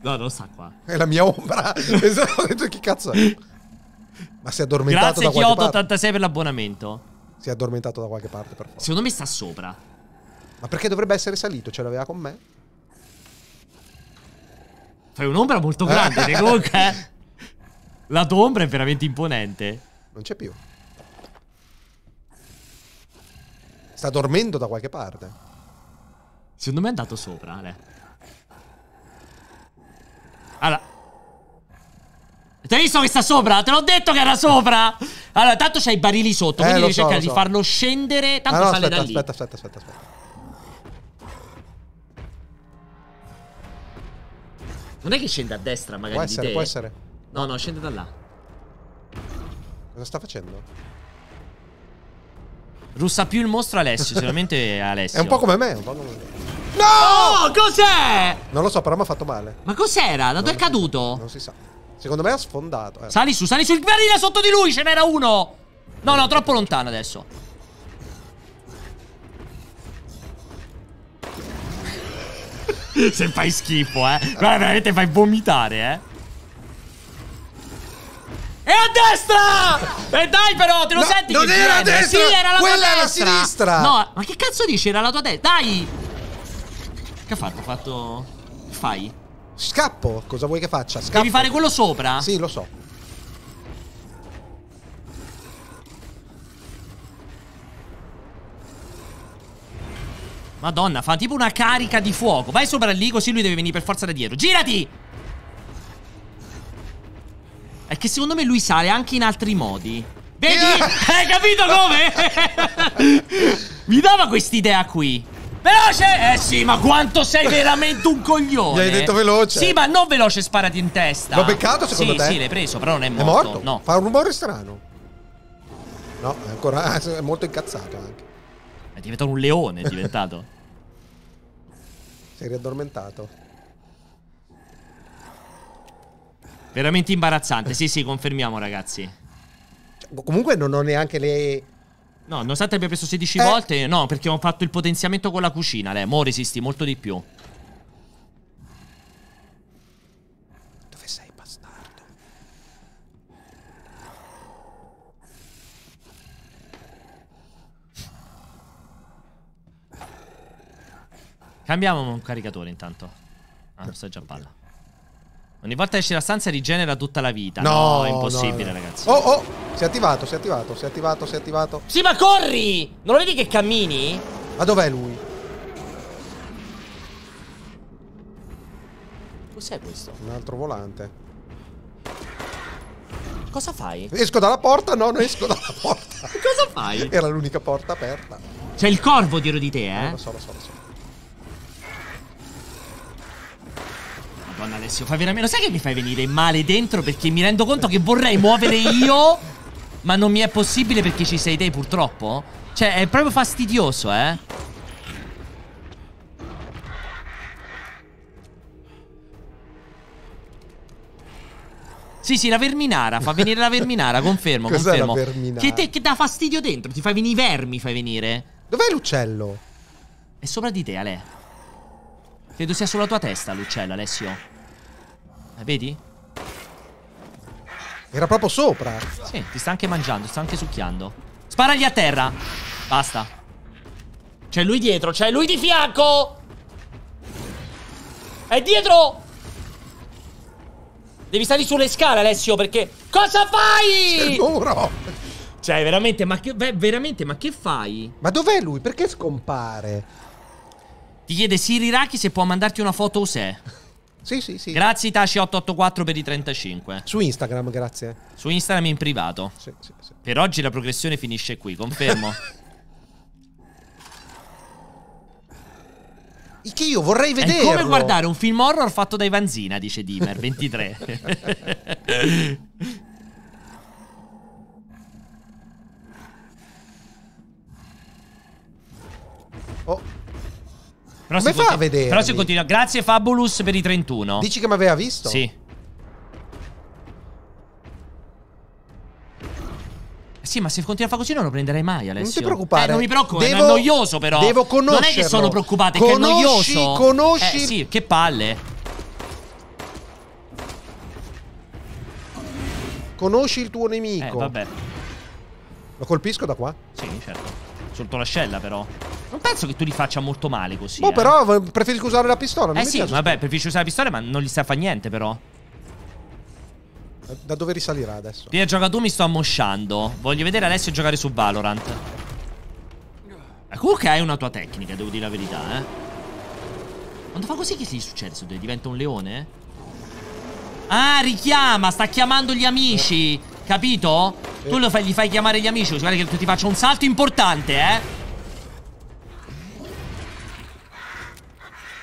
No, non sta qua. È la mia ombra. Ho detto chi cazzo è. Ma si è addormentato Grazie da Kyoto 86 per l'abbonamento. Si è addormentato da qualche parte, per forza. Secondo me sta sopra. Ma perché dovrebbe essere salito? Ce l'aveva con me? Fai un'ombra molto grande, comunque. Eh. La tua ombra è veramente imponente. Non c'è più. Sta dormendo da qualche parte. Secondo me è andato sopra, Ale. Allora. Ti hai visto che sta sopra? Te l'ho detto che era sopra! Allora, tanto c'hai i barili sotto, eh, quindi devi so, cercare so. di farlo scendere. Ah, tanto ah, no, sale aspetta, da lì. Aspetta, aspetta, aspetta, aspetta. Non è che scende a destra, magari. Può essere, può essere. No, no, scende da là. Cosa sta facendo? Russa più il mostro Alessio, sicuramente Alessio. È un po' come me, un po' come me. No! Oh, cos'è? Non lo so, però mi ha fatto male. Ma cos'era? Da dove è caduto? non si sa. Secondo me ha sfondato. Eh. Sali su, sali sul barile sotto di lui, ce n'era uno. No, no, troppo lontano adesso. Se fai schifo, eh. Guarda, veramente fai vomitare, eh. E a destra! E eh, dai però, te lo no, senti non che era a destra! Sì, era la Quella tua destra! Quella sinistra! No, ma che cazzo dici? Era la tua destra! Dai! Che ha fatto? Ha fatto... fai? Scappo! Cosa vuoi che faccia? Scappo! Devi fare quello sopra? Sì, lo so. Madonna, fa tipo una carica di fuoco. Vai sopra lì, così lui deve venire per forza da dietro. Girati! È che secondo me lui sale anche in altri modi. Vedi? Hai capito come? Mi dava quest'idea qui. Veloce! Eh sì, ma quanto sei veramente un coglione! Gli hai detto veloce! Sì, ma non veloce sparati in testa! L'ho beccato secondo sì, te? Sì, sì, l'hai preso, però non è morto. È morto? No. Fa un rumore strano. No, è ancora... è molto incazzato anche. È diventato un leone, è diventato. si è riaddormentato. Veramente imbarazzante. Sì, sì, confermiamo, ragazzi. Boh, comunque non ho neanche le. No, nonostante abbia preso 16 eh. volte, no, perché ho fatto il potenziamento con la cucina. Lei, mo resisti molto di più. Dove sei, bastardo? Cambiamo un caricatore intanto. Ah, sto già a palla. Ogni volta che esce dalla stanza rigenera tutta la vita. No, no è impossibile, no, no. ragazzi. Oh, oh, si è attivato, si è attivato, si è attivato, si è attivato. Sì, ma corri! Non lo vedi che cammini? Ma dov'è lui? Cos'è questo? Un altro volante. Cosa fai? Esco dalla porta? No, non esco dalla porta. Cosa fai? Era l'unica porta aperta. C'è il corvo dietro di te, eh? lo so, lo so, lo so. Madonna Alessio, fai veramente... Sai che mi fai venire male dentro perché mi rendo conto che vorrei muovere io, ma non mi è possibile perché ci sei te purtroppo? Cioè, è proprio fastidioso, eh? Sì, sì, la verminara. Fa venire la verminara, confermo. Cos'è confermo. la verminara? Che, te, che dà fastidio dentro. Ti fai venire i vermi, fai venire. Dov'è l'uccello? È sopra di te, Ale. Credo sia sulla tua testa l'uccello, Alessio. Eh, vedi? Era proprio sopra. Sì, ti sta anche mangiando, sta anche succhiando. Sparagli a terra. Basta. C'è lui dietro, c'è lui di fianco. È dietro. Devi stare sulle scale, Alessio, perché... Cosa fai? Sicuro. Cioè, veramente, ma che, veramente, ma che fai? Ma dov'è lui? Perché scompare? Ti chiede Siriraki se può mandarti una foto o se. Sì, sì, sì. Grazie Itachi884 per i 35. Su Instagram, grazie. Su Instagram in privato. Sì, sì, sì. Per oggi la progressione finisce qui, confermo. che io vorrei vedere. È come guardare un film horror fatto dai Vanzina, dice Dimer, 23. oh. Però Come fa continu- a vedere? Però si continua. Grazie Fabulous per i 31. Dici che mi aveva visto? Sì. Eh sì, ma se continua a fare così non lo prenderei mai, Alessio. Non ti preoccupare. Eh, non mi preoccupo, devo, è noioso però. Devo conoscerlo. Non è che sono preoccupato, è conosci, che è noioso. Eh, conosci, eh, sì, che palle. Conosci il tuo nemico. Eh, vabbè. Lo colpisco da qua? Sì, certo. Sotto l'ascella, però. Non penso che tu li faccia molto male così. Boh, eh. però preferisco usare la pistola. Non eh sì, vabbè, preferisci usare la pistola, ma non gli sta a fare niente, però. Da dove risalirà adesso? Via, gioca tu, mi sto ammosciando. Voglio vedere adesso giocare su Valorant. Eh, comunque hai una tua tecnica, devo dire la verità, eh. Quando fa così che si succede? Se diventa un leone? Ah, richiama, sta chiamando gli amici. Capito? Tu lo fai, gli fai chiamare gli amici. Guarda che ti faccio un salto importante, eh.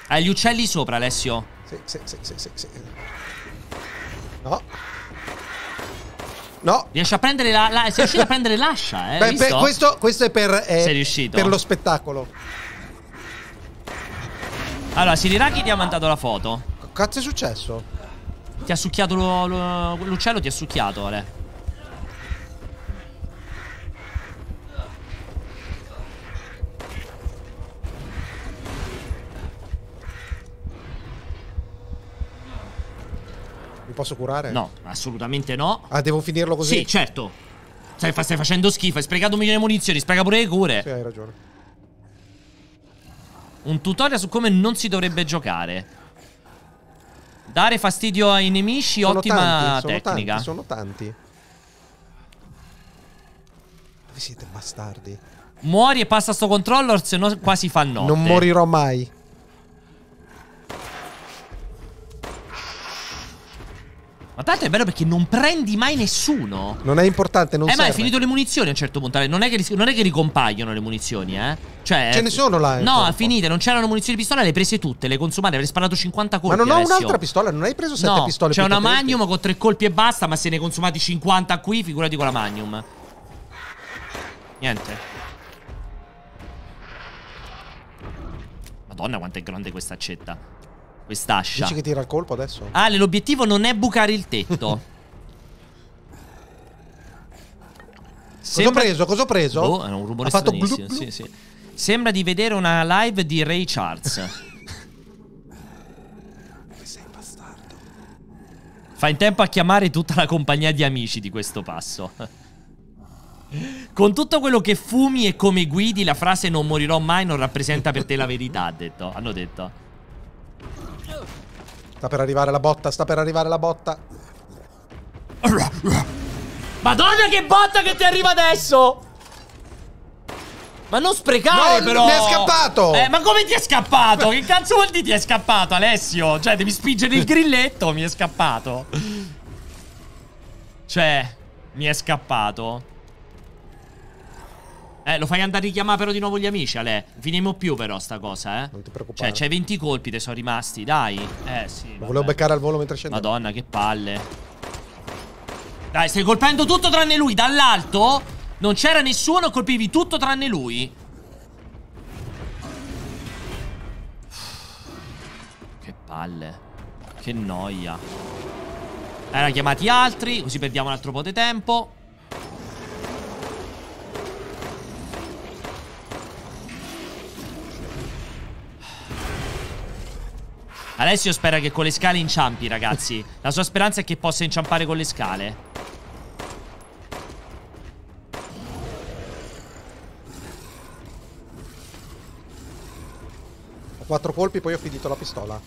Hai gli uccelli sopra, Alessio. Sì, sì, sì, sì, sì, sì. No. No. Riesci a prendere la. la sei riuscito a prendere l'ascia, eh? Beh, per, questo, questo, è per. Eh, sei riuscito. Per lo spettacolo. Allora, Siriraki ti ha mandato la foto. cazzo è successo? Ti ha succhiato l'uccello, ti ha succhiato, Ale. posso curare? No, assolutamente no. Ah, devo finirlo così? Sì, certo. Stai, stai facendo schifo, hai sprecato un milione di munizioni, spreca pure le cure. Sì, hai ragione. Un tutorial su come non si dovrebbe giocare. Dare fastidio ai nemici, sono ottima tanti, sono tecnica. Tanti, sono tanti. Dove siete bastardi? Muori e passa sto controller, se no quasi fa notte. Non morirò mai. Ma tanto è bello perché non prendi mai nessuno. Non è importante, non eh, serve. Eh, ma hai finito le munizioni a un certo punto. Non è che, non è che ricompaiono le munizioni, eh. Cioè, Ce ne sono là. Eh, no, finite, non c'erano munizioni di pistola, le hai prese tutte, le consumate, avrei sparato 50 colpi. Ma non ho Alessio. un'altra pistola, non hai preso 7 no, pistole. C'è una Magnum con 3 colpi e basta, ma se ne hai consumati 50 qui, figurati con la Magnum. Niente. Madonna, quanto è grande questa accetta. Quest'ascia. Dici che tira il colpo adesso? Ah, l'obiettivo non è bucare il tetto. Sembra... Cosa ho preso? Cosa ho preso? Oh, è un rumore ha fatto blu, blu. Sì, sì. Sembra di vedere una live di Ray Charles. sei bastardo. Fa in tempo a chiamare tutta la compagnia di amici di questo passo. Con tutto quello che fumi e come guidi, la frase non morirò mai non rappresenta per te la verità, ha detto. Hanno detto. Sta per arrivare la botta, sta per arrivare la botta. Madonna che botta che ti arriva adesso! Ma non sprecare no, però! Mi è scappato! Eh, ma come ti è scappato? Che cazzo vuol dire ti è scappato, Alessio? Cioè, devi spingere il grilletto, mi è scappato. Cioè, mi è scappato. Eh, lo fai andare a richiamare però di nuovo gli amici, Ale. Finiamo più però sta cosa, eh. Non ti preoccupare. Cioè, c'hai 20 colpi, te sono rimasti, dai. Eh, sì. Ma volevo beccare al volo mentre scendevo. Madonna, che palle. Dai, stai colpendo tutto tranne lui. Dall'alto non c'era nessuno, colpivi tutto tranne lui. Che palle. Che noia. Era chiamati altri, così perdiamo un altro po' di tempo. Alessio spera che con le scale inciampi, ragazzi. La sua speranza è che possa inciampare con le scale. Ho quattro colpi, poi ho finito la pistola.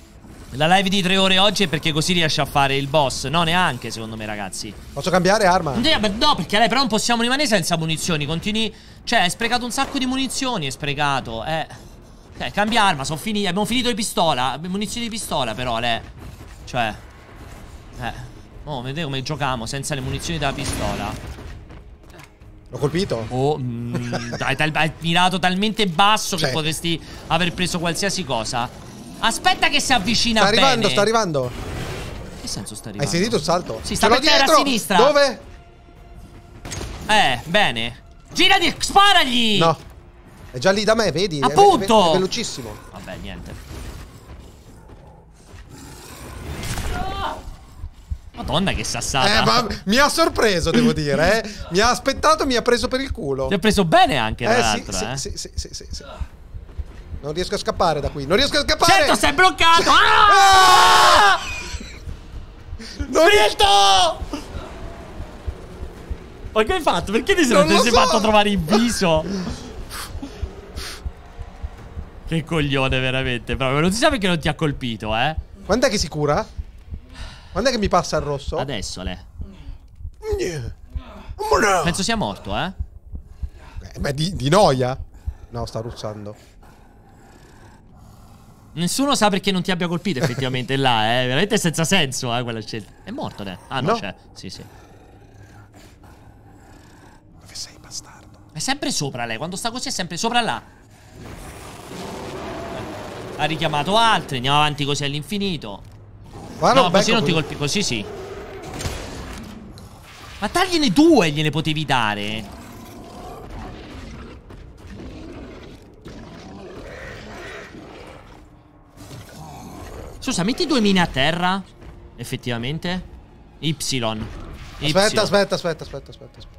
La live di tre ore oggi è perché così riesce a fare il boss. No, neanche, secondo me, ragazzi. Posso cambiare arma? No, perché lei però non possiamo rimanere senza munizioni. Continui. Cioè, hai sprecato un sacco di munizioni. Hai sprecato, eh. Eh, cambia arma, sono finiti. Abbiamo finito di pistola. Munizioni di pistola, però, le. Cioè. Eh. Oh, vedete come giocamo senza le munizioni della pistola. L'ho colpito? Oh, mm, dai, hai mirato talmente basso cioè. che potresti aver preso qualsiasi cosa. Aspetta che si avvicina Sta arrivando, bene. sta arrivando. Che senso sta arrivando? Hai sentito il salto? Si sta per terra a sinistra. Dove? Eh, bene. Girati, sparagli! No. È già lì da me, vedi? Appunto! È, ve è velocissimo. Vabbè, niente. Madonna che sassata. Eh, ma mi ha sorpreso, devo dire. Eh. Mi ha aspettato, mi ha preso per il culo. Ti ha preso bene anche, tra eh, l'altro. Sì, eh. sì, sì, sì, sì, sì. Non riesco a scappare da qui. Non riesco a scappare. Certo, sei bloccato. C ah! ah! Non riesco! Ma che hai fatto? Perché non ti sei, so. fatto trovare in viso? Che coglione, veramente. Proprio. Non si sa perché non ti ha colpito, eh. Quando è che si cura? Quando è che mi passa il rosso? Adesso, Le. Penso sia morto, eh. eh ma di, di noia? No, sta ruzzando. Nessuno sa perché non ti abbia colpito effettivamente là, eh. Veramente senza senso, eh, quella scelta. È morto, le. Ah, no, no. c'è. Sì, sì. Dove sei, bastardo? È sempre sopra lei, quando sta così è sempre sopra là. Ha richiamato altri. Andiamo avanti così all'infinito. No, così non ti colpi. Così sì. Ma tagliene due gliene potevi dare. Scusa, metti due mine a terra. Effettivamente. Y. y. Aspetta, aspetta, aspetta, aspetta, aspetta. aspetta.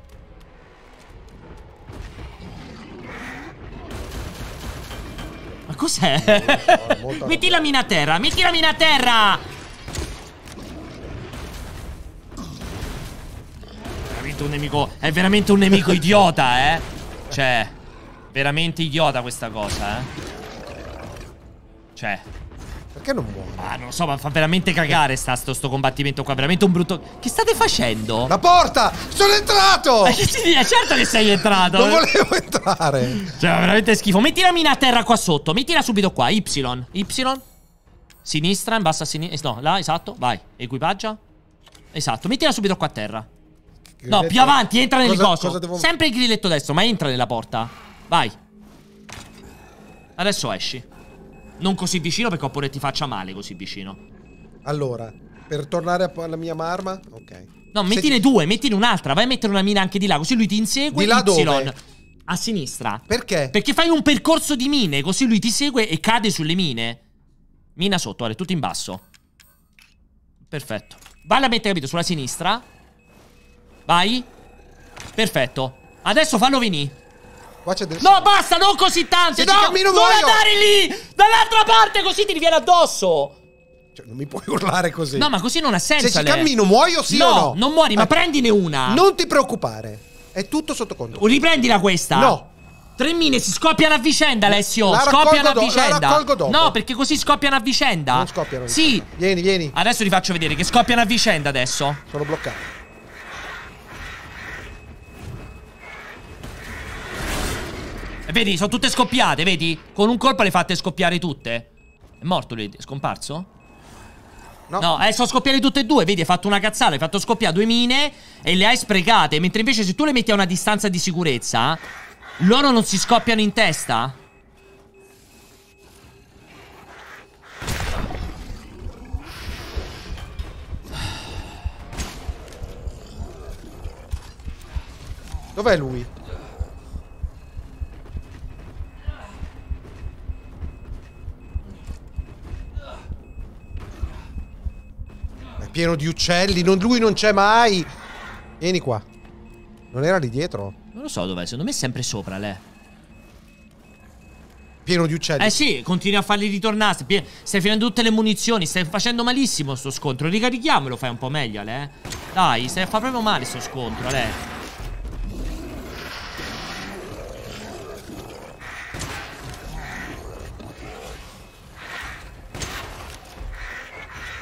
Cos'è? metti la mina a terra, metti la mina a terra! Veramente un nemico, è veramente un nemico idiota, eh? Cioè, veramente idiota questa cosa, eh? Cioè... Perché non muore? Ah, non so, ma fa veramente cagare sta, sto, sto combattimento qua. Veramente un brutto. Che state facendo? La porta! Sono entrato! Ma eh, che si dice? Certo che sei entrato! non volevo entrare! Cioè, veramente schifo. Metti la mina a terra qua sotto. Mettila subito qua. Y. Y. Sinistra, in basso a sinistra. Eh, no, là, esatto. Vai. Equipaggia. Esatto. Mettila subito qua a terra. Grilletto. No, più avanti, entra nel coso. Devo... Sempre il grilletto destro, ma entra nella porta. Vai. Adesso esci. Non così vicino perché oppure ti faccia male così vicino. Allora, per tornare alla mia marma, ok. No, mettine Senti... due, mettine un'altra, vai a mettere una mina anche di là, così lui ti insegue. Di là dove? A sinistra. Perché? Perché fai un percorso di mine, così lui ti segue e cade sulle mine. Mina sotto, guarda, tutto in basso. Perfetto. Vai a mettere, capito, sulla sinistra. Vai. Perfetto. Adesso fallo venire. Qua c'è del No, basta, non così tanto. No, cammino, non muoio. andare lì. Dall'altra parte, così ti viene addosso. Cioè, non mi puoi urlare così. No, ma così non ha senso. Se ci lei. cammino, muoio sì no, o no? non muori, ma ecco. prendine una. Non ti preoccupare. È tutto sotto controllo. Riprendila questa. No. Tre mine si scoppiano a vicenda, Alessio. La scoppiano a vicenda. La raccolgo dopo. No, perché così scoppiano a vicenda. Non scoppiano. Sì. Vicenda. Vieni, vieni. Adesso ti faccio vedere che scoppiano a vicenda adesso. Sono bloccato. Eh, vedi, sono tutte scoppiate, vedi? Con un colpo le fate scoppiare tutte. È morto lui, è scomparso? No, no eh, sono scoppiate tutte e due. Vedi, hai fatto una cazzata. Hai fatto scoppiare due mine e le hai sprecate. Mentre invece, se tu le metti a una distanza di sicurezza, loro non si scoppiano in testa. Dov'è lui? pieno di uccelli. Non, lui non c'è mai. Vieni qua. Non era lì dietro? Non lo so dov'è, secondo me è sempre sopra lei. Pieno di uccelli. Eh sì, continui a farli ritornare. Stai finendo tutte le munizioni. Stai facendo malissimo sto scontro. Ricarichiamolo, fai un po' meglio, Ale. Dai, stai a fare proprio male sto scontro, Ale.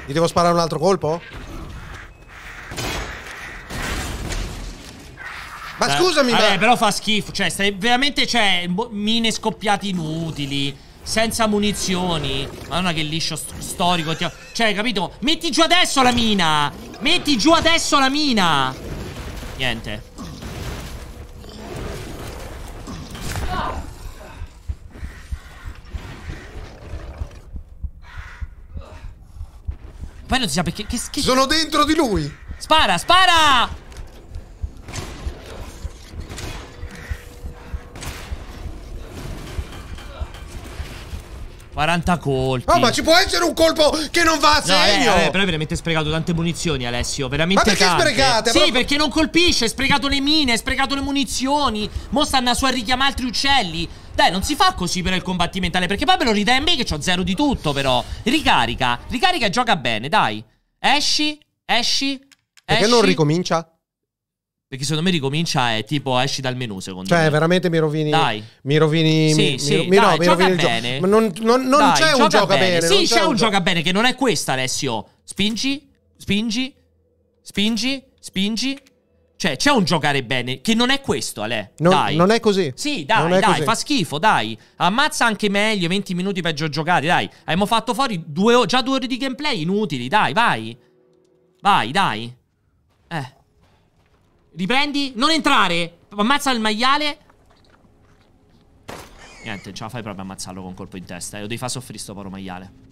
Gli devo sparare un altro colpo? Ma eh, scusami, vabbè, ma... però fa schifo. Cioè, stai veramente, cioè, mine scoppiate inutili. Senza munizioni. Madonna che liscio st storico. Ti... Cioè, capito? Metti giù adesso la mina. Metti giù adesso la mina. Niente. Poi non si sa perché. Che, che... Sono dentro di lui. Spara, spara. Quaranta colpi. Oh, ma ci può essere un colpo che non va a segno. No, eh, eh, però hai veramente sprecato tante munizioni, Alessio. Veramente. Ma perché tante. sprecate? Sì, però... perché non colpisce. È sprecato le mine, è sprecato le munizioni. Mo stanno su a richiamare altri uccelli. Dai, non si fa così per il combattimentale. Perché poi me lo ridà in me che ho zero di tutto, però. Ricarica. Ricarica e gioca bene, dai. Esci, esci. Perché non ricomincia? Perché secondo me ricomincia è tipo esci dal menu, secondo cioè, me. Cioè, veramente mi rovini. Dai. Mi rovini. Sì, mi, sì, mi, dai, no, mi rovini il bene. Ma non, non, non dai, c'è un gioca bene. bene. Sì, c'è, c'è, un gioca bene che non è questo, Alessio. Spingi, spingi, spingi, spingi. Cioè, c'è un giocare bene, che non è questo, Ale. Non, dai. non è così. Sì, dai, dai, fa schifo, dai. Ammazza anche meglio, 20 minuti peggio giocati, dai. Abbiamo fatto fuori due, già due ore di gameplay inutili, dai, vai. Vai, dai. Eh. Riprendi, non entrare. Ammazza il maiale. Niente, ce la fai proprio a ammazzarlo con colpo in testa. Eh. Lo devi far soffrire sto povero maiale.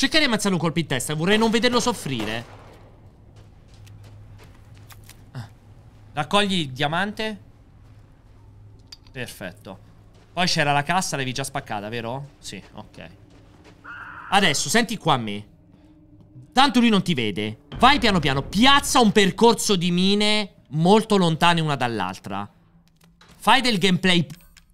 Cercare di ammazzare un colpo in testa. Vorrei non vederlo soffrire. Ah. Raccogli il diamante. Perfetto. Poi c'era la cassa, l'avevi già spaccata, vero? Sì, ok. Adesso, senti qua a me. Tanto lui non ti vede. Vai piano piano, piazza un percorso di mine molto lontane una dall'altra. Fai del gameplay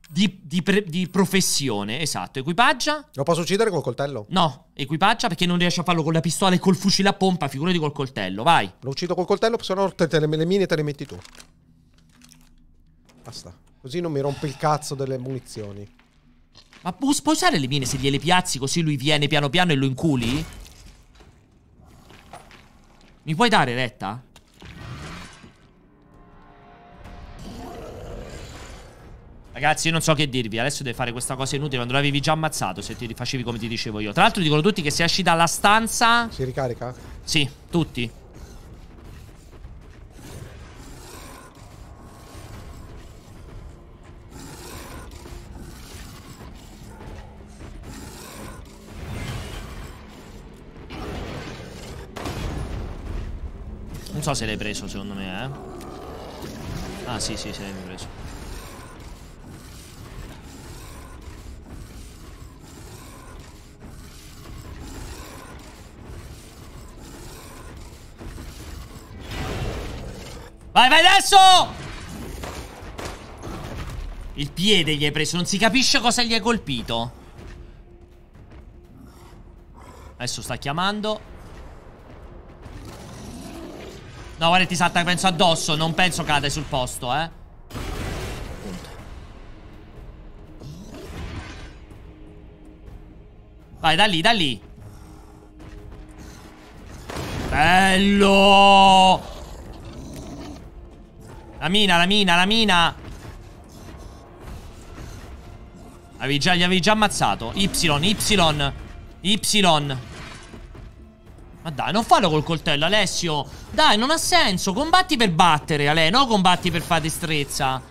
di, di, pre, di, professione, esatto. Equipaggia? Lo posso uccidere col coltello? No, equipaggia perché non riesce a farlo con la pistola e col fucile a pompa, figurati col coltello, vai. Lo uccido col coltello, se no te, te, le, le mine te le metti tu. Basta. Così non mi rompe il cazzo delle munizioni. Ma puoi usare le mine se gliele piazzi così lui viene piano piano e lo inculi? Mi puoi dare retta? Ragazzi, io non so che dirvi. Adesso devi fare questa cosa inutile quando l'avevi già ammazzato. Se ti rifacevi come ti dicevo io. Tra l'altro, dicono tutti che se esci dalla stanza. Si ricarica? Sì, tutti. Non so se l'hai preso, secondo me, eh. Ah, sì, sì, se l'hai preso. Vai, vai adesso! Il piede gli hai preso, non si capisce cosa gli hai colpito. Adesso sta chiamando. No, guarda, ti salta, penso addosso. Non penso cade sul posto, eh. Vai, da lì, da lì. Bello! La mina, la mina, la mina avevi già, Li avevi già ammazzato Y, Y Y Ma dai, non fallo col coltello, Alessio Dai, non ha senso Combatti per battere, Ale Non combatti per fare destrezza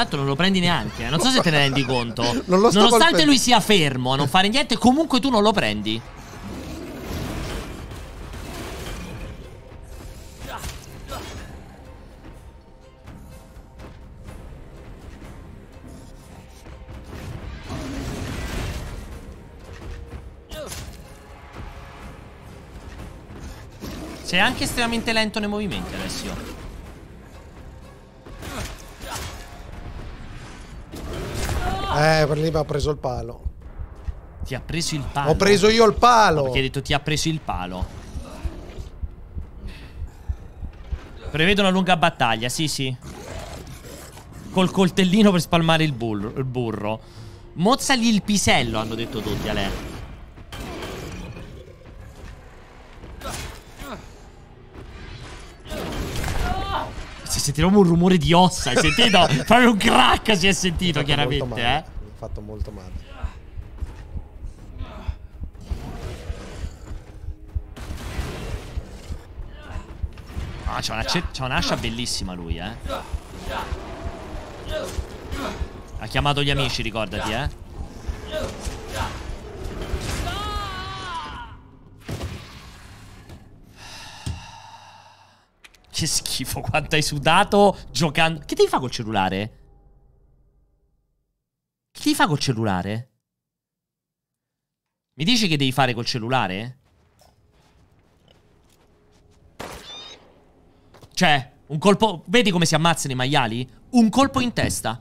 tanto non lo prendi neanche. Eh. Non so se te ne rendi conto. Nonostante palpendo. lui sia fermo a non fare niente, comunque tu non lo prendi. Sei anche estremamente lento nei movimenti adesso. Eh, per lì mi ha preso il palo. Ti ha preso il palo? Ho preso io il palo! Perché hai detto ti ha preso il palo. Prevedo una lunga battaglia, sì sì. Col coltellino per spalmare il burro. Il Mozzagli il pisello, hanno detto tutti, Ale. si cioè, sente proprio un rumore di ossa. Hai sentito? proprio un crack si è sentito, chiaramente. Male, eh? Mi ha fatto molto male. Ah, c'ha, una un'ascia bellissima lui, eh. Ha chiamato gli amici, ricordati, eh. Che schifo quanto hai sudato giocando. Che devi fare col cellulare? Che devi fare col cellulare? Mi dici che devi fare col cellulare? Cioè, un colpo... Vedi come si ammazzano i maiali? Un colpo in testa.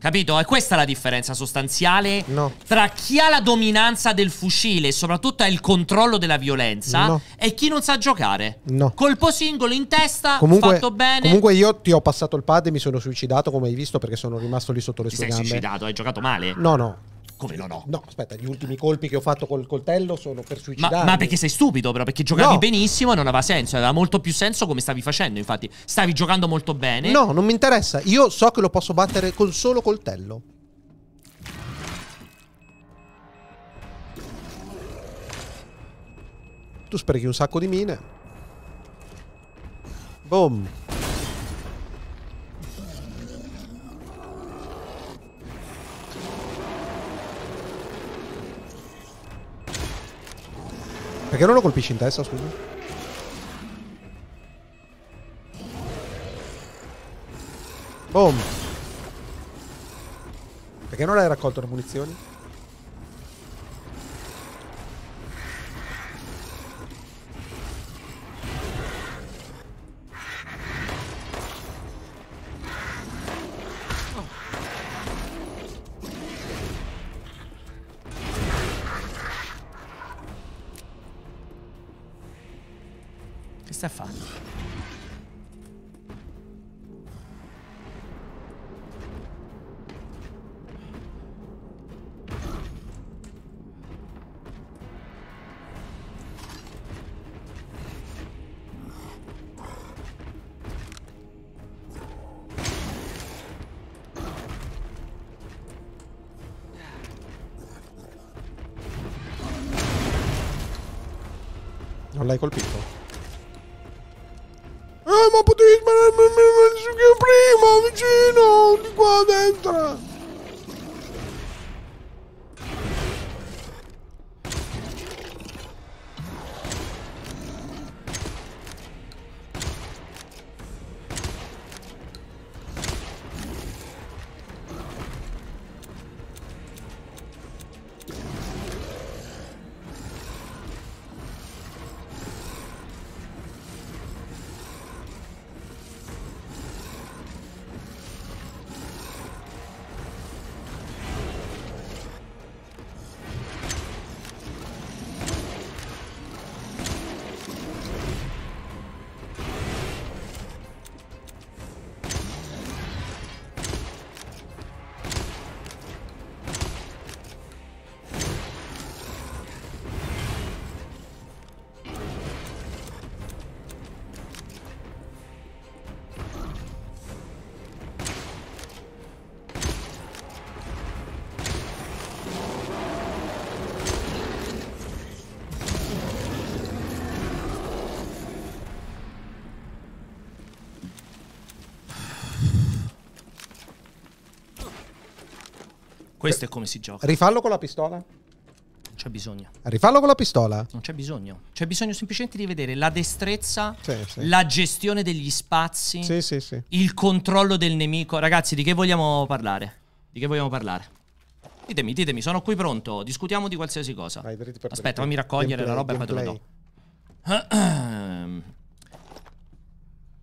Capito? E questa è la differenza sostanziale no. tra chi ha la dominanza del fucile e soprattutto ha il controllo della violenza no. e chi non sa giocare. No. Colpo singolo in testa, comunque, fatto bene. Comunque io ti ho passato il pad e mi sono suicidato, come hai visto, perché sono rimasto lì sotto le ti sue sei gambe. sei suicidato? Hai giocato male? No, no. Come no, no? No, aspetta, gli ultimi colpi che ho fatto col coltello sono per suicidarmi. Ma, ma perché sei stupido, però? Perché giocavi no. benissimo e non aveva senso. Aveva molto più senso come stavi facendo, infatti. Stavi giocando molto bene. No, non mi interessa. Io so che lo posso battere con solo coltello. Tu sprechi un sacco di mine. Boom. Perché non lo colpisci in testa, scusa? Boom! Perché non hai raccolto le munizioni? sta facendo? l'hai colpito? Questo è come si gioca. Rifallo con la pistola? Non c'è bisogno. Rifallo con la pistola? Non c'è bisogno. C'è bisogno semplicemente di vedere la destrezza, sì, sì. la gestione degli spazi, sì, sì, sì. il controllo del nemico. Ragazzi, di che vogliamo parlare? Di che vogliamo parlare? Ditemi, ditemi, sono qui pronto. Discutiamo di qualsiasi cosa. Vai, per Aspetta, fammi raccogliere gameplay, la roba e poi te la do.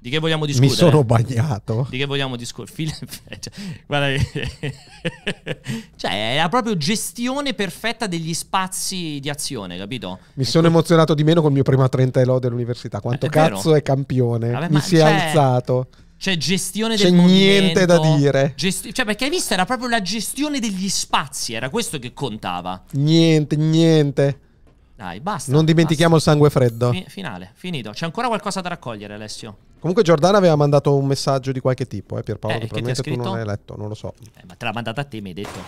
Di che vogliamo discutere? Mi sono bagnato. Di che vogliamo discutere? Cioè, guarda, cioè, è la proprio gestione perfetta degli spazi di azione, capito? Mi è sono que- emozionato di meno col mio prima 30 elo dell'università. Quanto eh, è cazzo vero. è campione? Vabbè, mi si è alzato. Cioè, gestione C'è del niente da dire. Gesti- cioè, perché hai visto? Era proprio la gestione degli spazi. Era questo che contava. Niente, niente. Dai, basta. Non dimentichiamo basta. il sangue freddo. Fi- finale, finito. C'è ancora qualcosa da raccogliere, Alessio. Comunque Giordana aveva mandato un messaggio di qualche tipo, eh, Pierpaolo, eh, che probabilmente tu non hai letto, non lo so. Eh, ma te l'ha mandata a te, mi hai detto.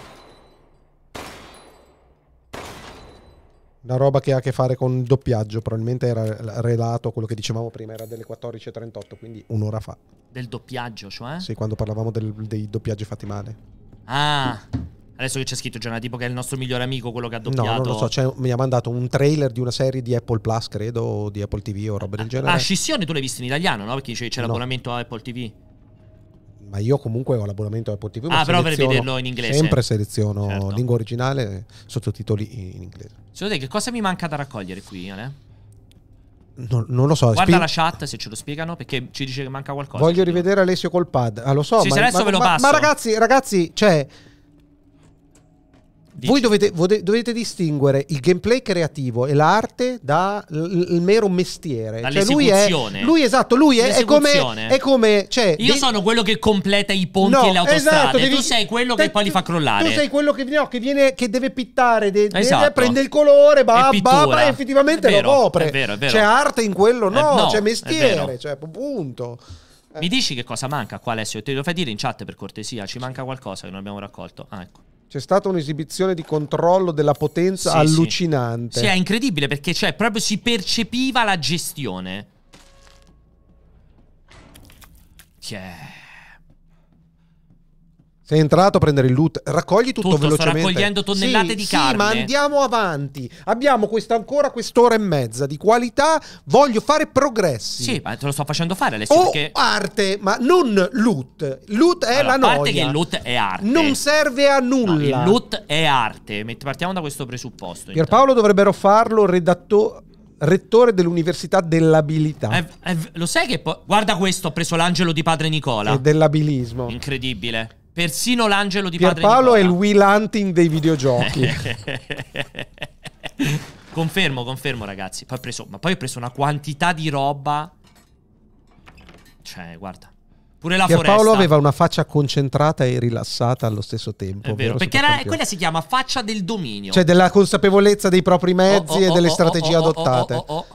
Una roba che ha a che fare con il doppiaggio, probabilmente era relato a quello che dicevamo prima, era delle 14.38, quindi un'ora fa. Del doppiaggio, cioè? Sì, quando parlavamo del, dei doppiaggi fatti male. Ah, Adesso che c'è scritto c'è una tipo che è il nostro migliore amico, quello che ha doppiato. No, non lo so, cioè, mi ha mandato un trailer di una serie di Apple Plus, credo, o di Apple TV o roba del ah, genere. Ah, scissione tu l'hai vista in italiano, no? Perché dicevi c'è no. l'abbonamento a Apple TV. Ma io comunque ho l'abbonamento a Apple TV. Ah, però per vederlo in inglese. Sempre seleziono certo. lingua originale, sottotitoli in inglese. Secondo te che cosa mi manca da raccogliere qui, Ale? Non, non, lo so. Guarda Spi- la chat se ce lo spiegano perché ci dice che manca qualcosa. Voglio rivedere Alessio col pad. Ah, lo so. Sì, ma, ma, ma, ma, ragazzi, ragazzi, cioè, voi dovete, dovete, distinguere il gameplay creativo e l'arte dal l- mero mestiere. Cioè lui è, lui, esatto, lui è, è come... È come cioè, Io di... sono quello che completa i ponti no, e le esatto, autostrade, esatto, devi... tu sei quello che poi li fa crollare. Tu sei quello che, no, che, viene, che deve pittare, de, de, esatto. prende il colore, ba, e ba, ba, e effettivamente vero, lo copre. È vero, è vero. C'è arte in quello, no, eh, no c'è mestiere, cioè, punto. Mi dici che cosa manca qua Alessio? Te lo fai dire in chat per cortesia, ci manca qualcosa che non abbiamo raccolto. Ah, ecco. C'è stata un'esibizione di controllo della potenza sì, allucinante. Sì. sì, è incredibile perché cioè, proprio si percepiva la gestione. Che... Cioè, yeah. Sei entrato a prendere il loot, raccogli tutto, tutto velocemente. Sto raccogliendo tonnellate sì, di carne. Sì, ma andiamo avanti. Abbiamo questa, ancora quest'ora e mezza di qualità. Voglio fare progressi. Sì, ma te lo sto facendo fare adesso. O oh, perché... arte, ma non loot. Loot è allora, la noia. A parte che il loot è arte. Non serve a nulla. No, il loot è arte. Partiamo da questo presupposto. Pierpaolo dovrebbero farlo redattore rettore dell'Università dell'Abilità. Eh, eh, lo sai che poi. Guarda questo, ho preso l'angelo di padre Nicola. E dell'abilismo. Incredibile. Persino l'angelo di Padre Pierpaolo Nicola. è il Will Hunting dei videogiochi. confermo, confermo ragazzi. Poi ho preso, ma poi ho preso una quantità di roba. Cioè, guarda. Pure la Pierpaolo foresta. aveva una faccia concentrata e rilassata allo stesso tempo. È vero, perché era, quella si chiama faccia del dominio. Cioè della consapevolezza dei propri mezzi oh, oh, e delle oh, oh strategie oh, oh, adottate. oh, oh, oh.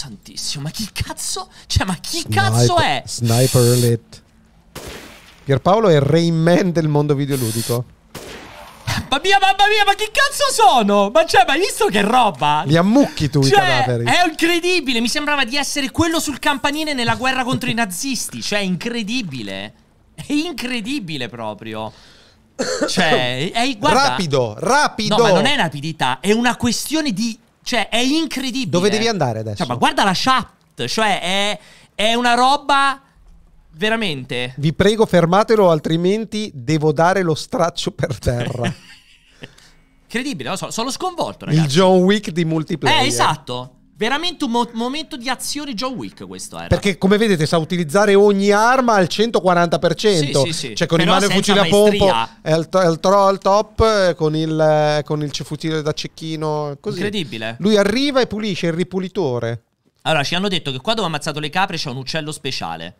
santissimo, ma chi cazzo? Cioè, ma chi Sniper, cazzo è? Sniper Lit. Pierpaolo è il rayman del mondo videoludico. Mamma mia, mamma mia, ma che cazzo sono? Ma cioè, ma hai visto che roba? Li ammucchi tu cioè, i cadaveri. È incredibile, mi sembrava di essere quello sul campanile nella guerra contro i nazisti. Cioè, è incredibile. È incredibile proprio. Cioè, è, guarda, rapido, rapido. No, ma non è rapidità, è una questione di cioè, è incredibile. Dove devi andare adesso? Cioè, ma guarda la chat, cioè, è, è una roba. Veramente. Vi prego, fermatelo, altrimenti devo dare lo straccio per terra. Incredibile, lo so, sono sconvolto. Ragazzi. Il John Wick di multiplayer. Eh, esatto. Veramente un mo- momento di azione John Wick questo era. Perché come vedete sa utilizzare ogni arma al 140%. Sì, sì, sì. Cioè con Però il mano e fucile a pompo è al, to- tro al top, eh, con il, eh, con il fucile da cecchino. Così. Incredibile. Lui arriva e pulisce il ripulitore. Allora ci hanno detto che qua dove ha ammazzato le capre c'è un uccello speciale.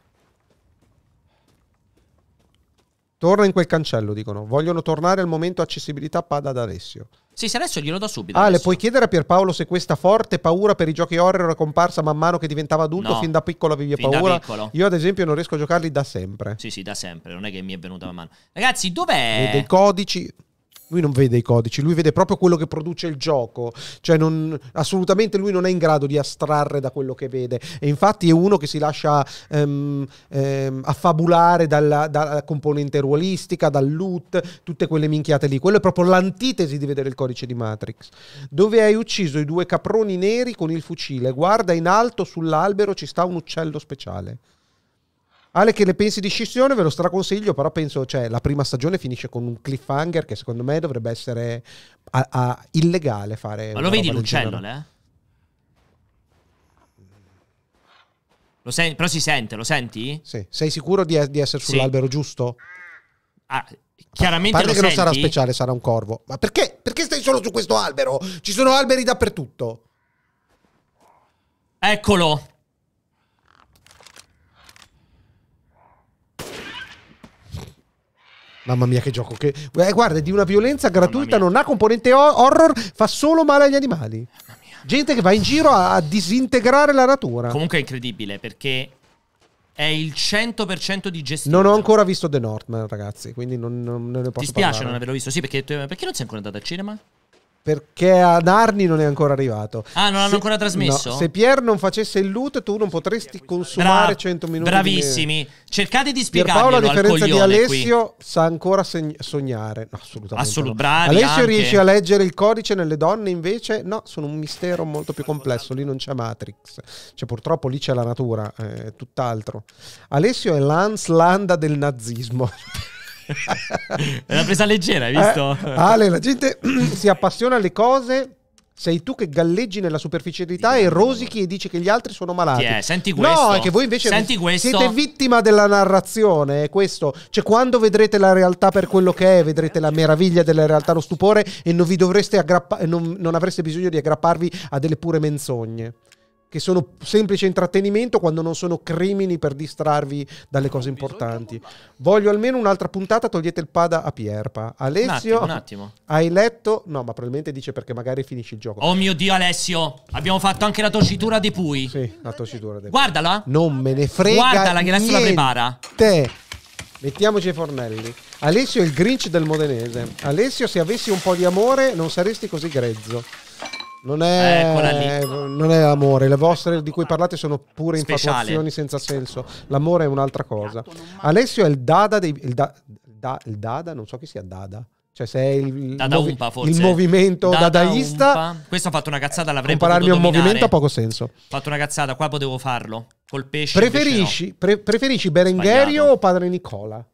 Torna in quel cancello, dicono. Vogliono tornare al momento accessibilità pada ad Alessio. Sì, se adesso glielo do subito. Ah, adesso. le puoi chiedere a Pierpaolo se questa forte paura per i giochi horror era comparsa man mano che diventava adulto, no. fin da piccolo avevi fin paura. Io ad esempio non riesco a giocarli da sempre. Sì, sì, da sempre, non è che mi è venuta man mano. Ragazzi, dov'è? E dei codici lui non vede i codici, lui vede proprio quello che produce il gioco, cioè non, assolutamente lui non è in grado di astrarre da quello che vede e infatti è uno che si lascia ehm, ehm, affabulare dalla, dalla, componente ruolistica, dal loot, tutte quelle minchiate lì, quello è proprio l'antitesi di vedere il codice di Matrix, dove hai ucciso i due caproni neri con il fucile, guarda in alto sull'albero ci sta un uccello speciale. Ale che ne pensi di scissione ve lo straconsiglio, però penso, cioè, la prima stagione finisce con un cliffhanger che secondo me dovrebbe essere a, a, illegale fare. Ma lo vedi l'uccello, eh? Lo sen- però si sente, lo senti? Sì. Sei sicuro di, di essere sull'albero sì. giusto? Ah, chiaramente a parte che senti? non sarà speciale, sarà un corvo. Ma perché? Perché stai solo su questo albero? Ci sono alberi dappertutto. Eccolo. Mamma mia, che gioco! Che... Eh, guarda, è di una violenza gratuita, non ha componente horror, fa solo male agli animali. Gente che va in giro a, disintegrare la natura. Comunque è incredibile perché è il 100% di gestione. Non ho ancora visto The Northman, ragazzi, quindi non, non, non ne posso Ti spiace parlare. non averlo visto? Sì, perché, perché non sei ancora andato al cinema? Perché a Narni non è ancora arrivato. Ah, non l'hanno ancora trasmesso? No, se Pier non facesse il loot, tu non potresti consumare Bra- 100 minuti. Bravissimi. Di Cercate di spiegarlo. Paolo, a differenza di Alessio, qui. sa ancora seg- sognare. No, assolutamente. Assolut- no. Alessio anche. riesce a leggere il codice nelle donne, invece, no, sono un mistero molto più complesso. Lì non c'è Matrix. Cioè, purtroppo lì c'è la natura, eh, è eh, tutt'altro. Alessio è l'Anslanda del nazismo. È una presa leggera, hai visto? Eh, Ale, la gente si appassiona alle cose sei tu che galleggi nella superficialità e rosichi e dici che gli altri sono malati. Yeah, senti questo. No, è che voi invece senti siete vittima della narrazione, è questo. Cioè, quando vedrete la realtà per quello che è, vedrete la meraviglia della realtà, lo stupore e non, aggrappa- non, non avreste bisogno di aggrapparvi a delle pure menzogne che sono semplice intrattenimento quando non sono crimini per distrarvi dalle cose importanti. Voglio almeno un'altra puntata, togliete il pada a Pierpa. Alessio, un attimo, un attimo. hai letto? No, ma probabilmente dice perché magari finisci il gioco. Oh mio Dio Alessio, abbiamo fatto anche la tocitura di Pui. Sì, la tocitura di Pui. Guardala. Non me ne frega Guardala che adesso la prepara. Te. Mettiamoci i fornelli. Alessio è il Grinch del Modenese. Alessio, se avessi un po' di amore non saresti così grezzo. Non è, eh, non è, amore, le vostre di cui parlate sono pure infatuazioni senza senso. L'amore è un'altra esatto, cosa. Alessio è il dada dei. Il, da, da, il dada, non so chi sia dada. Cioè, se è il, dada movi- umpa, forse. il movimento dada dadaista. Umpa. Questo ha fatto una cazzata, l'avrei Compararmi potuto dominare. un movimento ha poco senso. Ho fatto una cazzata, qua potevo farlo. Col pesce. Preferisci, no. pre- preferisci Berenguerio Sbagliato. o padre Nicola?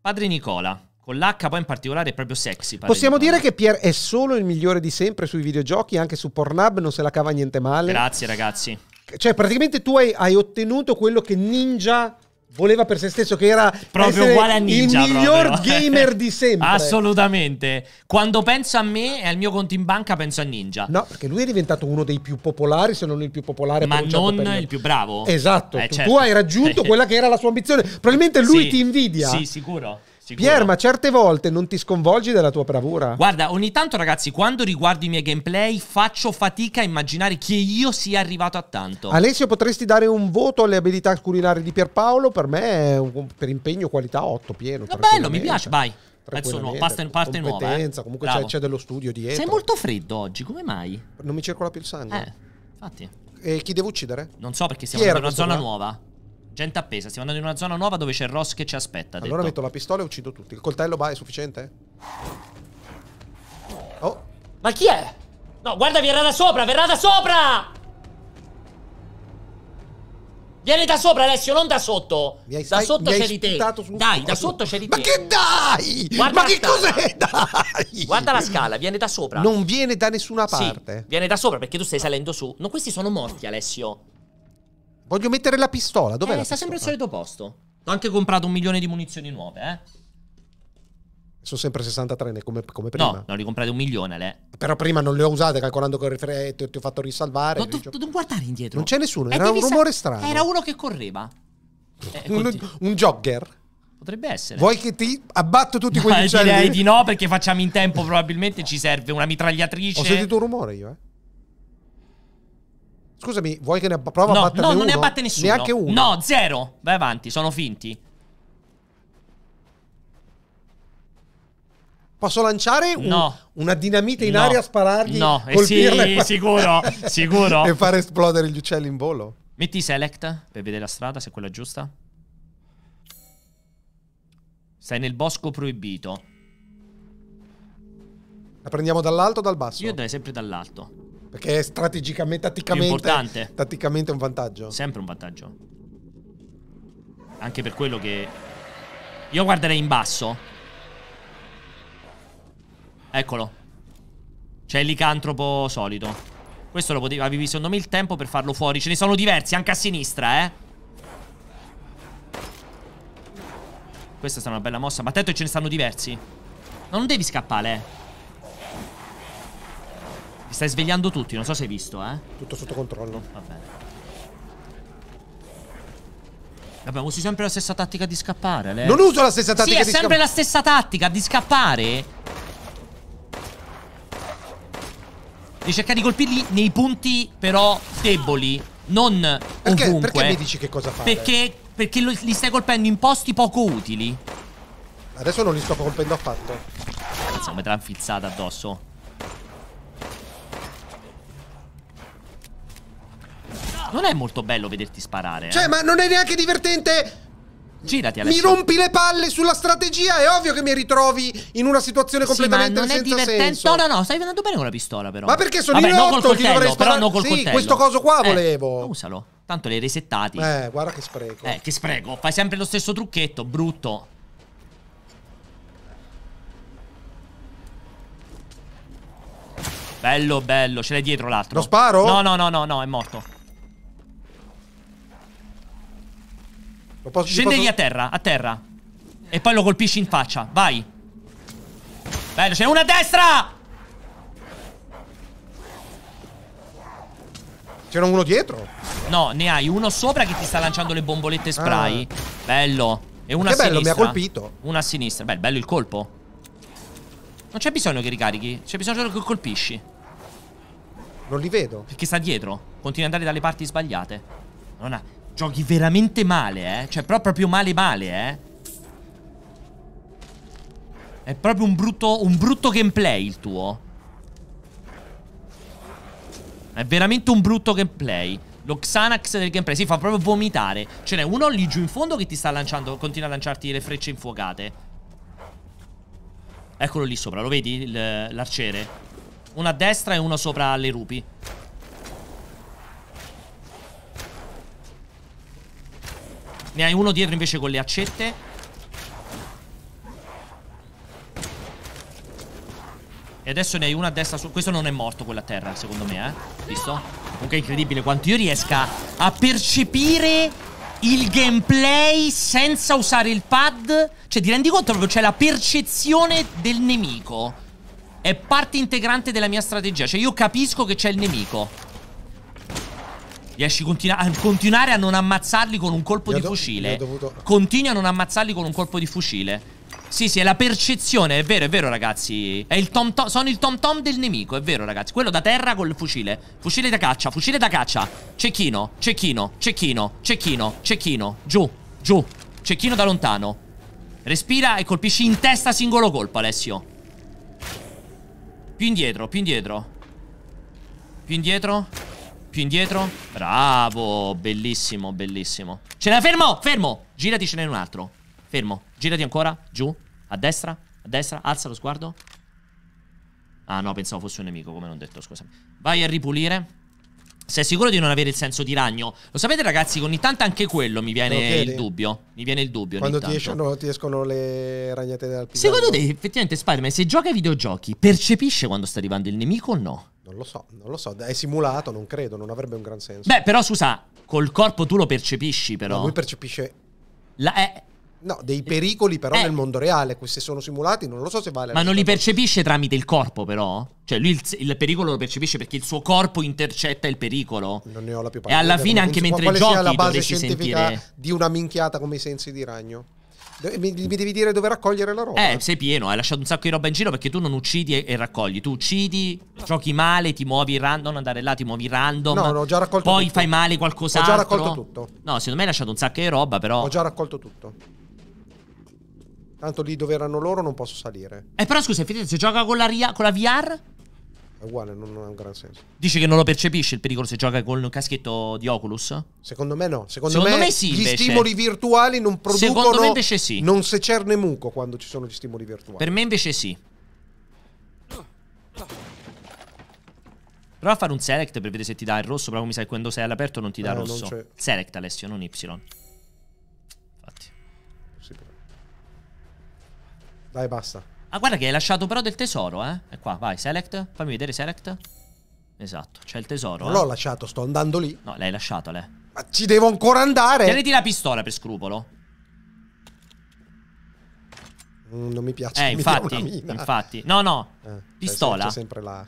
Padre Nicola. Con l'H poi in particolare è proprio sexy. Possiamo dire che Pier è solo il migliore di sempre sui videogiochi, anche su Pornhub non se la cava niente male. Grazie ragazzi. Cioè praticamente tu hai, hai ottenuto quello che Ninja voleva per se stesso, che era proprio uguale a Ninja, il miglior proprio. gamer di sempre. Assolutamente. Quando penso a me e al mio conto in banca, penso a Ninja. No, perché lui è diventato uno dei più popolari, se non il più popolare. Ma non certo il più bravo. Esatto. Eh, tu, certo. tu, hai raggiunto quella che era la sua ambizione. Probabilmente lui sì, ti invidia. Sì, sicuro. Sicuro. Pier, ma certe volte non ti sconvolgi della tua bravura. Guarda, ogni tanto, ragazzi, quando riguardo i miei gameplay, faccio fatica a immaginare che io sia arrivato a tanto. Alessio, potresti dare un voto alle abilità culinarie di Pierpaolo? Per me, è un, per impegno, qualità 8 pieno. Ma bello, mi piace, vai. Pezzo nuovo, parte, parte nuova. Eh? Comunque c'è, c'è, dello studio dietro. Sei molto freddo oggi, come mai? Non mi circola più il sangue. Eh, infatti. E chi devo uccidere? Non so perché siamo in una zona qua? nuova. Gente appesa, stiamo andando in una zona nuova dove c'è Ross che ci aspetta. Allora detto. metto la pistola e uccido tutti. Il coltello va, è sufficiente? Oh. Ma chi è? No, guarda, verrà da sopra, verrà da sopra! Vieni da sopra, Alessio, non da sotto. Hai, da sotto c'è di te. Dai, da sotto c'è di te. Ma che dai? Guarda Ma che cos'è? Dai. Guarda la scala, viene da sopra. Non viene da nessuna parte. Sì, viene da sopra perché tu stai salendo su. No, questi sono morti, Alessio. Voglio mettere la pistola. Dov'è eh, la sta pistola? sempre al solito posto. Ho anche comprato un milione di munizioni nuove, eh. Sono sempre 63 come, come prima. No, non li comprate un milione, le. Però prima non le ho usate, calcolando che refretto ti ho fatto risalvare. No, tu, non guardare indietro. Non c'è nessuno, eh, era un rumore strano. Era uno che correva. Eh, un, un, jogger. Potrebbe essere. Vuoi che ti abbatto tutti no, quegli eh, uccelli? Direi di no, perché facciamo in tempo, probabilmente ci serve una mitragliatrice. Ho sentito un rumore io, eh. Scusami, vuoi che ne prova no, a battere No, uno? non ne abbatte nessuno. Neanche uno. No, zero. Vai avanti, sono finti. Posso lanciare un, una dinamite in no. aria, sparargli, no. Eh colpirla sì, e sicuro, sicuro. e fare esplodere gli uccelli in volo? Metti select per vedere la strada, se quella è giusta. Stai nel bosco proibito. La prendiamo dall'alto o dal basso? Io direi sempre dall'alto. Perché è strategicamente, tatticamente, tatticamente è un vantaggio. Sempre un vantaggio. Anche per quello che... Io guarderei in basso. Eccolo. C'è il licantropo solito. Questo lo potevi... Avevi secondo me il tempo per farlo fuori. Ce ne sono diversi, anche a sinistra, eh. Questa è stata una bella mossa. Ma attento che ce ne stanno diversi. Ma non devi scappare, eh. Mi stai svegliando tutti, non so se hai visto, eh. Tutto sotto controllo. Va bene. Vabbè, usi sempre la stessa tattica di scappare. Le... Non uso la stessa tattica sì, di scappare. Sì, è sempre la stessa tattica di scappare. Devi cercare di colpirli nei punti, però, deboli. Non perché, ovunque. Perché mi dici che cosa fare? Perché, perché li stai colpendo in posti poco utili. Adesso non li sto colpendo affatto. Cazzo, mi te l'hanno fizzata addosso. Non è molto bello vederti sparare. Cioè, eh? ma non è neanche divertente. Girati adesso. Mi rompi le palle sulla strategia, è ovvio che mi ritrovi in una situazione completamente sì, ma non è divertente. Senso. No, no, no, stai venendo bene con la pistola però. Ma perché sono Vabbè, in no coltello, però sparare. no col sì, coltello. questo coso qua eh, volevo. Usalo. Tanto le resettati. Eh, guarda che spreco. Eh, che spreco. Fai sempre lo stesso trucchetto, brutto. Bello, bello. Ce l'hai dietro l'altro. Lo sparo? No, no, no, no, no, è morto. Lo posso, Scendegli posso... a terra, a terra. E poi lo colpisci in faccia. Vai. Bello, c'è una a destra! C'era uno dietro? No, ne hai uno sopra che ti sta lanciando le bombolette ah. spray. Ah. Bello. E una che a bello, sinistra. mi ha colpito. Una a sinistra. Beh, bello il colpo. Non c'è bisogno che ricarichi. C'è bisogno che colpisci. Non li vedo. Perché sta dietro. Continua ad andare dalle parti sbagliate. Non ha... Giochi veramente male, eh. Cioè, proprio male male, eh. È proprio un brutto, un brutto gameplay il tuo. È veramente un brutto gameplay. Lo Xanax del gameplay, si fa proprio vomitare. Ce n'è uno lì giù in fondo che ti sta lanciando, continua a lanciarti le frecce infuocate. Eccolo lì sopra, lo vedi l'arciere? Uno a destra e uno sopra le rupi. Ne hai uno dietro invece con le accette E adesso ne hai una a destra su Questo non è morto quella a terra secondo me eh Visto? Comunque è incredibile quanto io riesca a percepire il gameplay senza usare il pad. Cioè, ti rendi conto proprio? C'è la percezione del nemico. È parte integrante della mia strategia. Cioè, io capisco che c'è il nemico. Riesci continu a continuare a non ammazzarli con un colpo io di fucile. Dovuto... Continui a non ammazzarli con un colpo di fucile. Sì, sì, è la percezione, è vero, è vero, ragazzi. È il tom tom, sono il tom tom del nemico, è vero, ragazzi. Quello da terra col fucile. Fucile da caccia, fucile da caccia. Cecchino, cecchino, cecchino, cecchino, cecchino. Giù, giù. Cecchino da lontano. Respira e colpisci in testa singolo colpo, Alessio. Più indietro, più indietro. Più indietro. Più indietro. Bravo. Bellissimo, bellissimo. Ce la Fermo, fermo. Girati, ce n'è un altro. Fermo. Girati ancora. Giù. A destra. A destra. Alza lo sguardo. Ah no, pensavo fosse un nemico, come non detto, scusami. Vai a ripulire. Sei sicuro di non avere il senso di ragno? Lo sapete, ragazzi, ogni tanto anche quello mi viene il dubbio. Mi viene il dubbio. Quando ti escono, ti escono, le ragnate dal pisello. Secondo te, effettivamente, Spider-Man, se gioca ai videogiochi, percepisce quando sta arrivando il nemico o no? Non lo so, non lo so. È simulato, non credo, non avrebbe un gran senso. Beh, però, scusa, col corpo tu lo percepisci, però. No, lui percepisce. La, eh, No, dei pericoli però eh. nel mondo reale, se sono simulati non lo so se vale. Ma non li percepisce tramite il corpo però? Cioè lui il, il, pericolo lo percepisce perché il suo corpo intercetta il pericolo. Non ne ho la più parte. E alla fine anche mentre giochi Ma la base scientifica sentire... di una minchiata come i sensi di ragno. Mi, mi, devi dire dove raccogliere la roba. Eh, sei pieno, hai lasciato un sacco di roba in giro perché tu non uccidi e, e raccogli. Tu uccidi, giochi male, ti muovi random, andare là, ti muovi random. No, no, ho già raccolto Poi tutto. fai male qualcos'altro. Ho già raccolto tutto. No, secondo me hai lasciato un sacco di roba, però. Ho già raccolto tutto. Tanto lì dove erano loro non posso salire. Eh, però scusa, se gioca con la, ria, con la VR? È uguale, non, non ha un gran senso. Dici che non lo percepisce il pericolo se gioca con il caschetto di Oculus? Secondo me no. Secondo, Secondo me, me sì, Gli invece. stimoli virtuali non producono. Secondo me invece sì. Non se cerne muco quando ci sono gli stimoli virtuali. Per me invece sì. Prova a fare un select per vedere se ti dà il rosso. Però mi sa che quando sei all'aperto non ti dà eh, rosso. Select Alessio, non Y. Dai, basta. Ah, guarda che hai lasciato però del tesoro, eh. È qua, vai, select. Fammi vedere select. Esatto, c'è il tesoro. Non eh. l'ho lasciato, sto andando lì. No, l'hai lasciato, lei. Ma ci devo ancora andare. Tieniti la pistola per scrupolo. Mm, non mi piace. Eh, infatti. Infatti. No, no. Eh, cioè, pistola. C'è sempre la...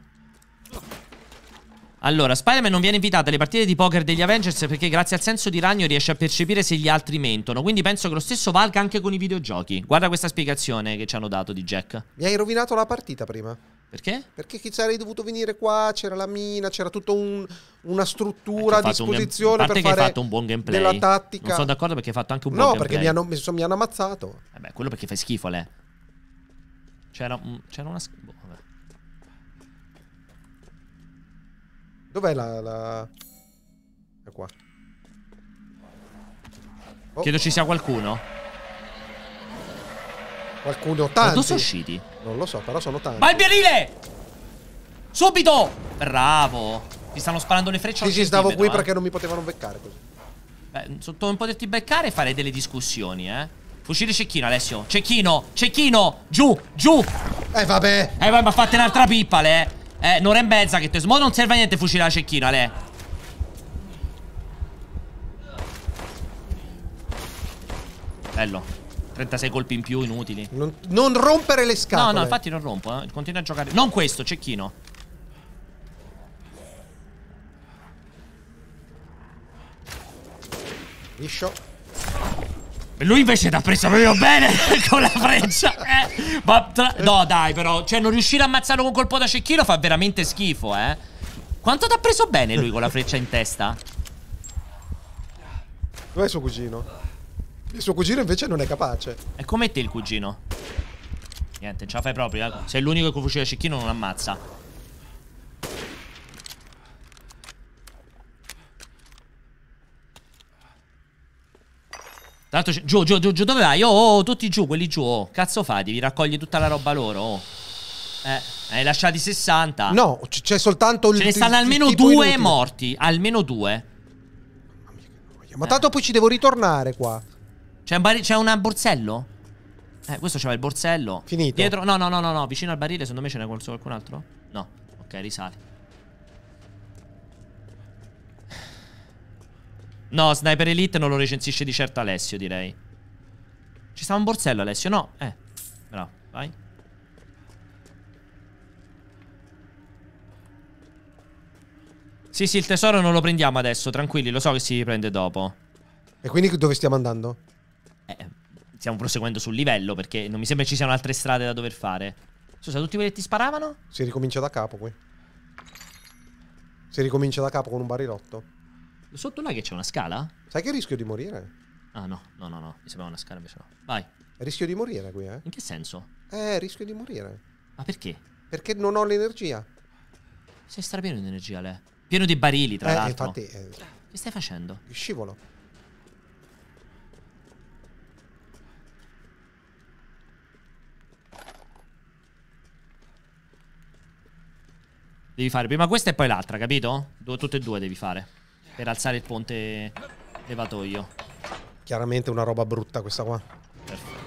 Allora, Spider-Man non viene invitato alle partite di poker degli Avengers perché grazie al senso di ragno riesce a percepire se gli altri mentono. Quindi penso che lo stesso valga anche con i videogiochi. Guarda questa spiegazione che ci hanno dato di Jack. Mi hai rovinato la partita prima. Perché? Perché chi sarei dovuto venire qua, c'era la mina, c'era tutta un, una struttura eh, a disposizione un parte per che fare hai fatto un buon gameplay. della tattica. Non sono d'accordo perché hai fatto anche un no, buon gameplay. No, perché mi hanno, mi, so, mi hanno, ammazzato. Vabbè, eh quello perché fai schifo, Le. C'era, c'era una... Boh. Dov'è la, la... È qua. Oh. Chiedo ci sia qualcuno. Qualcuno, tanti. Ma dove sono usciti? Non lo so, però sono tanti. Ma il bielile! Subito! Bravo! Ti stanno sparando le frecce. Sì, sì, stavo qui eh. perché non mi potevano beccare così. Beh, sotto non poterti beccare farei delle discussioni, eh. Fucile cecchino, Alessio. Cecchino, cecchino, giù, giù. Eh, vabbè. Eh, vabbè, ma fate un'altra pippa, eh. Eh, non rembezza che te smo non serve a niente fucile la cecchina, le. Bello. 36 colpi in più inutili. Non, non, rompere le scale. No, no, infatti non rompo. Eh. Continua a giocare. Non questo, cecchino. Liscio. Lui invece ti ha preso proprio bene con la freccia. Eh. Tra... Eh. No, dai, però. Cioè, non riuscire a ammazzarlo con un colpo da cecchino fa veramente schifo, eh. Quanto ti ha preso bene lui con la freccia in testa? Dov'è il suo cugino? Il suo cugino invece non è capace. E come te il cugino? Niente, ce la fai proprio. Eh? Sei l'unico che con fucile da cecchino non ammazza. Tra l'altro, giù, giù, giù, giù, dove vai? Oh, oh, tutti giù, quelli giù. Oh. Cazzo fa, devi raccogli tutta la roba loro. Oh. Eh, hai lasciati 60. No, c- c'è soltanto il. Ce ne stanno almeno due inutile. morti. Almeno due. Mamma mia, Ma eh. tanto poi ci devo ritornare qua. C'è un, bar- c'è un borsello? Eh, questo c'era il borsello. Finito. Dietro. No, no, no, no, no. Vicino al barile, secondo me ce n'è qualcun altro? No. Ok, risali. No, Sniper Elite non lo recensisce di certo Alessio, direi. Ci sta un borsello, Alessio? No, eh. Bravo, vai. Sì, sì, il tesoro non lo prendiamo adesso, tranquilli, lo so che si riprende dopo. E quindi dove stiamo andando? Eh, stiamo proseguendo sul livello perché non mi sembra ci siano altre strade da dover fare. Scusa, tutti quelli che ti sparavano? Si ricomincia da capo qui. Si ricomincia da capo con un barilotto. Sotto là che c'è una scala? Sai che rischio di morire? Ah no, no, no, no, mi sembrava una scala invece no. Vai. Rischio di morire qui, eh? In che senso? Eh, rischio di morire. Ma perché? Perché non ho l'energia. Sei strapieno di energia, Le. Pieno di barili, tra eh, l'altro. Infatti, eh, che stai facendo? Scivolo. Devi fare prima questa e poi l'altra, capito? Due, tutte e due devi fare per alzare il ponte levatoio. Chiaramente una roba brutta questa qua. Perfetto.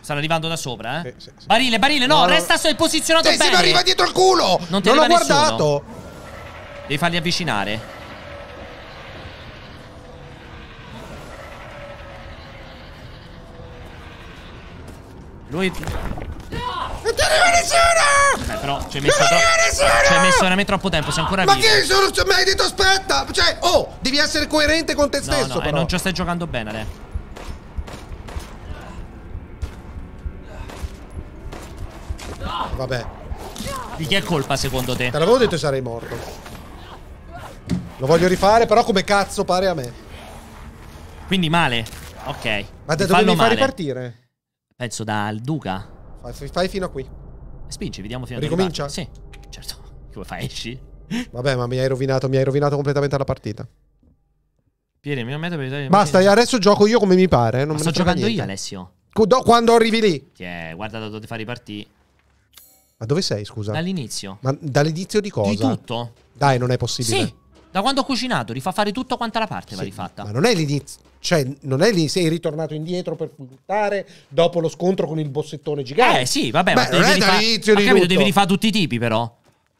Stanno arrivando da sopra, eh? Sì, sì, sì. Barile, barile, no, no, resta no. posizionato sì, bene. Sì, arriva dietro il culo! Non, non l'ho guardato! Nessuno. Devi farli avvicinare. Lui non ti arriva nessuno! Beh, però ci hai messo, tro... messo veramente troppo tempo, sei ancora ma vivo. Ma che sono... Mi hai detto aspetta! Cioè, oh, devi essere coerente con te no, stesso, no, eh, non ci stai giocando bene, Ale. Vabbè. Di chi è colpa, secondo te? Te l'avevo detto che sarei morto. Lo voglio rifare, però come cazzo pare a me. Quindi male. Ok. Ma da dove mi fa ripartire? Penso dal Duca. Fai, fai fino a qui. Spingi, vediamo fino a Ricomincia? Sì, certo. Come fai? Esci? Vabbè, ma mi hai rovinato, mi hai rovinato completamente la partita. Pieri, mi metto per Basta, adesso gioco io come mi pare. Eh, non ma sto giocando niente. io, Alessio. Quando arrivi lì? Tiè, guarda da dove fai i partiti. Ma dove sei, scusa? Dall'inizio. Ma dall'inizio di cosa? Di tutto. Dai, non è possibile. Sì. Da quando ho cucinato, rifà fare tutto quanto la parte, sì, va rifatta. Ma non è l'inizio. Cioè, non è lì, sei ritornato indietro per puntare dopo lo scontro con il bossettone gigante. Eh, sì, vabbè, Beh, ma non è rifà... dall'inizio di capito, devi rifare tutti i tipi, però.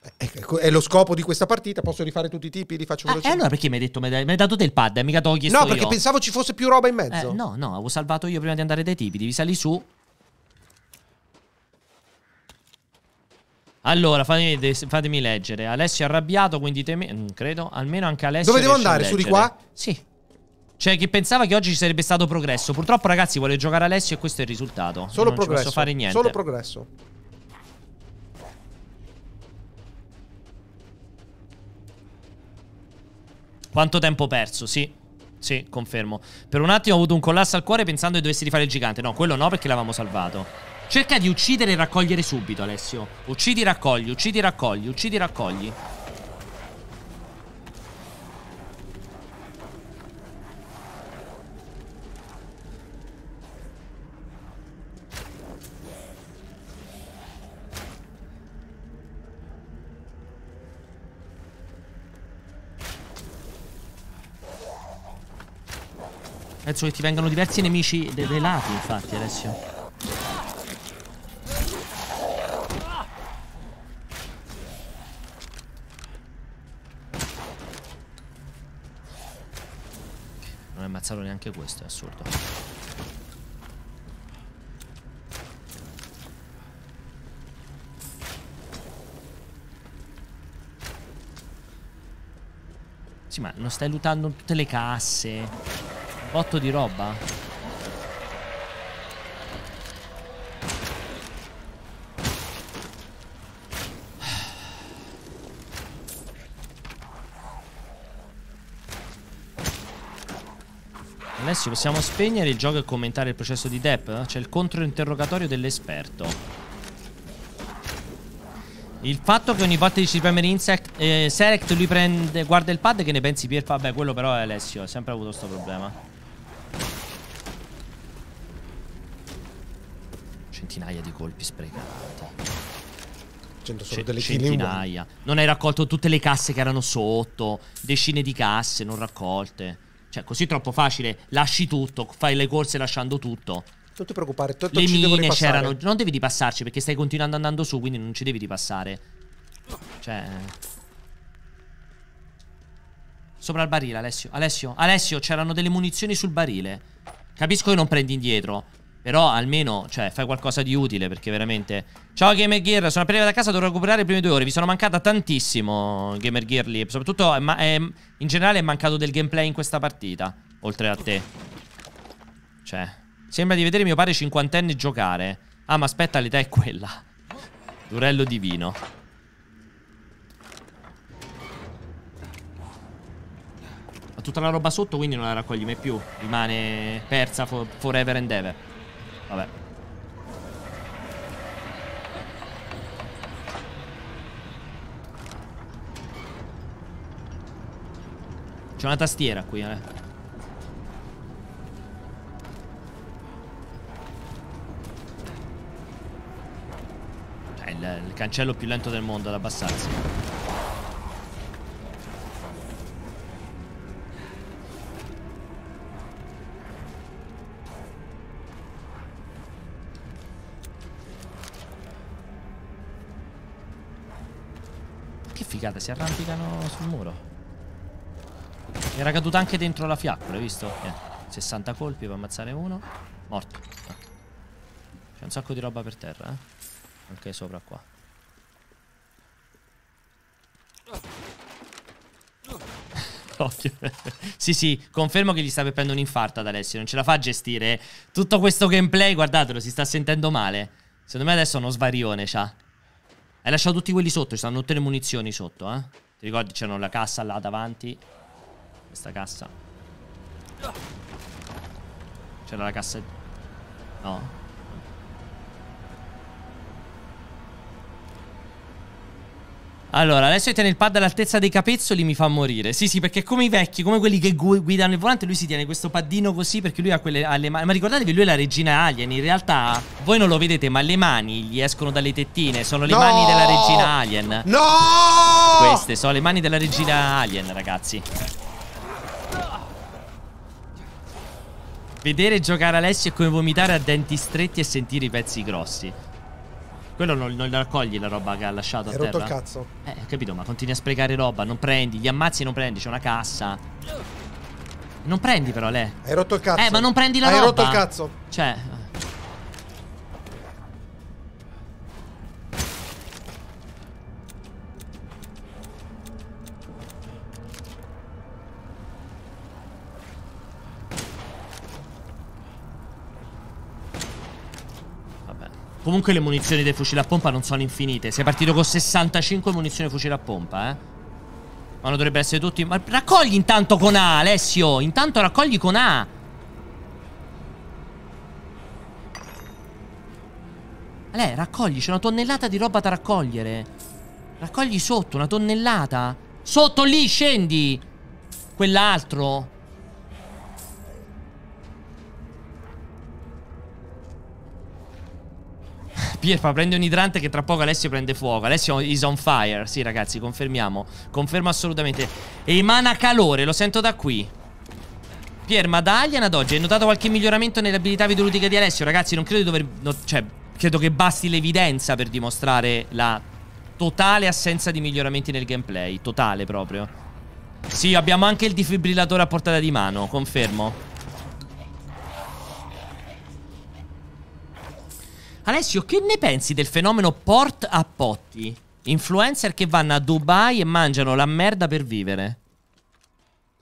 Eh, ecco, ecco, è lo scopo di questa partita. Posso rifare tutti i tipi? rifaccio faccio velocemente. Ah, eh, allora perché mi hai detto? Mi hai dato del pad, eh, mica te l'ho chiesto. No, perché io. pensavo ci fosse più roba in mezzo. Eh, no, no, avevo salvato io prima di andare dai tipi. Devi salire su, Allora, fatemi, fatemi, leggere. Alessio è arrabbiato, quindi teme... Mm, credo, almeno anche Alessio... Dove devo andare? Su di qua? Sì. Cioè, chi pensava che oggi ci sarebbe stato progresso. Purtroppo, ragazzi, vuole giocare Alessio e questo è il risultato. Solo non progresso. Non posso fare niente. Solo progresso. Quanto tempo perso, sì. Sì, confermo. Per un attimo ho avuto un collasso al cuore pensando che dovessi rifare il gigante. No, quello no, perché l'avevamo salvato. Cerca di uccidere e raccogliere subito, Alessio. Uccidi, raccogli, uccidi, raccogli, uccidi, raccogli. Penso che ti vengano diversi nemici dei lati, infatti, Alessio. non è ammazzato neanche questo, è assurdo. Sì, ma non stai lutando tutte le casse? Botto di roba? Adesso possiamo spegnere il gioco e commentare il processo di Depp. C'è il controinterrogatorio dell'esperto. Il fatto che ogni volta che ci premere Insect, eh, Select lui prende, guarda il pad, che ne pensi Pierpa? Beh, quello però è Alessio, ha sempre avuto questo problema. Centinaia di colpi sprecati. Centinaia. Non hai raccolto tutte le casse che erano sotto, decine di casse non raccolte. Cioè, così è troppo facile. Lasci tutto, fai le corse lasciando tutto. Non ti preoccupare, tutto le mine c'erano. Non devi ripassarci perché stai continuando andando su, quindi non ci devi ripassare. Cioè. Sopra il barile, Alessio. Alessio, Alessio, c'erano delle munizioni sul barile. Capisco che non prendi indietro. Però almeno, cioè, fai qualcosa di utile perché veramente... Ciao Gamer Gear, sono appena arrivato da casa, dovrò recuperare le prime due ore. Vi sono mancata tantissimo Gamer Gear lì. Soprattutto è, eh, è, eh, in generale è mancato del gameplay in questa partita. Oltre a te. Cioè... Sembra di vedere mio padre cinquantenne giocare. Ah, ma aspetta, l'età è quella. Durello divino. Ha tutta la roba sotto quindi non la raccogli mai più. Rimane persa for forever and ever. Vabbè. C'è una tastiera qui, eh. Cioè, il, il cancello più lento del mondo ad abbassarsi. che figata, si arrampicano sul muro. Era caduta anche dentro la fiaccola, hai visto? Eh, 60 colpi per ammazzare uno. Morto. C'è un sacco di roba per terra, eh. Anche sopra qua. Occhio. sì, sì, confermo che gli sta peppendo un infarto ad Alessio. Non ce la fa a gestire tutto questo gameplay. Guardatelo, si sta sentendo male. Secondo me adesso è uno svarione, c'ha. Hai lasciato tutti quelli sotto, ci stanno tutte le munizioni sotto, eh. Ti ricordi c'erano la cassa là davanti? Questa cassa. C'era la cassa... No. Allora, Alessio tiene il pad all'altezza dei capezzoli, mi fa morire. Sì, sì, perché come i vecchi, come quelli che gu- guidano il volante, lui si tiene questo paddino così perché lui ha quelle ha mani. Ma ricordatevi, lui è la regina Alien. In realtà, voi non lo vedete, ma le mani gli escono dalle tettine. Sono le no! mani della regina Alien. No! Queste sono le mani della regina Alien, ragazzi. Vedere giocare Alessio è come vomitare a denti stretti e sentire i pezzi grossi. Quello non, non raccogli la roba che ha lasciato Hai a terra. Hai rotto il cazzo. Eh, ho capito, ma continui a sprecare roba, non prendi, gli ammazzi e non prendi, c'è una cassa. Non prendi però, Le. Hai rotto il cazzo. Eh, ma non prendi la Hai roba. Hai rotto il cazzo. Cioè, Comunque le munizioni dei fucili a pompa non sono infinite. Sei partito con 65 munizioni fucile a pompa, eh. Ma non dovrebbe essere tutti... Ma raccogli intanto con A, Alessio! Intanto raccogli con A! Ale, raccogli, c'è una tonnellata di roba da raccogliere. Raccogli sotto, una tonnellata. Sotto lì, scendi! Quell'altro. Pierpa prende un idrante che tra poco Alessio prende fuoco. Alessio is on fire. Sì, ragazzi, confermiamo. Confermo assolutamente. Emana calore, lo sento da qui. Pier, ma da Alien ad oggi hai notato qualche miglioramento nelle abilità videoludiche di Alessio? Ragazzi, non credo di dover... No, cioè, credo che basti l'evidenza per dimostrare la totale assenza di miglioramenti nel gameplay. Totale proprio. Sì, abbiamo anche il difibrillatore a portata di mano, confermo. Alessio, che ne pensi del fenomeno port a potti? Influencer che vanno a Dubai e mangiano la merda per vivere.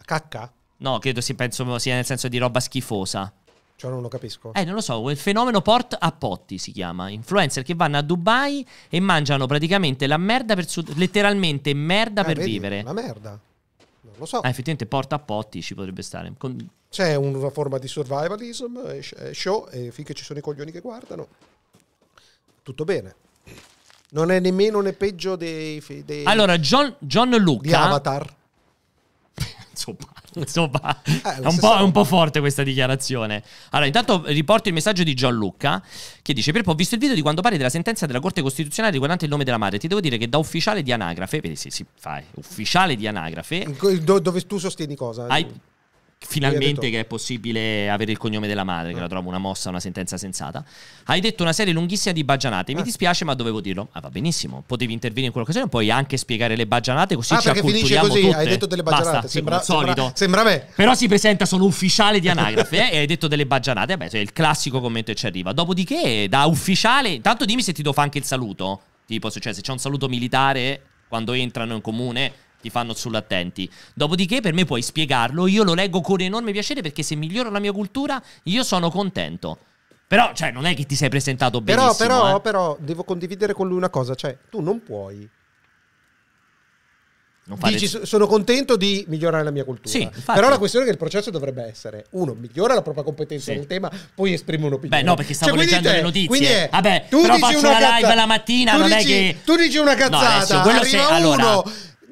Cacca? No, credo si, penso sia nel senso di roba schifosa. Cioè non lo capisco. Eh, non lo so, il fenomeno port a potti si chiama. Influencer che vanno a Dubai e mangiano praticamente la merda per su- letteralmente merda ah, per vedi, vivere. La merda. Non lo so. Ah, effettivamente porta a potti ci potrebbe stare. Con... C'è una forma di survivalism, eh, show, e finché ci sono i coglioni che guardano tutto bene. Non è nemmeno né peggio dei... dei allora, John, John Luca... Di Avatar. Insomma... Insomma, eh, è, un è, un po', forte questa dichiarazione. Allora, intanto riporto il messaggio di Gianluca che dice: Pirpo, ho visto il video di quando parli della sentenza della Corte Costituzionale riguardante il nome della madre. Ti devo dire che da ufficiale di anagrafe, perché sì, si fa ufficiale di anagrafe, dove tu sostieni cosa? Hai, finalmente detto... che è possibile avere il cognome della madre, che la ah. trovo una mossa, una sentenza sensata. Hai detto una serie lunghissima di baggianate. Mi ah. dispiace, ma dovevo dirlo. Ah, va benissimo. Potevi intervenire in quell'occasione, puoi anche spiegare le baggianate, così ah, ci acculturiamo così, tutte. Hai detto delle baggianate, Basta, sembra, sembra, Sembra me. Però si presenta, sono ufficiale di anagrafe eh, e hai detto delle baggianate. Vabbè, cioè, il classico commento che ci arriva. Dopodiché, da ufficiale, intanto dimmi se ti do anche il saluto. Tipo, cioè, se c'è un saluto militare quando entrano in comune ti fanno sull'attenti. Dopodiché per me puoi spiegarlo, io lo leggo con enorme piacere perché se migliora la mia cultura io sono contento. Però, cioè, non è che ti sei presentato benissimo. Però, però, eh. però, devo condividere con lui una cosa, cioè, tu non puoi Non Fare... Dici, sono contento di migliorare la mia cultura. Sì, Però la questione è che il processo dovrebbe essere: uno, migliora la propria competenza sì. nel tema, poi esprime un'opinione. Beh, no, perché stavo cioè, leggendo te, le notizie. È, Vabbè, tu però faccio una, una live la mattina, tu non dici, è che. Tu dici una cazzata, no, adesso, arriva se... uno allora,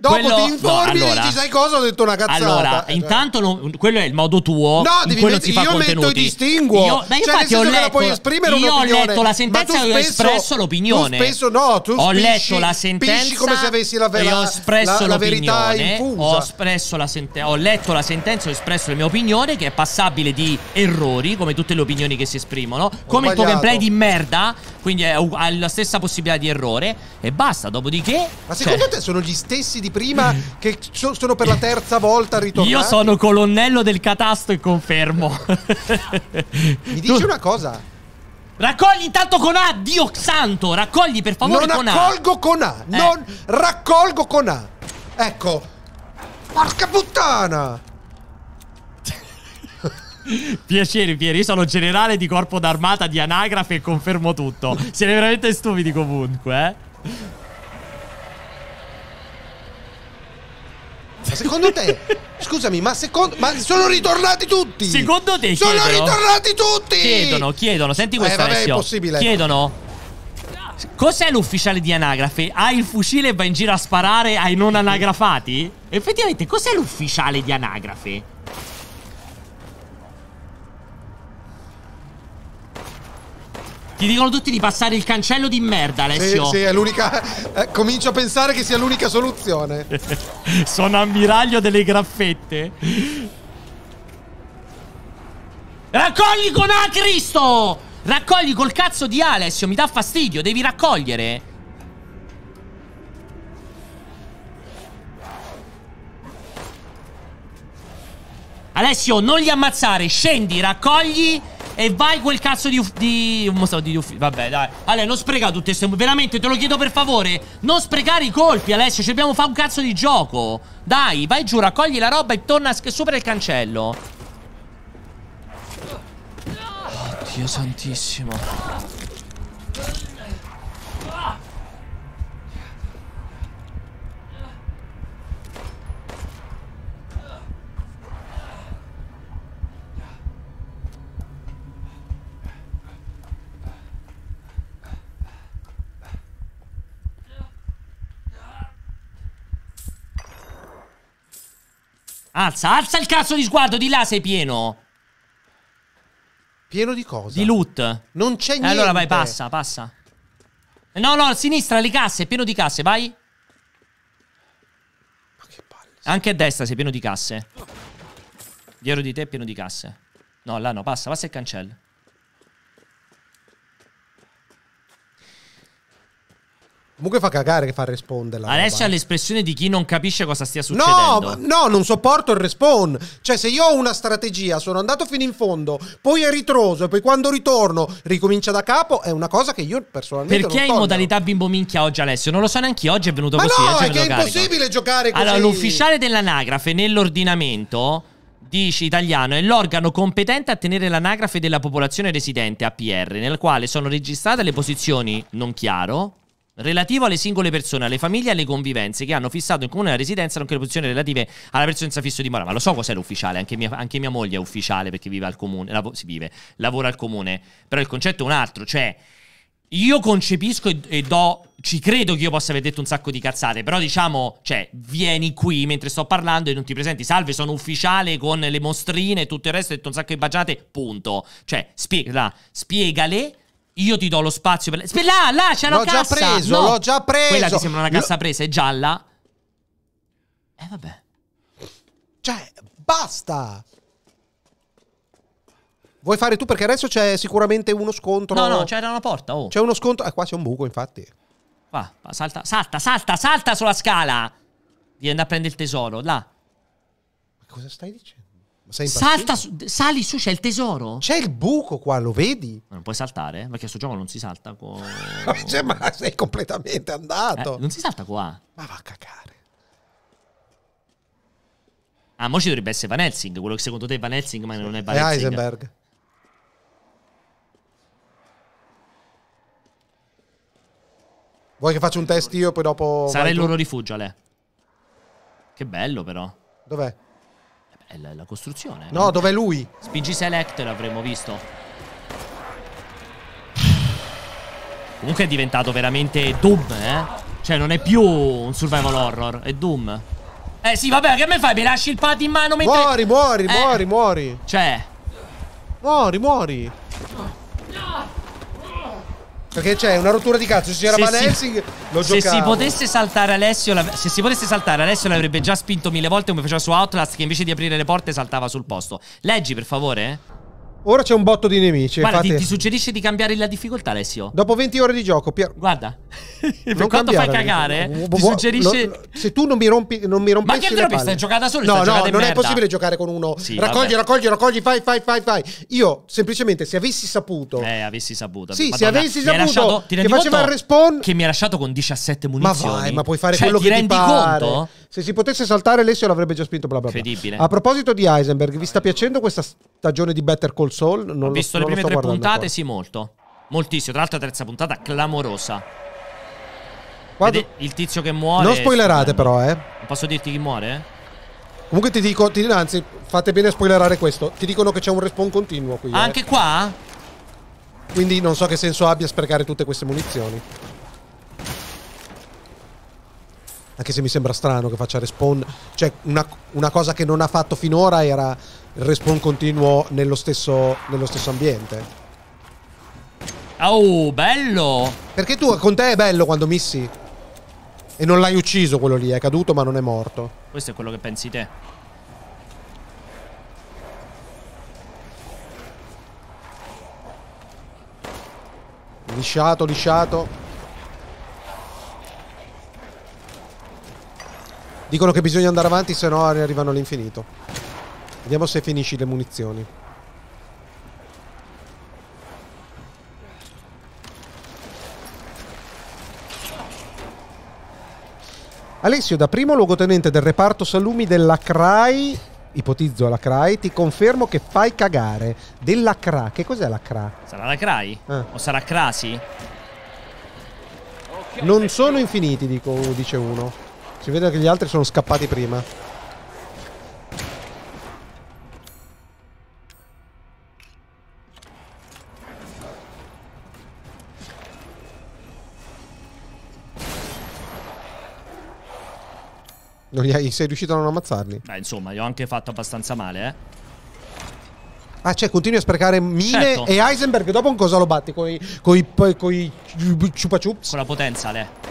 Dopo quello... ti informi no, allora... dici sai cosa ho detto una cazzata. Allora, eh. intanto lo... quello è il modo tuo, no, in quello si fa io contenuti. Io metto distinguo. Io, ma cioè, infatti cioè, ho letto, la puoi esprimere io ho letto la sentenza e ho espresso l'opinione. Tu spesso no, tu Ho letto la sentenza come se avessi la, vera, e ho espresso la, la verità infusa. Ho espresso la sentenza, ho letto la sentenza e ho espresso la mia opinione che è passabile di errori, come tutte le opinioni che si esprimono, come il tuo gameplay di merda, quindi ha la stessa possibilità di errore e basta, dopodiché Ma cioè secondo cioè... te sono gli stessi di prima che so- sono per la terza volta ritornati. Io sono colonnello del catasto e confermo. Mi dici tu... una cosa. Raccogli intanto con A, Dio santo, raccogli per favore non con A. Non raccolgo con A, eh. non raccolgo con A. Ecco. Porca puttana! Piacere, Pieri. Io sono generale di corpo d'armata di anagrafe e confermo tutto. Siete veramente stupidi comunque, eh? Ma secondo te? scusami, ma secondo. Ma sono ritornati tutti! Secondo te? Sono chiedono? ritornati tutti! Chiedono, chiedono, senti questa eh, vabbè, Alessio. è impossibile. Chiedono. Cos'è l'ufficiale di anagrafe? Hai il fucile e va in giro a sparare ai non anagrafati? Effettivamente, cos'è l'ufficiale di anagrafe? Ti dicono tutti di passare il cancello di merda, Alessio. Sì, sì è l'unica. Eh, comincio a pensare che sia l'unica soluzione. Sono ammiraglio delle graffette. Raccogli con A, Cristo! Raccogli col cazzo di Alessio, mi dà fastidio, devi raccogliere. Alessio, non li ammazzare, scendi, raccogli. E vai quel cazzo di... di di Vabbè, dai. Ale, non spreca tutte queste... Veramente, te lo chiedo per favore. Non sprecare i colpi, Alessio. Ci dobbiamo fare un cazzo di gioco. Dai, vai giù, raccogli la roba e torna sopra il cancello. Oddio santissimo. Alza, alza il cazzo di sguardo, di là sei pieno. Pieno di cosa? Di loot. Non c'è niente. Eh, allora vai, passa, passa. No, no, a sinistra le casse, è pieno di casse, vai. Ma che palle. Anche a destra sei pieno di casse. Dietro di te è pieno di casse. No, là no, passa, passa il cancello. Comunque fa cagare che fa risponderla. Adesso ha eh. l'espressione di chi non capisce cosa stia succedendo. No, no, non sopporto il respawn. Cioè, se io ho una strategia, sono andato fino in fondo, poi è ritroso, e poi quando ritorno ricomincia da capo, è una cosa che io personalmente Perché non Perché in modalità bimbo minchia oggi, Alessio? Non lo so neanche oggi, è venuto Ma così. No, è, che è impossibile giocare così. Allora, l'ufficiale dell'anagrafe nell'ordinamento dice italiano, è l'organo competente a tenere l'anagrafe della popolazione residente APR, nel quale sono registrate le posizioni non chiaro relativo alle singole persone, alle famiglie e alle convivenze che hanno fissato in comune la residenza, nonché le posizioni relative alla persona senza fisso di dimora. Ma lo so cos'è l'ufficiale, anche mia, anche mia, moglie è ufficiale perché vive al comune, lav- si vive, lavora al comune, però il concetto è un altro, cioè io concepisco e, e, do, ci credo che io possa aver detto un sacco di cazzate, però diciamo, cioè, vieni qui mentre sto parlando e non ti presenti, salve, sono ufficiale con le mostrine e tutto il resto, ho detto un sacco di bagiate, punto. Cioè, spiega, spiegale io ti do lo spazio per... Là, là, c'è la cassa! L'ho già preso, no. l'ho già preso! Quella ti sembra una cassa L- presa, è gialla. E eh, vabbè. Cioè, basta! Vuoi fare tu? Perché adesso c'è sicuramente uno scontro. No, no, c'era una porta. Oh. C'è uno scontro. Ah, qua c'è un buco, infatti. Qua, salta, salta, salta, salta sulla scala. Vieni a prendere il tesoro, là. Ma cosa stai dicendo? Salta su, sali su, c'è il tesoro. C'è il buco qua, lo vedi? Non puoi saltare? Perché sto gioco non si salta qua. cioè, ma sei completamente andato. Eh, non si salta qua. Ma va a cacare. Ah, mo ci dovrebbe essere Van Helsing, quello che secondo te è Van Helsing, ma non è Van Helsing. È Heisenberg. Vuoi che faccia un test io e poi dopo... Sarà il loro rifugio, Ale. Che bello però. Dov'è? È la, la costruzione. Eh? No, dov'è lui? Spingi select, l'avremmo visto. Comunque è diventato veramente Doom, eh. Cioè, non è più un survival horror, è Doom. Eh sì, vabbè, che me fai? Mi lasci il pad in mano mentre... Muori, muori, eh. muori, muori. Cioè... Muori, muori. No. Perché c'è una rottura di cazzo. Se c'era Van Helsing, lo giocavo. Se si potesse saltare Alessio, se si potesse saltare Alessio l'avrebbe già spinto mille volte come faceva su Outlast, che invece di aprire le porte saltava sul posto. Leggi, per favore. Eh. Ora c'è un botto di nemici. Guarda, fate... ti, ti, suggerisce di cambiare la difficoltà, Alessio. Dopo 20 ore di gioco, Pier... Guarda, per quanto fai eh. cagare, eh, ti suggerisce... Lo, se tu non mi rompi non mi rompessi Ma che te lo pensi? giocata solo? No, no, non merda. è possibile giocare con uno. Sì, raccogli, vabbè. raccogli, raccogli, fai, fai, fai, fai. Io, semplicemente, se avessi saputo... Eh, avessi saputo. Sì, Madonna, se avessi saputo lasciato, che faceva il respawn... Che mi ha lasciato con 17 munizioni. Ma vai, ma puoi fare cioè, quello ti che ti rendi conto? Se si potesse saltare, Alessio l'avrebbe già spinto. Bla bla bla. Incredibile. A proposito di Heisenberg, vi sta piacendo questa stagione di Better Call Saul? Non Ho visto lo, le prime tre puntate, qua. sì, molto. Moltissimo. Tra l'altro, la terza puntata clamorosa. Guarda, il tizio che muore. Non spoilerate, però, eh. Non posso dirti chi muore? Comunque ti dico, ti, anzi, fate bene a spoilerare questo. Ti dicono che c'è un respawn continuo qui. Ah, eh. Anche eh. qua? Quindi non so che senso abbia sprecare tutte queste munizioni anche se mi sembra strano che faccia respawn, cioè una, una cosa che non ha fatto finora era il respawn continuo nello stesso, nello stesso ambiente. Oh, bello! Perché tu con te è bello quando missi. E non l'hai ucciso quello lì, è caduto ma non è morto. Questo è quello che pensi te. Lisciato, lisciato. Dicono che bisogna andare avanti, se no arrivano all'infinito. Vediamo se finisci le munizioni. Alessio, da primo luogotenente del reparto salumi della CRAI, ipotizzo la CRAI, ti confermo che fai cagare. Della CRA, che cos'è la CRA? Sarà la CRAI? Ah. O sarà CRASI? Non sono infiniti, dico, dice uno. Si vede che gli altri sono scappati prima. Non li hai, sei riuscito a non ammazzarli? Beh, insomma, li ho anche fatto abbastanza male, eh. Ah, cioè, continui a sprecare mine certo. e Heisenberg dopo un cosa lo batti? Con i, con i, con i ciupa ciups? Con la potenza, le.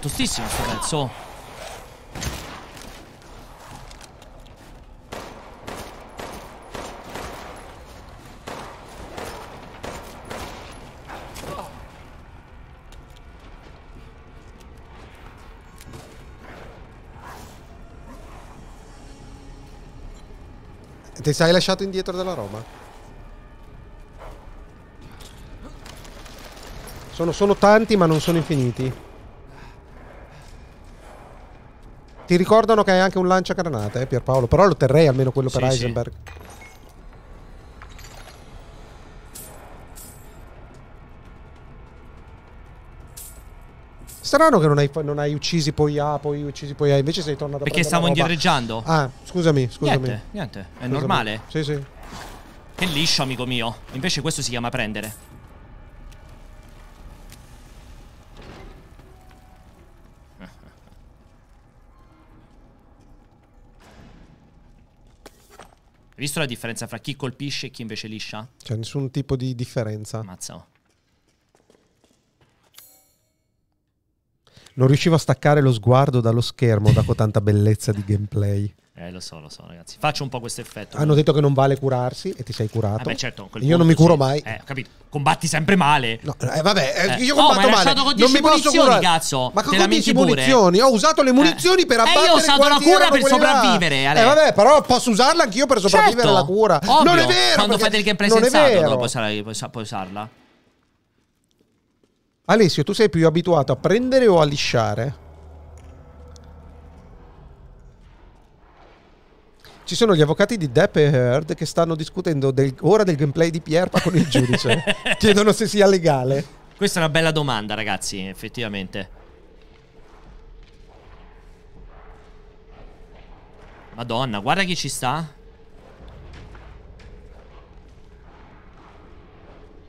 tostissimo sto pezzo Ti sei lasciato indietro della roba? Sono, sono tanti ma non sono infiniti. Ti ricordano che hai anche un lanciagranate, eh, Pierpaolo. Però lo terrei almeno quello per sì, Heisenberg. Sì. Strano che non hai, non hai, uccisi poi A, poi uccisi poi A, invece sei tornato a Perché stavo indietreggiando. Ah, scusami, scusami. Niente, niente, è scusami. normale. Sì, sì. Che liscio, amico mio. Invece questo si chiama prendere. visto la differenza fra chi colpisce e chi invece liscia? C'è cioè, nessun tipo di differenza. Mazza. Oh. Non riuscivo a staccare lo sguardo dallo schermo dopo tanta bellezza di gameplay. Eh, lo so, lo so, ragazzi. Faccio un po' questo effetto. Hanno detto che non vale curarsi e ti sei curato. Eh beh, certo, io non mi curo sì. mai. Eh, ho capito. Combatti sempre male. No, eh, vabbè, eh. eh. io combatto oh, male. Con non mi posso curare. Cazzo. Ma con 10 munizioni? Ho usato le eh. munizioni per abbattere eh, io ho usato la cura per sopravvivere. Ale. Eh, vabbè, però posso usarla anch'io per sopravvivere certo. alla cura. Ovvio. Non è vero. Quando fate il gameplay sensato, puoi usarla, puoi usarla. Alessio, tu sei più abituato a prendere o a lisciare? Ci sono gli avvocati di Depp e Heard che stanno discutendo del, ora del gameplay di Pierpa con il giudice. Chiedono se sia legale. Questa è una bella domanda, ragazzi, effettivamente. Madonna, guarda chi ci sta.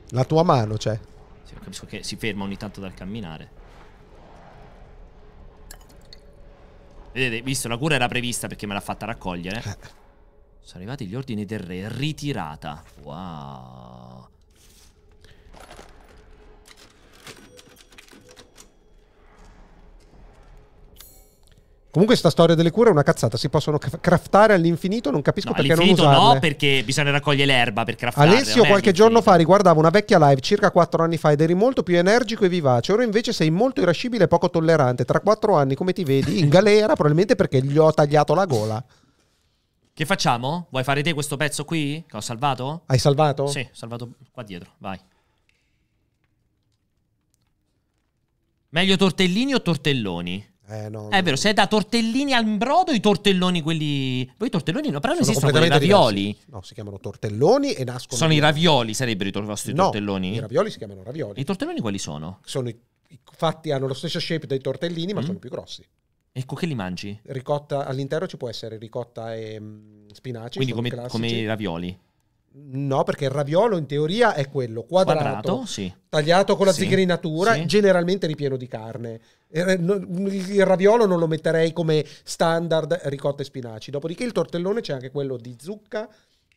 La tua mano, c'è. Sì, capisco che si ferma ogni tanto dal camminare. Vedete, visto, la cura era prevista perché me l'ha fatta raccogliere. Eh. Sono arrivati gli ordini del re, ritirata. Wow. Comunque questa storia delle cure è una cazzata, si possono craftare all'infinito, non capisco no, perché non usarle. no, perché bisogna raccogliere l'erba per craftare. Alessio qualche giorno fa riguardavo una vecchia live circa 4 anni fa ed eri molto più energico e vivace, ora invece sei molto irascibile e poco tollerante. Tra 4 anni, come ti vedi, in galera probabilmente perché gli ho tagliato la gola. Che facciamo? Vuoi fare te questo pezzo qui? Che ho salvato? Hai salvato? Sì, ho salvato qua dietro, vai. Meglio tortellini o tortelloni? Eh, no, è vero, se è da tortellini al brodo, i tortelloni quelli. Voi i tortelloni no, però non esistono i ravioli. Diversi. No, si chiamano tortelloni e nascono. Sono i ravioli, sarebbero i, vostri no, tortelloni? I ravioli si chiamano ravioli. I tortelloni quali sono? Sono i, fatti, hanno lo stesso shape dei tortellini, ma mm. sono più grossi. Ecco che li mangi? Ricotta all'interno ci può essere ricotta e mh, mm, spinaci. Quindi come, come i ravioli. No, perché il raviolo in teoria è quello quadrato, quadrato sì. tagliato con la sì, zigrinatura, sì. generalmente ripieno di carne. Eh, eh, il raviolo non lo metterei come standard ricotta e spinaci. Dopodiché il tortellone c'è anche quello di zucca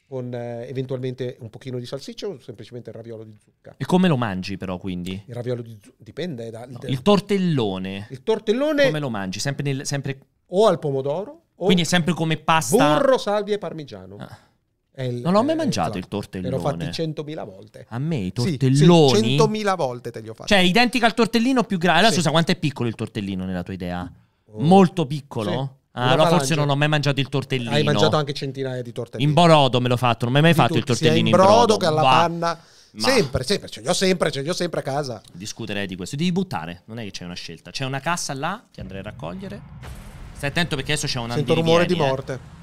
con eh, eventualmente un pochino di salsiccia o semplicemente il raviolo di zucca. E come lo mangi però quindi? Il raviolo di zucca dipende dal... No, il tortellone. Il tortellone... Come lo mangi? Sempre, nel, sempre... O al pomodoro. O quindi è sempre come pasta... Burro, salvia e parmigiano. Ah. Il, non ho mai eh, mangiato il tortellone. L'ho fatto 100.000 volte. A me i tortelloni. Sì, 100.000 volte te li ho fatti. Cioè, identica al tortellino più grande. Allora, sì. scusa, quanto è piccolo il tortellino nella tua idea? Oh. Molto piccolo? Sì. Ah, allora forse non ho mai mangiato il tortellino. Hai mangiato anche centinaia di tortellini. In brodo me l'ho fatto, non mi hai mai di fatto tutti, il tortellino in brodo. In brodo che alla Va. panna. Sempre, sempre, ce li ho sempre, ce li ho sempre a casa. Discuterei di questo. Devi buttare, non è che c'è una scelta. C'è una cassa là che andrei a raccogliere. Stai attento perché adesso c'è un una Sento rumore di eh. morte. Eh.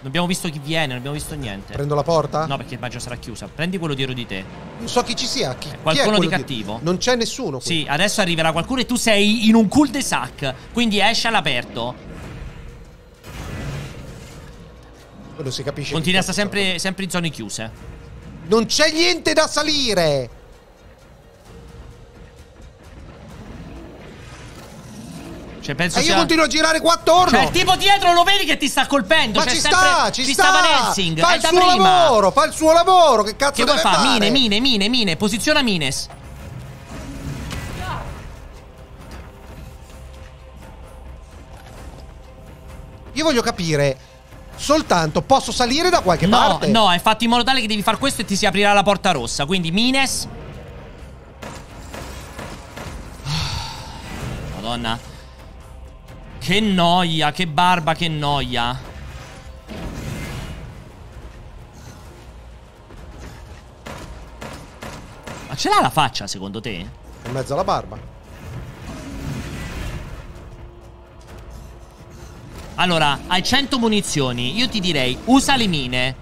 Non abbiamo visto chi viene, non abbiamo visto niente. Prendo la porta? No, perché immagino sarà chiusa. Prendi quello dietro di te. Non so chi ci sia. Chi, eh, qualcuno chi di cattivo. Non c'è nessuno. Qui. Sì, adesso arriverà qualcuno e tu sei in un cul de sac. Quindi esci all'aperto. Quello si capisce. Continua a sempre, sempre in zone chiuse. Non c'è niente da salire. Cioè, penso e sia... io continuo a girare qua attorno. Cioè, il tipo dietro lo vedi che ti sta colpendo. Ma cioè, ci sempre... sta, ci, ci sta. stava Lensing. Fa il suo prima. lavoro, fa il suo lavoro. Che cazzo che deve fare? Mine, mine, mine, mine. Posiziona Mines. Io voglio capire soltanto posso salire da qualche no, parte. No, è fatto in modo tale che devi fare questo e ti si aprirà la porta rossa. Quindi Mines. Ah, Madonna. Che noia, che barba, che noia. Ma ce l'ha la faccia, secondo te? In mezzo alla barba. Allora, hai 100 munizioni. Io ti direi, usa le mine.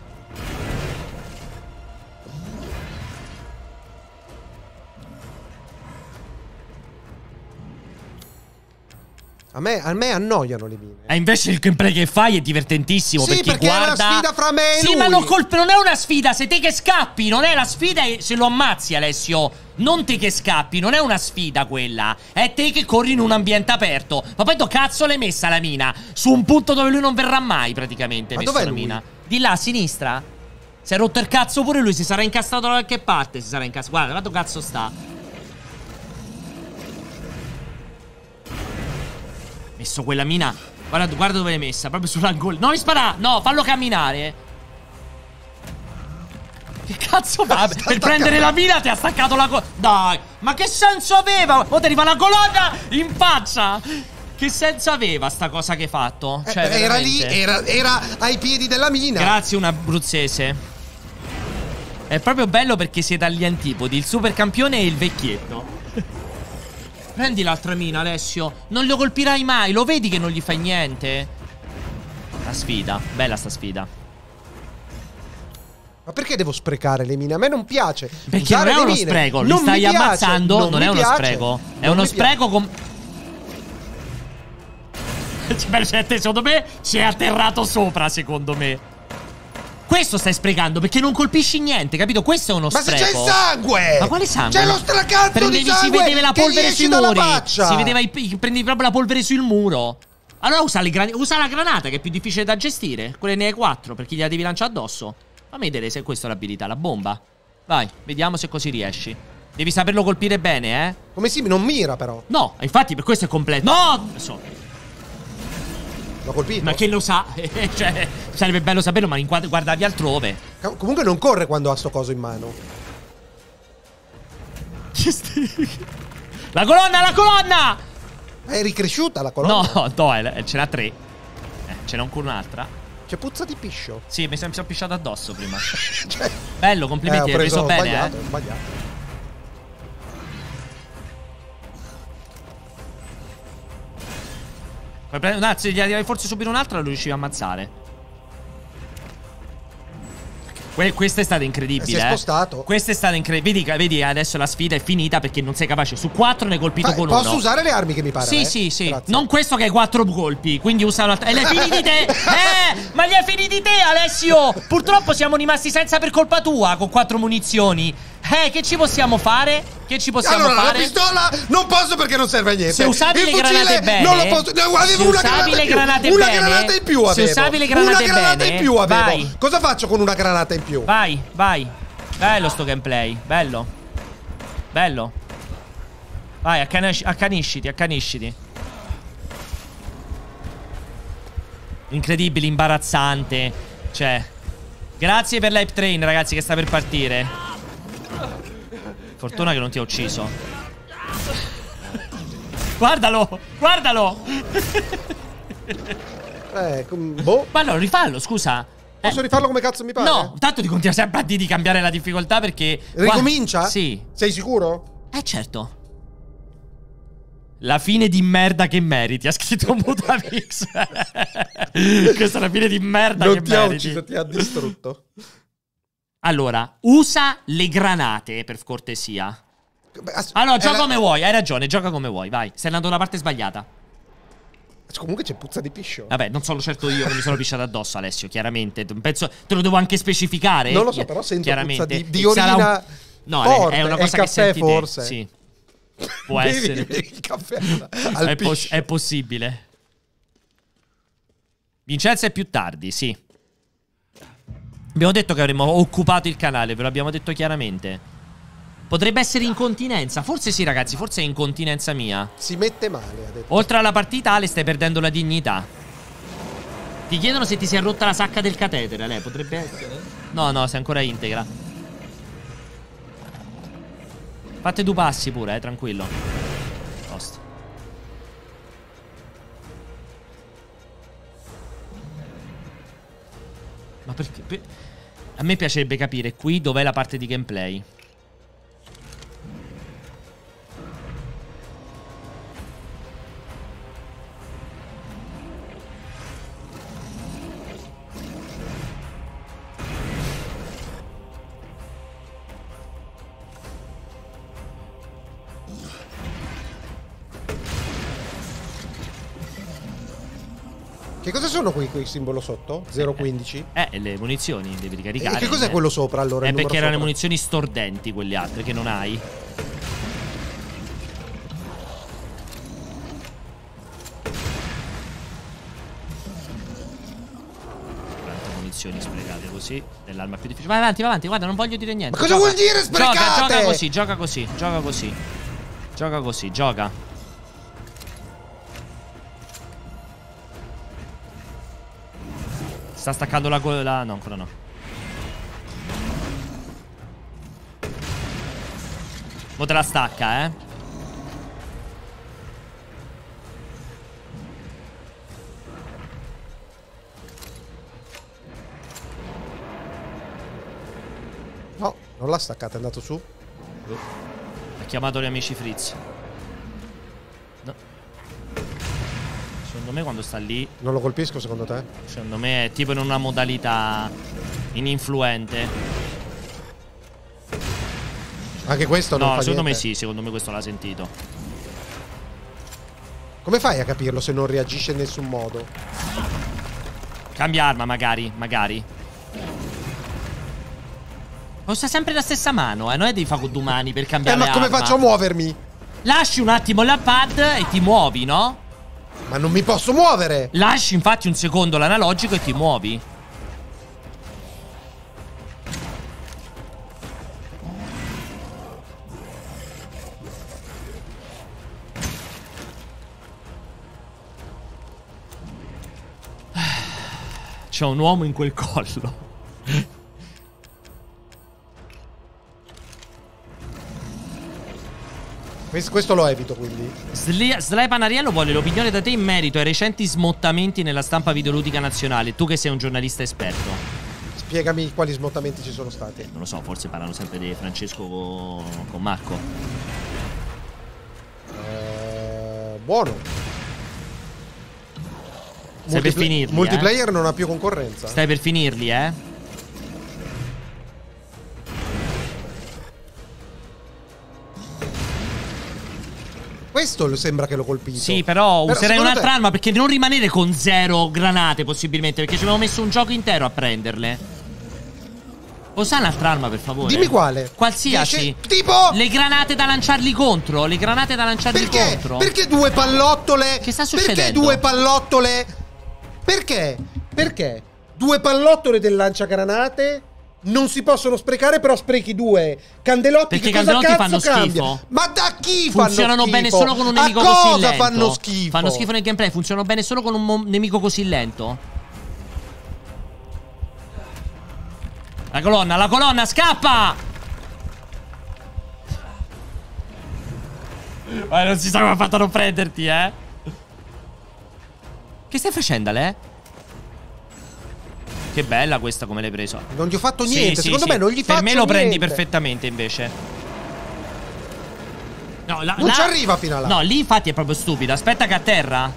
A me, a me, annoiano le mine. E eh, invece il gameplay che fai è divertentissimo. Sì, perché, perché guarda... è una sfida fra me e sì, lui. Sì, ma non, colp- non è una sfida. Se te che scappi, non è la sfida se lo ammazzi, Alessio. Non te che scappi, non è una sfida quella. È te che corri in un ambiente aperto. Ma poi tu cazzo l'hai messa la mina? Su un punto dove lui non verrà mai, praticamente. Ma dov'è la mina? Di là, a sinistra. Si è rotto il cazzo pure lui, si sarà incastrato da qualche parte. Si sarà incastrato. Guarda, guarda cazzo sta. messo quella mina. Guarda, guarda dove l'hai messa. Proprio sull'angolo. Non mi spara. No, fallo camminare. Che cazzo fa? Per prendere la mina ti ha staccato la colonna. Dai, ma che senso aveva? Ora oh, ti arriva la colonna in faccia. Che senso aveva sta cosa che hai fatto? Eh, cioè, eh, era lì, era, era, ai piedi della mina. Grazie, un abruzzese. È proprio bello perché siete agli antipodi, il super campione e il vecchietto. Prendi l'altra mina, Alessio. Non lo colpirai mai. Lo vedi che non gli fai niente? La sfida. Bella sta sfida. Ma perché devo sprecare le mine? A me non piace. Perché non è uno mine. spreco. Non stai ammazzando. Non, non è uno piace. spreco. È non uno spreco con. Percette, cioè, secondo me si è atterrato sopra, secondo me. Questo stai sprecando perché non colpisci niente, capito? Questo è uno ma spreco. Ma se c'è il sangue! Ma quale sangue? C'è lo stracazzo Prendevi, di sangue si vedeva la polvere sui muri. Si vedeva i, prendevi proprio la polvere sul muro. Allora usa, gran usa, la granata che è più difficile da gestire. Quelle ne hai 4 perché gliela devi lanciare addosso. Fammi vedere se questa è l'abilità, la bomba. Vai, vediamo se così riesci. Devi saperlo colpire bene, eh. Come si non mira però. No, infatti per questo è completo. No! So, L'ho colpito. Ma che lo sa? cioè, sarebbe bello saperlo, ma inquadri, guardavi altrove. comunque non corre quando ha sto coso in mano. la colonna, la colonna! Ma è ricresciuta la colonna? No, no, è, ce n'ha tre. Eh, ce n'è ancora un'altra. C'è puzza di piscio. Sì, mi sono pisciato addosso prima. cioè... Bello, complimenti, eh, preso, hai preso bene. Sbagliato, eh. sbagliato. No, se gli arriva forse subito un'altra lo riuscivi a ammazzare. questa è stata incredibile. Si è eh. spostato. Eh. Questa è stata incredibile. Vedi, vedi, adesso la sfida è finita perché non sei capace. Su quattro ne hai colpito Fai, con posso uno. Posso usare le armi che mi pare? Sì, eh? sì, sì. Grazie. Non questo che hai quattro colpi. Quindi usa un'altra. E le hai finiti te. eh, ma li hai finiti te, Alessio. Purtroppo siamo rimasti senza per colpa tua con quattro munizioni. Eh, che ci possiamo fare? Che ci possiamo allora, fare? Allora, la pistola non posso perché non serve a niente. Se usavi Il le granate bene, non lo posso. avevo se una usavi granata, le granate Bene, una granata in più avevo. Se usavi le granate una granata bene, in più avevo. Vai. Cosa faccio con una granata in più? Vai, vai. Bello sto gameplay, bello. Bello. Vai, accanisci, accanisciti, accanisciti. Incredibile, imbarazzante. Cioè. Grazie per l'hype train, ragazzi, che sta per partire. Fortuna che non ti ha ucciso. Guardalo! Guardalo! eh, boh. Ma allora, rifallo, scusa. Posso eh. rifarlo come cazzo mi pare? No, tanto ti continua sempre a dire di cambiare la difficoltà perché... Ricomincia? Sì. Sei sicuro? Eh, certo. La fine di merda che meriti, ha scritto Mutavix. Questa è la fine di merda non che meriti. Non ti ha ucciso, ti ha distrutto. Allora, usa le granate, per cortesia. Ah no, gioca la... come vuoi, hai ragione, gioca come vuoi, vai. Stai andando dalla parte sbagliata. Comunque c'è puzza di piscio. Vabbè, non sono certo io che mi sono pisciato addosso, Alessio, chiaramente. Penso, te lo devo anche specificare. Non lo so, però sento puzza di, di orina un... No, forte, è una cosa è che senti forse. Te. Sì. Può essere. Il caffè al è, pos è possibile. Vincenzo è più tardi, sì. Abbiamo detto che avremmo occupato il canale, ve l'abbiamo detto chiaramente. Potrebbe essere incontinenza. Forse sì, ragazzi, forse è incontinenza mia. Si mette male, ha detto. Oltre alla partita, Ale, stai perdendo la dignità. Ti chiedono se ti si è rotta la sacca del catetere, Ale. Potrebbe essere. No, no, sei ancora integra. Fate due passi pure, eh, tranquillo. Ma perché? Per... A me piacerebbe capire qui dov'è la parte di gameplay. sono quei, quei simbolo sotto? 015? Eh, eh, le munizioni devi ricaricare. E che cos'è quello sopra allora? Eh, perché erano sopra? le munizioni stordenti quelle altre che non hai. munizioni sprecate così dell'arma più difficile. Vai avanti, vai avanti, guarda, non voglio dire niente. Ma cosa gioca. vuol dire sprecate? Gioca, gioca così, gioca così, gioca così. Gioca così, gioca. Sta staccando la, la... No, ancora no. Mo te la stacca, eh. No, non l'ha staccata, è andato su. Ha chiamato gli amici Fritz. secondo me quando sta lì... Non lo colpisco secondo te? Secondo me è tipo in una modalità ininfluente. Anche questo no, non No, secondo niente. me sì, secondo me questo l'ha sentito. Come fai a capirlo se non reagisce in nessun modo? Cambia arma magari, magari. Usa sempre la stessa mano, eh, non è devi fare con due per eh, cambiare eh, ma come arma. faccio a muovermi? Lasci un attimo la pad e ti muovi, no? Ma non mi posso muovere! Lasci infatti un secondo l'analogico e ti muovi. Ah, c'è un uomo in quel collo. Questo lo evito quindi. Sli- Sly Panariello vuole l'opinione da te in merito ai recenti smottamenti nella stampa videoludica nazionale. Tu che sei un giornalista esperto. Spiegami quali smottamenti ci sono stati. non lo so, forse parlano sempre di Francesco con, con Marco. Eh, buono. Stai Multipl- per finirli. Eh? Multiplayer eh? non ha più concorrenza. Stai per finirli, eh? questo sembra che lo colpisca. Sì, però, però userei un'altra te... arma perché non rimanere con zero granate possibilmente, perché ci abbiamo messo un gioco intero a prenderle. Usa un'altra arma, per favore. Dimmi quale. Qualsiasi. Dice, tipo. Le granate da lanciarli contro. Le granate da lanciarli perché? contro. Perché due pallottole? Che sta succedendo? Perché due pallottole? Perché? Perché? Due pallottole del lanciagranate non si possono sprecare, però sprechi due. Candelotti Perché che candelotti fanno cambia? schifo. Ma da chi fanno schifo? Funzionano bene solo con un nemico così lento. Ma cosa fanno schifo? Fanno schifo nel gameplay, funzionano bene solo con un nemico così lento. La colonna, la colonna, scappa! Ma eh, non si sa come ha fatto a non prenderti, eh? Che stai facendo, Ale? Che bella questa come l'hai preso. Non gli ho fatto niente. Sì, Secondo sì, me sì. non gli faccio niente. Per me lo niente. prendi perfettamente invece. No, la, non la... ci arriva fino a là. No, lì infatti è proprio stupido. Aspetta che atterra.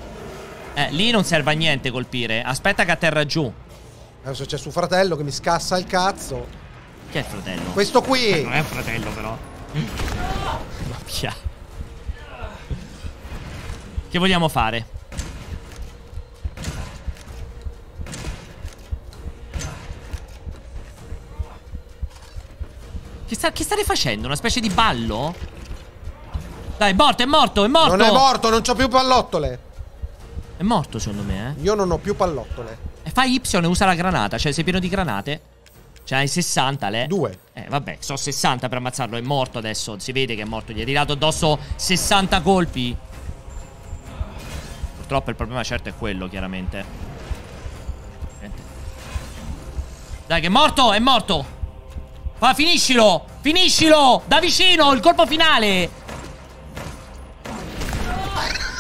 Eh, lì non serve a niente colpire. Aspetta che atterra giù. Adesso c'è suo fratello che mi scassa il cazzo. Chi è il fratello? Questo qui. Eh, non è un fratello però. Ma via. Che vogliamo fare? Che, sta, che state facendo? Una specie di ballo? Dai, è morto, è morto, è morto Non è morto, non c'ho più pallottole È morto secondo me, eh Io non ho più pallottole E fai Y e usa la granata, cioè sei pieno di granate Cioè hai 60 le Due Eh, vabbè, so 60 per ammazzarlo, è morto adesso Si vede che è morto, gli ha tirato addosso 60 colpi Purtroppo il problema certo è quello, chiaramente Dai, che è morto, è morto Va, finiscilo. Finiscilo. Da vicino, il colpo finale.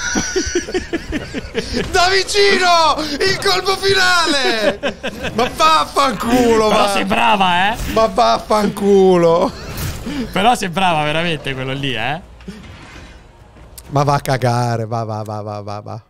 da vicino il colpo finale ma vaffanculo però ma... sei brava eh ma vaffanculo però sei brava veramente quello lì eh ma va a cagare va va va va va va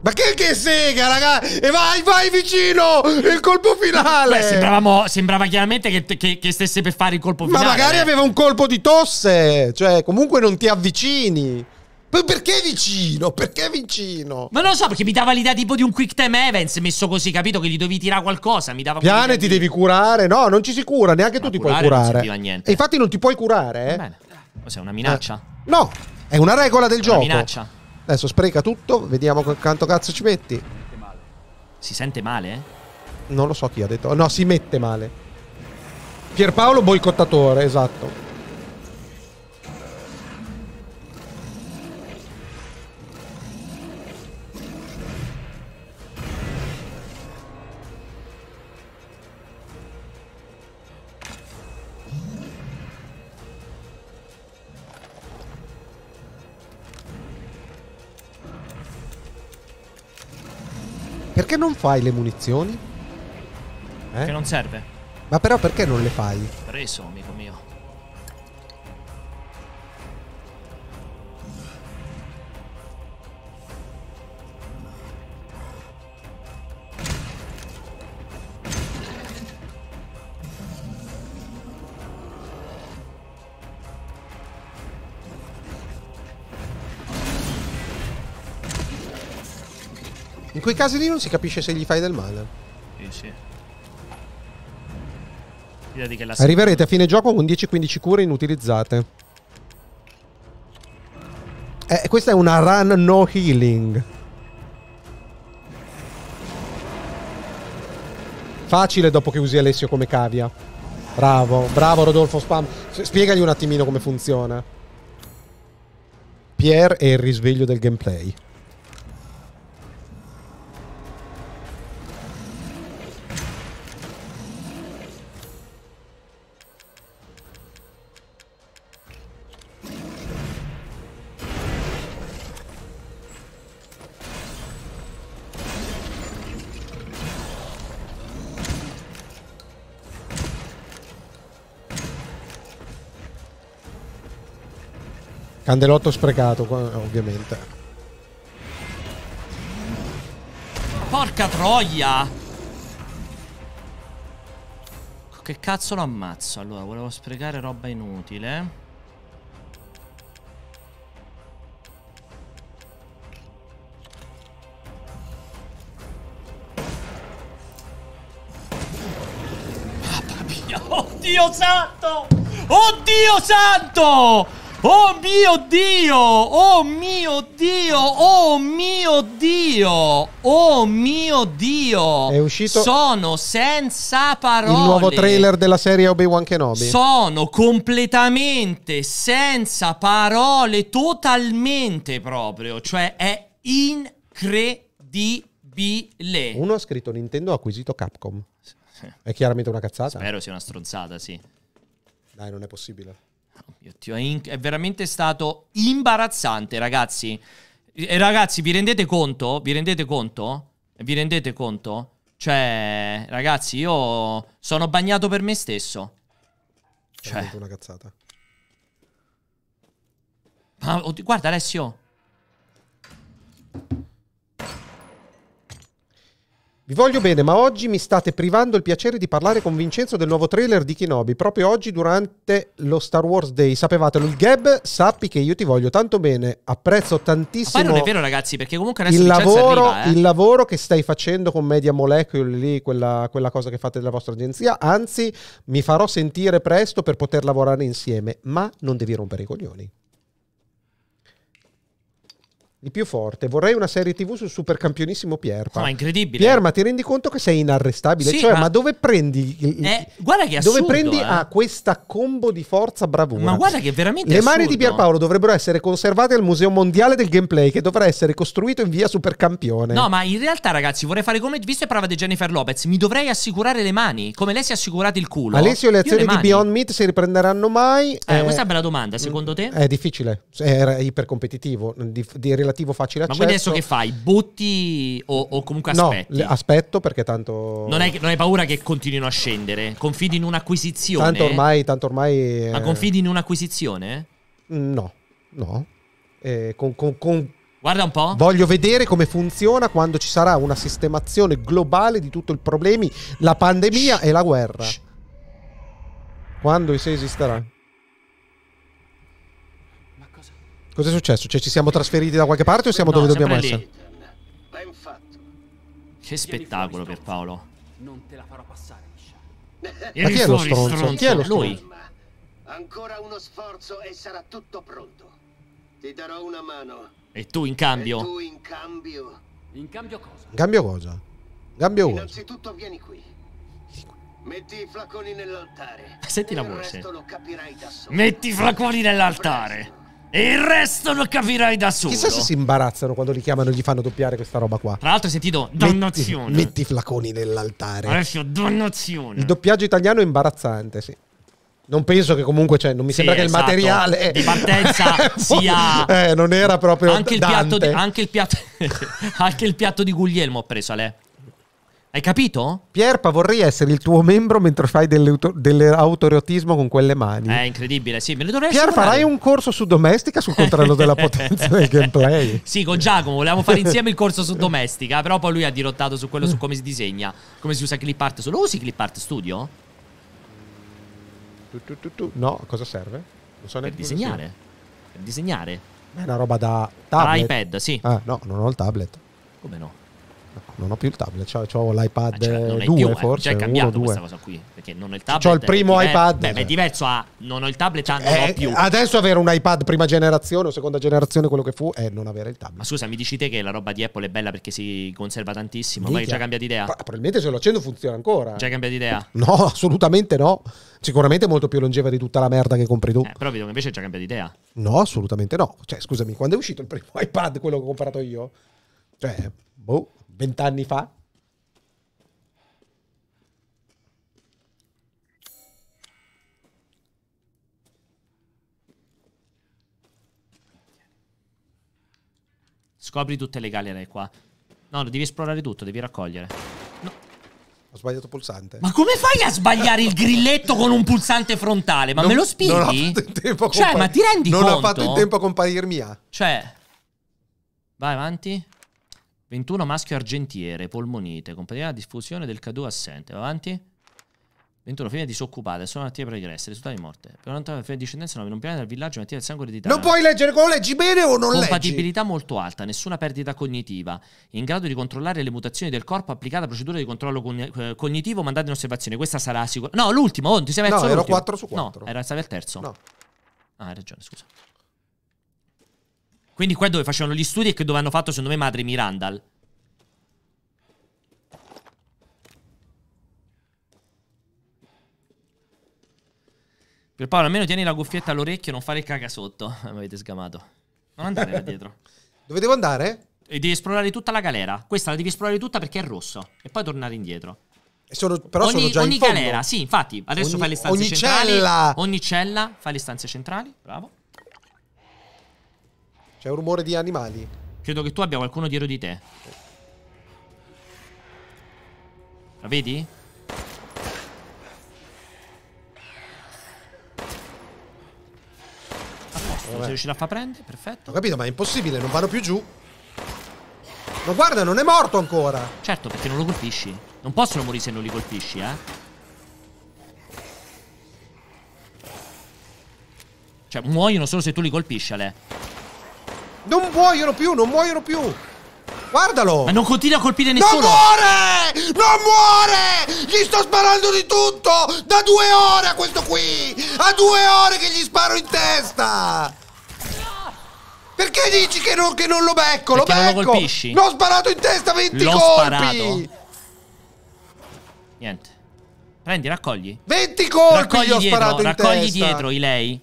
ma che, che sega, raga! E vai, vai vicino! Il colpo finale! Beh, sembrava, chiaramente che, che, che, stesse per fare il colpo finale. Ma magari eh. aveva un colpo di tosse! Cioè, comunque non ti avvicini. Perché vicino? Perché vicino? Ma non lo so, perché mi dava l'idea tipo di un quick time events messo così, capito? Che gli dovevi tirare qualcosa. Mi dava Piane ti devi curare. No, non ci si cura, neanche Ma tu ti puoi curare. E infatti non ti puoi curare, eh? Bene. Cos'è una minaccia? Eh. No, è una regola del è gioco. Una minaccia. Adesso spreca tutto, vediamo quanto cazzo ci metti. Si sente male? Eh? Non lo so chi ha detto. No, si mette male. Pierpaolo boicottatore, esatto. Perché non fai le munizioni? Eh? Che non serve. Ma però perché non le fai? Preso, amico mio. In quei casi lì non si capisce se gli fai del male. Sì, sì. Arriverete a fine gioco con 10-15 cure inutilizzate. Eh, questa è una run no healing. Facile dopo che usi Alessio come cavia. Bravo, bravo Rodolfo Spam. Spiegagli un attimino come funziona. Pierre è il risveglio del gameplay. Candelotto sprecato, ovviamente. Porca troia! Che cazzo lo ammazzo? Allora, volevo sprecare roba inutile. Mamma mia! Oddio santo! Oddio santo! Oh mio Dio! Oh mio Dio! Oh mio Dio! Oh mio Dio! È uscito Sono senza parole. Il nuovo trailer della serie Obi-Wan Kenobi. Sono completamente senza parole, totalmente proprio, cioè è incredibile. Uno ha scritto Nintendo ha acquisito Capcom. È chiaramente una cazzata. Spero sia una stronzata, sì. Dai, non è possibile. È veramente stato imbarazzante, ragazzi. E ragazzi, vi rendete conto? Vi rendete conto? Vi rendete conto? Cioè, ragazzi, io sono bagnato per me stesso. Cioè, una cazzata. Ma, guarda Alessio, Vi voglio bene, ma oggi mi state privando il piacere di parlare con Vincenzo del nuovo trailer di Kenobi. Proprio oggi durante lo Star Wars Day. Sapevatelo, il Gab, sappi che io ti voglio tanto bene. Apprezzo tantissimo. Ma non è vero, ragazzi, perché comunque adesso il lavoro, arriva, eh. il lavoro che stai facendo con Media Molecule lì, quella, quella cosa che fate della vostra agenzia. Anzi, mi farò sentire presto per poter lavorare insieme. Ma non devi rompere i coglioni il più forte. Vorrei una serie TV sul supercampionissimo Pierpa. Ah, no, incredibile. Pierma, ti rendi conto che sei inarrestabile? Sì, cioè, ma... ma... dove prendi. Eh, guarda che assurdo, Dove prendi eh. ah, questa combo di forza bravura? Ma guarda che veramente. Le mani di Pierpaolo dovrebbero essere conservate al Museo Mondiale del Gameplay, che dovrà essere costruito in via Supercampione. No, ma in realtà, ragazzi, vorrei fare come. Visto e parlava di Jennifer Lopez, mi dovrei assicurare le mani, come lei si è assicurato il culo. Alessio, le azioni le di Beyond Meat si riprenderanno mai? Eh, eh, questa è una bella domanda, secondo te? È difficile. Era ipercompetitivo. Di, di relativo facile accesso. Ma quindi adesso che fai? Butti o, o comunque aspetti? No, aspetto perché tanto... Non hai, non hai, paura che continuino a scendere? Confidi in un'acquisizione? Tanto ormai... Tanto ormai Ma eh, confidi in un'acquisizione? Mm, no, no. Eh, con, con, con... Guarda un po'. Voglio vedere come funziona quando ci sarà una sistemazione globale di tutto il problema, la pandemia Shh. e la guerra. Shh. Quando e se esisterà. Cos'è successo? Cioè, ci siamo trasferiti da qualche parte o siamo no, dove dobbiamo lì. essere? Ben fatto. Che spettacolo per Paolo. Non te la farò passare, Misha. Ma chi è lo stronzo? Chi è lo stronzo? Lui. Ancora uno sforzo e sarà tutto pronto. Ti darò una mano. E tu in cambio? E tu in cambio? In cambio cosa? In cambio cosa? Cambio cosa? Innanzitutto vieni qui. Metti i flaconi nell'altare. Senti la voce. Metti i flaconi nell'altare. E il resto lo capirai da solo. Chissà se si imbarazzano quando li chiamano e gli fanno doppiare questa roba qua. Tra l'altro, hai sentito dannazione. Metti, i flaconi nell'altare. Adesso dannazione. Il doppiaggio italiano è imbarazzante, sì. Non penso che comunque, cioè, non mi sì, sembra che esatto. il materiale di partenza sia. Eh, non era proprio. Anche il Dante. piatto di, anche il piatto, anche il piatto di Guglielmo ho preso, Ale. Hai capito? Pierpa, vorrei essere il tuo membro mentre fai dell'autoreotismo con quelle mani. È eh, incredibile, sì, me ne dovrei Pier, farai un corso su domestica sul controllo della potenza del gameplay. Sì, con Giacomo volevamo fare insieme il corso su domestica, però poi lui ha dirottato su quello su come si disegna, come si usa clip art. Solo usi clip art studio? Tu, tu, tu, tu. no, cosa serve? Non so per disegnare. Per disegnare. È una roba da tablet. Da iPad, sì. Ah, no, non ho il tablet. Come no? non ho più il tablet, ho, ho l'iPad ah, non 2 più, eh, forse. È già cambiato 1, questa cosa qui, perché non ho il tablet. Ho il primo eh, iPad. Beh, è diverso a non ho il tablet, a ah, non eh, ho più. Adesso avere un iPad prima generazione o seconda generazione, quello che fu, è non avere il tablet. Ma scusa, mi dici te che la roba di Apple è bella perché si conserva tantissimo, Minchia. ma hai già cambiato idea? Pro- probabilmente se lo accendo funziona ancora. Già cambiato idea? No, assolutamente no. Sicuramente è molto più longeva di tutta la merda che compri tu. Eh, però vedo che invece hai già cambiato idea. No, assolutamente no. Cioè, scusami, quando è uscito il primo iPad, quello che ho comprato io? Cioè, boh vent'anni fa? Scopri tutte le galere qua. No, devi esplorare tutto, devi raccogliere. No. Ho sbagliato pulsante. Ma come fai a sbagliare il grilletto con un pulsante frontale? Ma non, me lo spieghi? Non ho fatto in tempo a Cioè, ma ti rendi non conto? Non ho fatto in tempo a comparirmi a. Cioè. Vai avanti. 21 maschio argentiere, polmonite, compagnia di diffusione del k assente. Va avanti? 21 figlia disoccupate, sono attive pregresse, risultati di morte. Per una figlia di discendenza non pianeta del villaggio, mattina del sangue ereditario. Non puoi leggere come leggi bene o non leggi? Compatibilità molto alta, nessuna perdita cognitiva. In grado di controllare le mutazioni del corpo applicata a procedura di controllo cogn- eh, cognitivo mandata in osservazione. Questa sarà sicura. No, l'ultimo, oh, ti sei messo No, ero 4 su 4. No, era, stavi il terzo. No. Ah, hai ragione, scusa. Quindi qua è dove facevano gli studi e dove hanno fatto secondo me madre Mirandal. Per Paolo, almeno tieni la cuffietta all'orecchio, non fare il caca sotto. Mi avete sgamato. Non andare là dietro. Dove devo andare? E devi esplorare tutta la galera. Questa la devi esplorare tutta perché è rosso. E poi tornare indietro. Sono, però ogni, sono già ogni in fondo. galera, sì, infatti. Adesso ogni, fai le stanze ogni centrali. Cella. Ogni cella fai le stanze centrali. Bravo. C'è un rumore di animali. Credo che tu abbia qualcuno dietro di te. La vedi? A posto, sei riuscito a far prendere, perfetto. Ho capito, ma è impossibile, non vado più giù. Ma guarda, non è morto ancora. Certo, perché non lo colpisci. Non possono morire se non li colpisci, eh. Cioè, muoiono solo se tu li colpisci, Ale. Non muoiono più, non muoiono più. Guardalo! Ma non continua a colpire nessuno! Non muore! Non muore! Gli sto sparando di tutto! Da due ore a questo qui! A due ore che gli sparo in testa! Perché dici che non, che non lo becco? Perché lo becco! Non lo colpisci? L'ho sparato in testa 20 L'ho colpi! Sparato. Niente. Prendi, raccogli. 20 colpi! Raccogli gli ho dietro, sparato in raccogli testa. dietro, Ilei.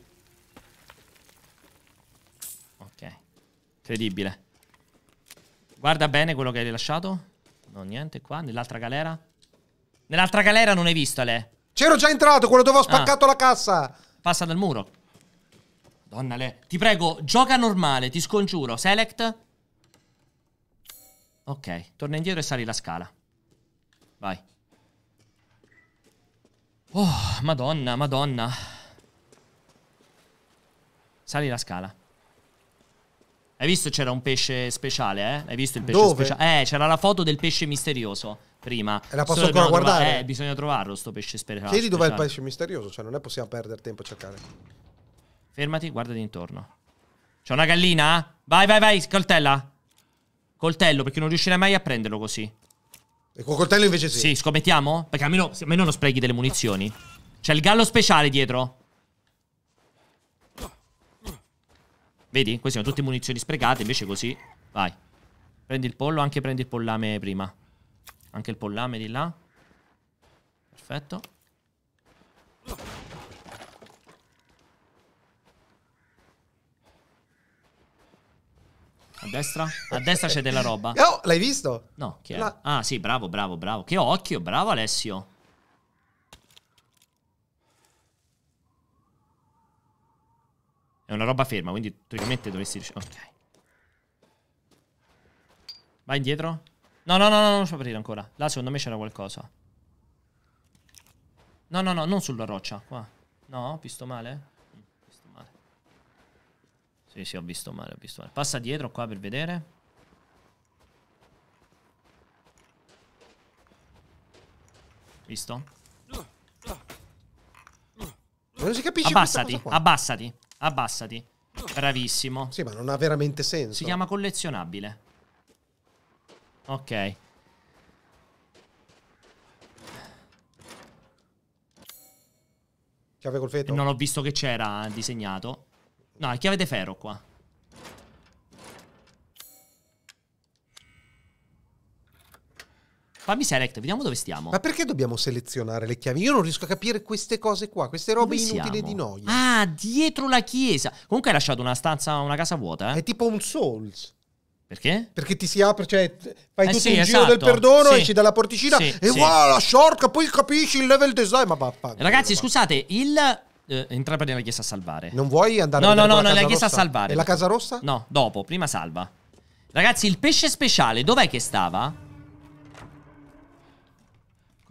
Incredibile. Guarda bene quello che hai lasciato. No, niente qua. Nell'altra galera. Nell'altra galera non hai visto, Ale. C'ero già entrato, quello dove ho ah. spaccato ah. la cassa. Passa dal muro. Madonna, Le. Ti prego, gioca normale, ti scongiuro. Select. Ok, torna indietro e sali la scala. Vai. Oh, madonna, madonna. Sali la scala. Hai visto c'era un pesce speciale, eh? Hai visto il pesce Dove? speciale? Eh, c'era la foto del pesce misterioso prima. E la posso Solo ancora guardare? Trova- eh, bisogna trovarlo sto pesce speciale. Ah, Chiedi dov'è il pesce misterioso, cioè non è possiamo perdere tempo a cercare. Fermati, guardati intorno. C'è una gallina? Vai, vai, vai, coltella. Coltello, perché non riuscirai mai a prenderlo così. E col coltello invece sì. Sì, scommettiamo? Perché almeno, almeno non sprechi delle munizioni. C'è il gallo speciale dietro. Vedi? Queste sono tutte munizioni sprecate, invece così. Vai. Prendi il pollo, anche prendi il pollame prima. Anche il pollame di là. Perfetto. A destra? A destra c'è della roba. Oh, l'hai visto? No, chi è? La... Ah, sì, bravo, bravo, bravo. Che occhio, bravo Alessio. una roba ferma, quindi teoricamente dovresti riuscire... Ok. Vai indietro. No, no, no, no, non so aprire ancora. Là secondo me c'era qualcosa. No, no, no, non sulla roccia, qua. No, ho visto male? Mm, ho visto male. Sì, sì, ho visto male, ho visto male. Passa dietro qua per vedere. Visto? Non si capisce. Abbassati, abbassati. Abbassati. Bravissimo. Sì, ma non ha veramente senso. Si chiama collezionabile. Ok. Chiave col feto? Non ho visto che c'era disegnato. No, è chiave di ferro qua. Fammi select, vediamo dove stiamo. Ma perché dobbiamo selezionare le chiavi? Io non riesco a capire queste cose qua, queste robe dove inutili siamo? di noi. Ah, dietro la chiesa. Comunque hai lasciato una stanza, una casa vuota. Eh? È tipo un Souls. Perché? Perché ti si apre, cioè fai eh tutto sì, il esatto. giro del perdono, sì. esci dalla porticina sì, e sì. wow, la shortcut, poi capisci il level design, ma vaffanculo. Ragazzi, va. scusate, il eh, entrare nella chiesa a salvare. Non vuoi andare no, a No, no, no, nella chiesa rossa? a salvare. E la casa rossa? No, dopo, prima salva. Ragazzi, il pesce speciale dov'è che stava?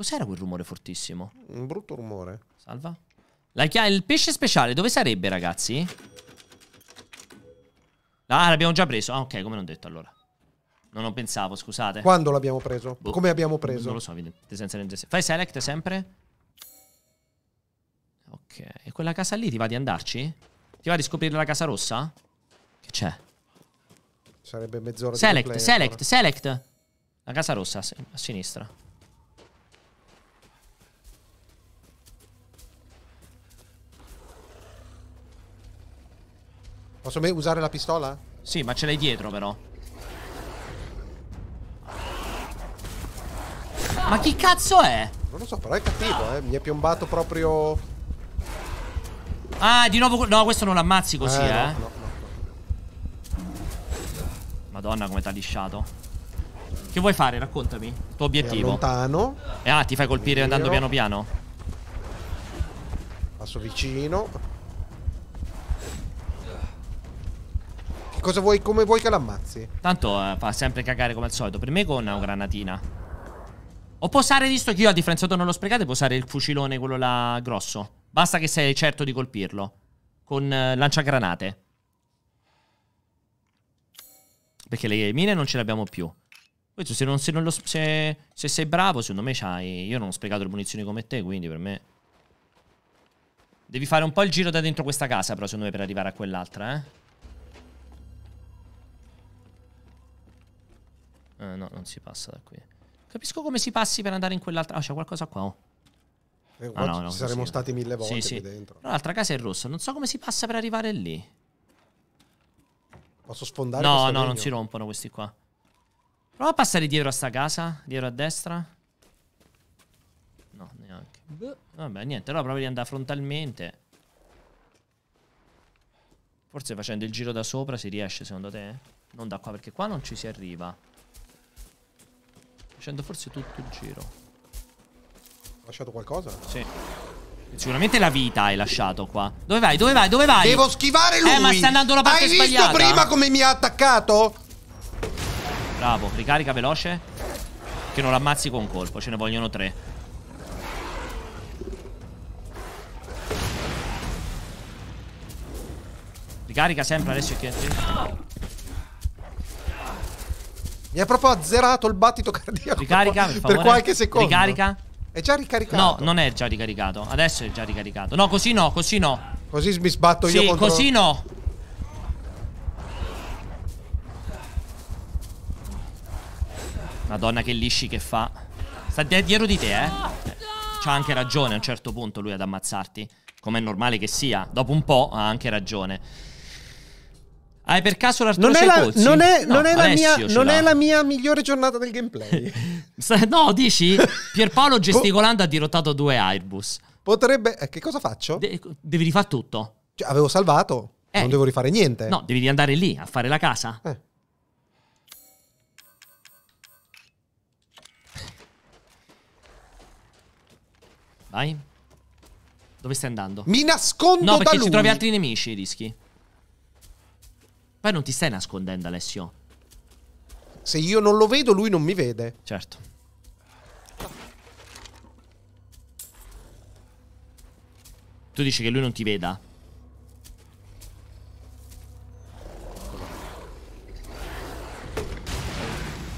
Cos'era quel rumore fortissimo? Un brutto rumore. Salva. il pesce speciale dove sarebbe, ragazzi? Ah, l'abbiamo già preso. Ah, ok, come non detto allora. Non lo pensavo, scusate. Quando l'abbiamo preso? Boh. Come abbiamo preso? Non lo so, evidente, senza rendersi. Fai select sempre. Ok, e quella casa lì ti va di andarci? Ti va di scoprire la casa rossa? Che c'è? Sarebbe mezz'ora select, di Select, select, select. La casa rossa a sinistra. Posso usare la pistola? Sì, ma ce l'hai dietro però. Ma chi cazzo è? Non lo so, però è cattivo, eh. Mi è piombato proprio... Ah, di nuovo... No, questo non l'ammazzi così, eh. eh. No, no, no, Madonna, come t'ha lisciato. Che vuoi fare? Raccontami. tuo obiettivo. È lontano. Eh, ah, ti fai colpire andando piano piano. Passo vicino. Cosa vuoi, come vuoi che l'ammazzi? Tanto eh, fa sempre cagare come al solito. Per me con una granatina. O può usare, visto che io a differenziato non l'ho sprecato, può usare il fucilone, quello là grosso. Basta che sei certo di colpirlo. Con eh, lanciagranate. Perché le mine non ce le abbiamo più. Questo se, non, se, non lo, se, se sei bravo, secondo me c'hai... Io non ho sprecato le munizioni come te, quindi per me... Devi fare un po' il giro da dentro questa casa, però, secondo me, per arrivare a quell'altra, eh. Eh, no, non si passa da qui. Capisco come si passi per andare in quell'altra. Ah, c'è qualcosa qua. Oh. Eh, ah, no, no, ci saremmo così. stati mille volte sì, sì. dentro. Però l'altra casa è rossa. Non so come si passa per arrivare lì. Posso sfondare? No, no, legno? non si rompono questi qua. Prova a passare dietro a sta casa. Dietro a destra. No, neanche. Vabbè, niente. Allora provi ad andare frontalmente. Forse facendo il giro da sopra si riesce, secondo te? Non da qua, perché qua non ci si arriva. Facendo forse tutto il giro. Ho lasciato qualcosa? Sì. Sicuramente la vita hai lasciato qua. Dove vai? Dove vai? Dove vai? Devo schivare lui. Eh, ma sta andando la parte hai sbagliata. Hai visto prima come mi ha attaccato? Bravo, ricarica veloce. Che non l'ammazzi con un colpo, ce ne vogliono tre. Ricarica sempre adesso che mi ha proprio azzerato il battito cardiaco. Ricarica, per, per qualche secondo. Ricarica. È già ricaricato. No, non è già ricaricato. Adesso è già ricaricato. No, così no, così no. Così mi sbatto sì, io contro... Sì, così no. Madonna che lisci che fa. Sta dietro di te, eh. C'ha anche ragione a un certo punto lui ad ammazzarti. Come è normale che sia. Dopo un po' ha anche ragione. Hai per caso l'articolo non, è la, non, è, no, non, è, la mia, non è la mia migliore giornata del gameplay. no, dici? Pierpaolo gesticolando ha dirottato due Airbus. Potrebbe. Eh, che cosa faccio? De- devi rifare tutto. Cioè, avevo salvato. Eh, non devo rifare niente. No, devi andare lì a fare la casa. Eh. Vai. Dove stai andando? Mi nascondo no, da lui. trovi altri nemici, rischi. Poi non ti stai nascondendo, Alessio. Se io non lo vedo, lui non mi vede. Certo. Tu dici che lui non ti veda?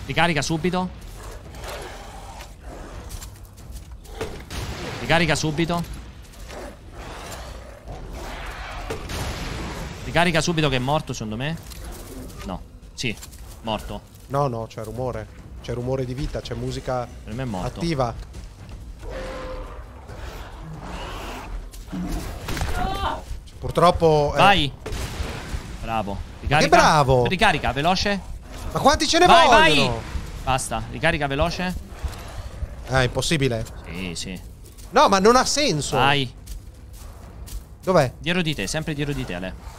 Ricarica subito. Ricarica subito. Ricarica subito che è morto, secondo me. No. Sì, morto. No, no, c'è rumore. C'è rumore di vita, c'è musica per me è morto. attiva. Purtroppo... Eh, vai! Eh... Bravo. Ricarica. Che bravo! Ricarica, veloce. Ma quanti ce ne vai, vogliono? Vai. Basta, ricarica veloce. Ah, è impossibile. Sì, sì. No, ma non ha senso. Vai. Dov'è? Dietro di te, sempre dietro di te, Ale.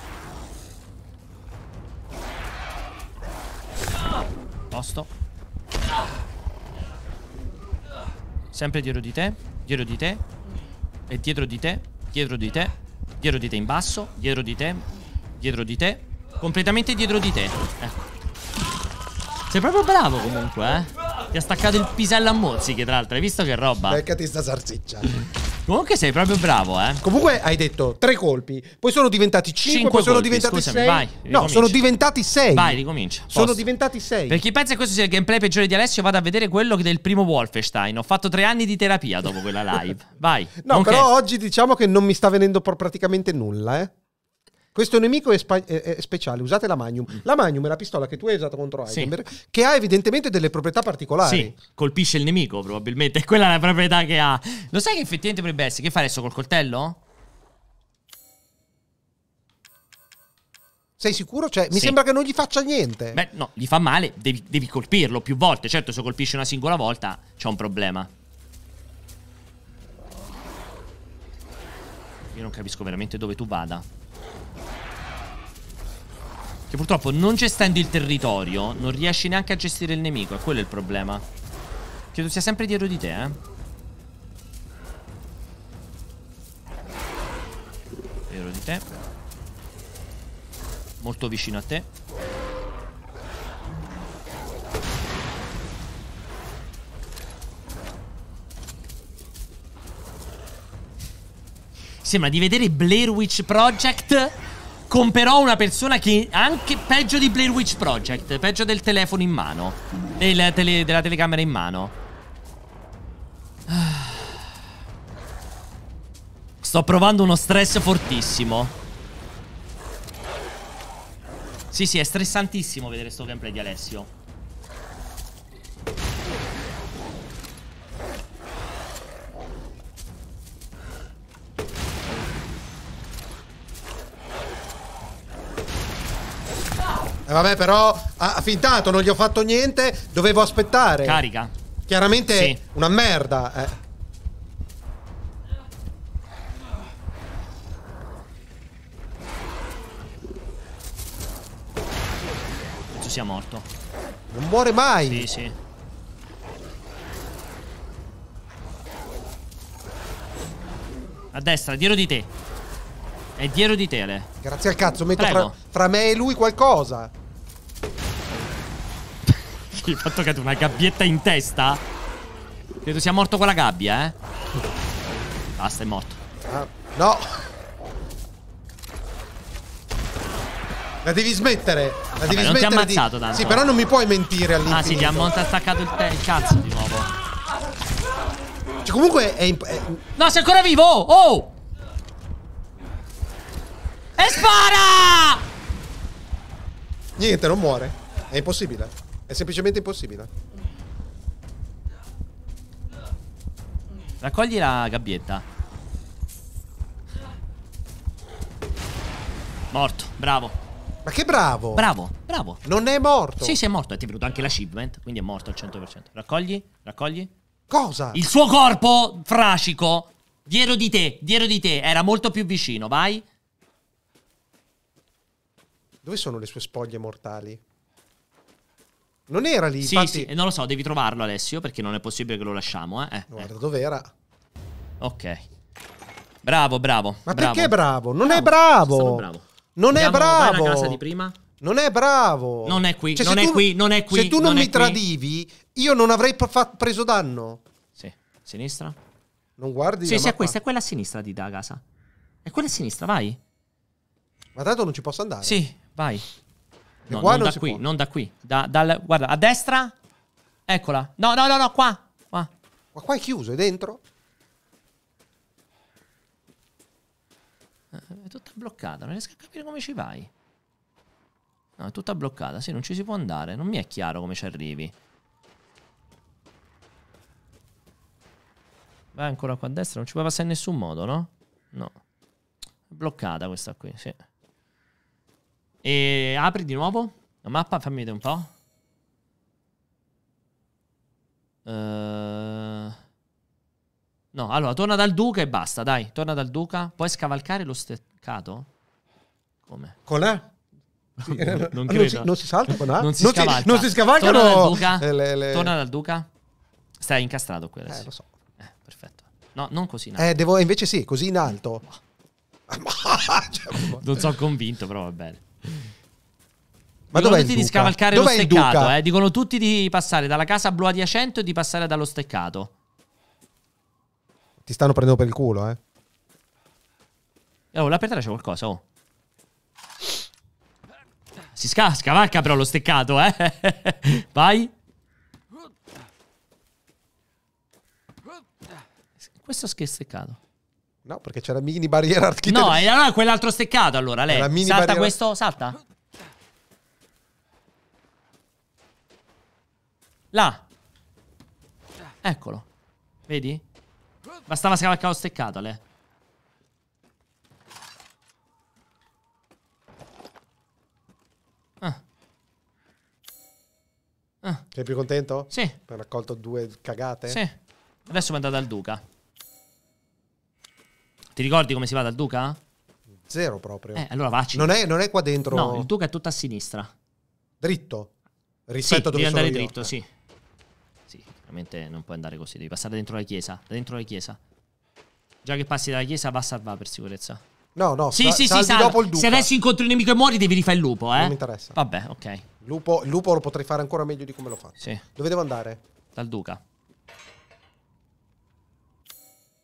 posto Sempre dietro di te Dietro di te E dietro di te Dietro di te Dietro di te in basso Dietro di te Dietro di te Completamente dietro di te Ecco Sei proprio bravo comunque eh Ti ha staccato il pisello a mozzi che tra l'altro Hai visto che roba Beccati sta salsiccia Comunque sei proprio bravo, eh. Comunque hai detto tre colpi, poi sono diventati cinque, cinque poi sono diventati scusami, sei. Vai, ricomincia. no, sono diventati sei. Vai, ricomincia. Posso. Sono diventati sei. Per chi pensa che questo sia il gameplay peggiore di Alessio, vado a vedere quello del primo Wolfenstein. Ho fatto tre anni di terapia dopo quella live. Vai. no, okay. però oggi diciamo che non mi sta venendo praticamente nulla, eh. Questo nemico è, spa- è speciale, usate la Magnum. Mm. La Magnum è la pistola che tu hai usato contro Heisenberg, sì. che ha evidentemente delle proprietà particolari. Sì, colpisce il nemico probabilmente, quella è la proprietà che ha. Lo sai che effettivamente potrebbe essere? Che fare adesso col coltello? Sei sicuro? Cioè, mi sì. sembra che non gli faccia niente. Beh, no, gli fa male, devi, devi, colpirlo più volte. Certo, se colpisce una singola volta c'è un problema. Io non capisco veramente dove tu vada. Che purtroppo non gestendo il territorio Non riesci neanche a gestire il nemico E quello è il problema Credo sia sempre dietro di te eh Dietro di te Molto vicino a te Sembra di vedere Blair Witch Project Comperò una persona che anche peggio di Blair Witch Project, peggio del telefono in mano, del tele, della telecamera in mano. Sto provando uno stress fortissimo. Sì, sì, è stressantissimo vedere sto gameplay di Alessio. Eh, vabbè, però ha fintato, non gli ho fatto niente, dovevo aspettare. Carica. Chiaramente sì. una merda. Eh. Cazzo sia morto. Non muore mai. Sì, sì. A destra, dietro di te. È dietro di tele. Grazie al cazzo, metto fra, fra, me e lui qualcosa. Il fatto che ha una gabbietta in testa. Credo sia morto quella gabbia, eh. Basta, è morto. Ah, no. La devi smettere. La Vabbè, devi non smettere. Non ti ha ammazzato di... tanto. Sì, però non mi puoi mentire all'inizio. Ah, sì, ti ha attaccato il, il cazzo di nuovo. Cioè, comunque è, è... No, sei ancora vivo! Oh! E spara! Niente, non muore. È impossibile. È semplicemente impossibile. Raccogli la gabbietta. Morto, bravo. Ma che bravo! Bravo, bravo. Non è morto. Sì, sì, è morto. E ti è venuto anche l'achievement, quindi è morto al 100%. Raccogli, raccogli. Cosa? Il suo corpo frascico, dietro di te, dietro di te, era molto più vicino, vai. Dove sono le sue spoglie mortali? Non era lì. Sì, infatti... sì, non lo so, devi trovarlo Alessio perché non è possibile che lo lasciamo. Eh. Eh, Guarda ecco. dove Ok. Bravo, bravo. Ma bravo. perché bravo? Non bravo. è bravo. bravo. Non Andiamo, è bravo. Vai casa di prima. Non è bravo. Non è qui, cioè, non è tu, qui, non è qui. Se tu non, non mi tradivi, io non avrei preso danno. Sì, sinistra. Non guardi. Sì, sì, è questa, è quella a sinistra di da È quella a sinistra, vai. Ma tanto non ci posso andare. Sì, Vai. No, non, da qui, non, da qui, da qui. guarda, a destra. Eccola. No, no, no, no, qua. Qua. Ma qua è chiuso, è dentro? Eh, è tutta bloccata, non riesco a capire come ci vai. No, è tutta bloccata, sì, non ci si può andare. Non mi è chiaro come ci arrivi. Vai ancora qua a destra, non ci puoi passare in nessun modo, no? No. È bloccata questa qui, sì. E apri di nuovo la mappa, fammi vedere un po'. Uh... No, allora torna dal duca e basta, dai, torna dal duca. Puoi scavalcare lo steccato? Come? Con la? non, non, non, si, non, si, salta con la? non si non scavalca. Si, non si scavalca, torna no. Dal duca, le, le... Torna dal duca. Stai incastrato qui eh, adesso. Eh, lo so. Eh, perfetto. No, non così in alto. Eh, devo, invece sì, così in alto. non sono convinto, però va bene. Ma Dicono tutti di scavalcare dov'è lo steccato. Eh? Dicono tutti di passare dalla casa blu adiacente e di passare dallo steccato. Ti stanno prendendo per il culo, eh. Oh, là per c'è qualcosa, oh. Si sca- scavalca però lo steccato, eh. Vai. Questo che steccato. No, perché c'è la mini barriera architettonica. No, e allora quell'altro steccato allora, lei. Salta barriera... questo, salta. Là. Eccolo. Vedi? Bastava scavalcare lo steccatole ah. Ah. Sei più contento? Sì. Hai raccolto due cagate? Sì. Adesso mi andata al duca. Ti ricordi come si va dal duca? Zero proprio. Eh, allora vacci. Non è, non è qua dentro. No, il duca è tutto a sinistra. Dritto? Rispetto sì, a dove devi andare io. dritto, eh. sì. Veramente non puoi andare così, devi passare dentro la chiesa. Dentro la chiesa. Già che passi dalla chiesa, va a salvare per sicurezza. No, no, sì, sa- sì, sì, dopo il duca. Se adesso incontri un nemico e muori, devi rifare il lupo, eh. Non mi interessa. Vabbè, ok. il lupo lo potrei fare ancora meglio di come lo faccio. Sì. Dove devo andare? Dal duca.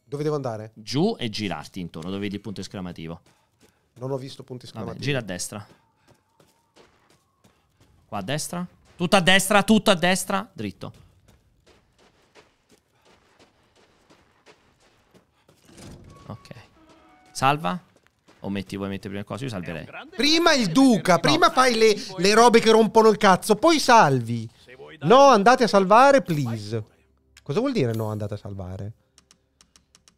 Dove devo andare? Giù e girarti intorno, dove vedi il punto esclamativo. Non ho visto punti esclamativi. Vabbè, gira a destra. Qua a destra. Tutto a destra, tutto a destra, dritto. Ok. Salva? O metti, vuoi mettere prima cosa? Io salverei. Prima il duca, prima no. fai le, le robe che rompono il cazzo, poi salvi. No, andate a salvare, please. Cosa vuol dire no, andate a salvare?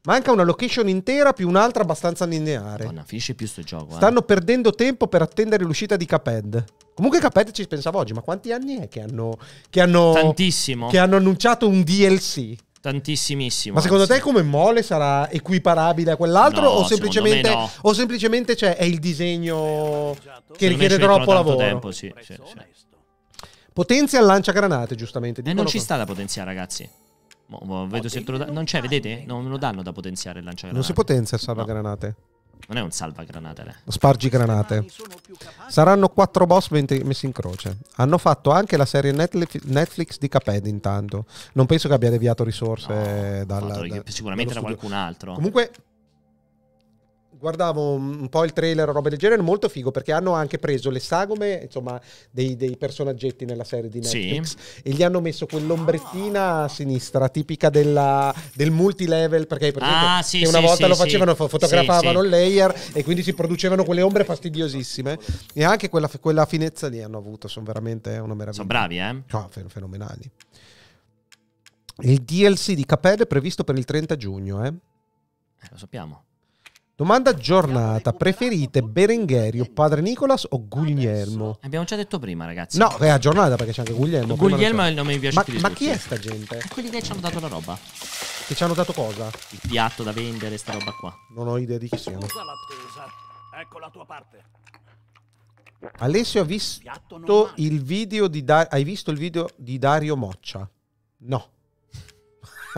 Manca una location intera più un'altra abbastanza lineare. Madonna, finisce più sto gioco. Eh. Stanno eh. perdendo tempo per attendere l'uscita di Caped. Comunque Caped ci pensavo oggi, ma quanti anni è che hanno... Che hanno Tantissimo. Che hanno annunciato un DLC? Tantissimissimo. Ma secondo anzi. te come mole sarà equiparabile a quell'altro no, o, semplicemente, no. o semplicemente cioè, è il disegno che richiede troppo lavoro? Tempo, sì, sì, sì. Potenzia il lanciagranate, giustamente. E eh, non ci sta da potenziare, ragazzi. Mo, mo, vedo se lo da- non c'è, vedete? Non lo danno da potenziare il lanciagranate. Non si potenzia il salvagranate. No. Non è un salvagranate. Né? Eh. Spargi granate. Saranno quattro boss messi in croce. Hanno fatto anche la serie Netflix di Caped intanto. Non penso che abbia deviato risorse no, dalla, fatto, da, Sicuramente da qualcun altro. Comunque guardavo un po' il trailer, roba del genere, molto figo perché hanno anche preso le sagome, insomma, dei, dei personaggetti nella serie di Netflix sì. e gli hanno messo quell'ombrettina a sinistra, tipica della, del multilevel, perché ah, sì, che una sì, volta sì, lo facevano, fotografavano il layer e quindi si producevano quelle ombre fastidiosissime e anche quella, quella finezza lì hanno avuto, sono veramente una meraviglia. Sono bravi, eh? No, fenomenali. Il DLC di Caped è previsto per il 30 giugno, eh? eh lo sappiamo. Domanda giornata, preferite Berengheri o Padre Nicolas o Guglielmo? Abbiamo già detto prima, ragazzi. No, è a giornata perché c'è anche Guglielmo. Guglielmo è il nome che mi piace ma, più. Ma chi è sta gente? È quelli che ci hanno dato la roba. Che ci hanno dato cosa? Il piatto da vendere, sta roba qua. Non ho idea di chi siano. Scusa l'attesa. Ecco la tua parte. Alessio, ha visto il video di da- hai visto il video di Dario Moccia? No.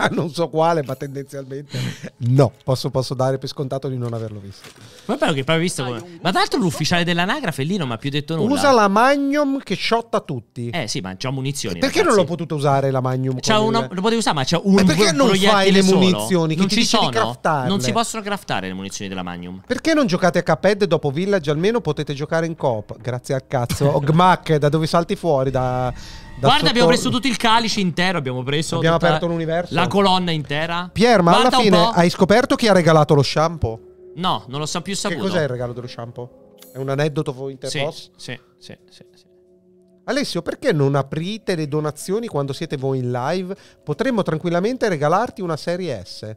Ah, non so quale, ma tendenzialmente no. Posso, posso, dare per scontato di non averlo visto. Ma però che poi visto come... Ma tra l'altro l'ufficiale dell'anagrafe lì non mi ha più detto nulla. Usa la Magnum che sciotta tutti. Eh sì, ma c'ha munizioni. E perché ragazzi? non l'ho potuto usare la Magnum? C'ha uno, il... Lo potevi usare, ma c'è un ma perché non fai le munizioni? Solo? Che non ci sono. Non si possono craftare le munizioni della Magnum. Perché non giocate a Caped dopo Village? Almeno potete giocare in coop. Grazie al cazzo. Ogmak, da dove salti fuori? Da Guarda, sotto... abbiamo preso tutto il calice intero. Abbiamo preso. Abbiamo aperto l'universo. La colonna intera. Pier, ma Guarda alla fine hai scoperto chi ha regalato lo shampoo? No, non lo so più saputo. Che cos'è il regalo dello shampoo? È un aneddoto interposto? Sì, sì, sì, sì, sì. Alessio, perché non aprite le donazioni quando siete voi in live? Potremmo tranquillamente regalarti una serie S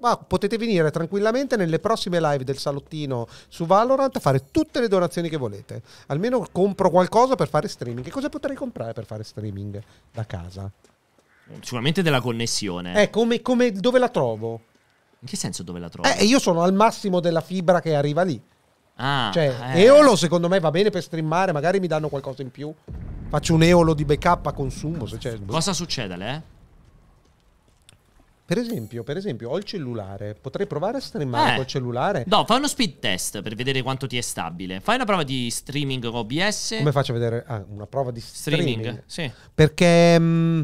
ma potete venire tranquillamente nelle prossime live del salottino su Valorant a fare tutte le donazioni che volete. Almeno compro qualcosa per fare streaming. Che cosa potrei comprare per fare streaming da casa? Sicuramente della connessione. Eh, come, come dove la trovo? In che senso dove la trovo? Eh, io sono al massimo della fibra che arriva lì. Ah, cioè, eh. Eolo secondo me va bene per streamare, magari mi danno qualcosa in più. Faccio un Eolo di backup a consumo. Se c'è. Cosa succede, eh? Per esempio, per esempio, ho il cellulare, potrei provare a streamare eh. col cellulare. No, fai uno speed test per vedere quanto ti è stabile. Fai una prova di streaming OBS. Come faccio a vedere? Ah, una prova di streaming. streaming sì. Perché, mh, mm,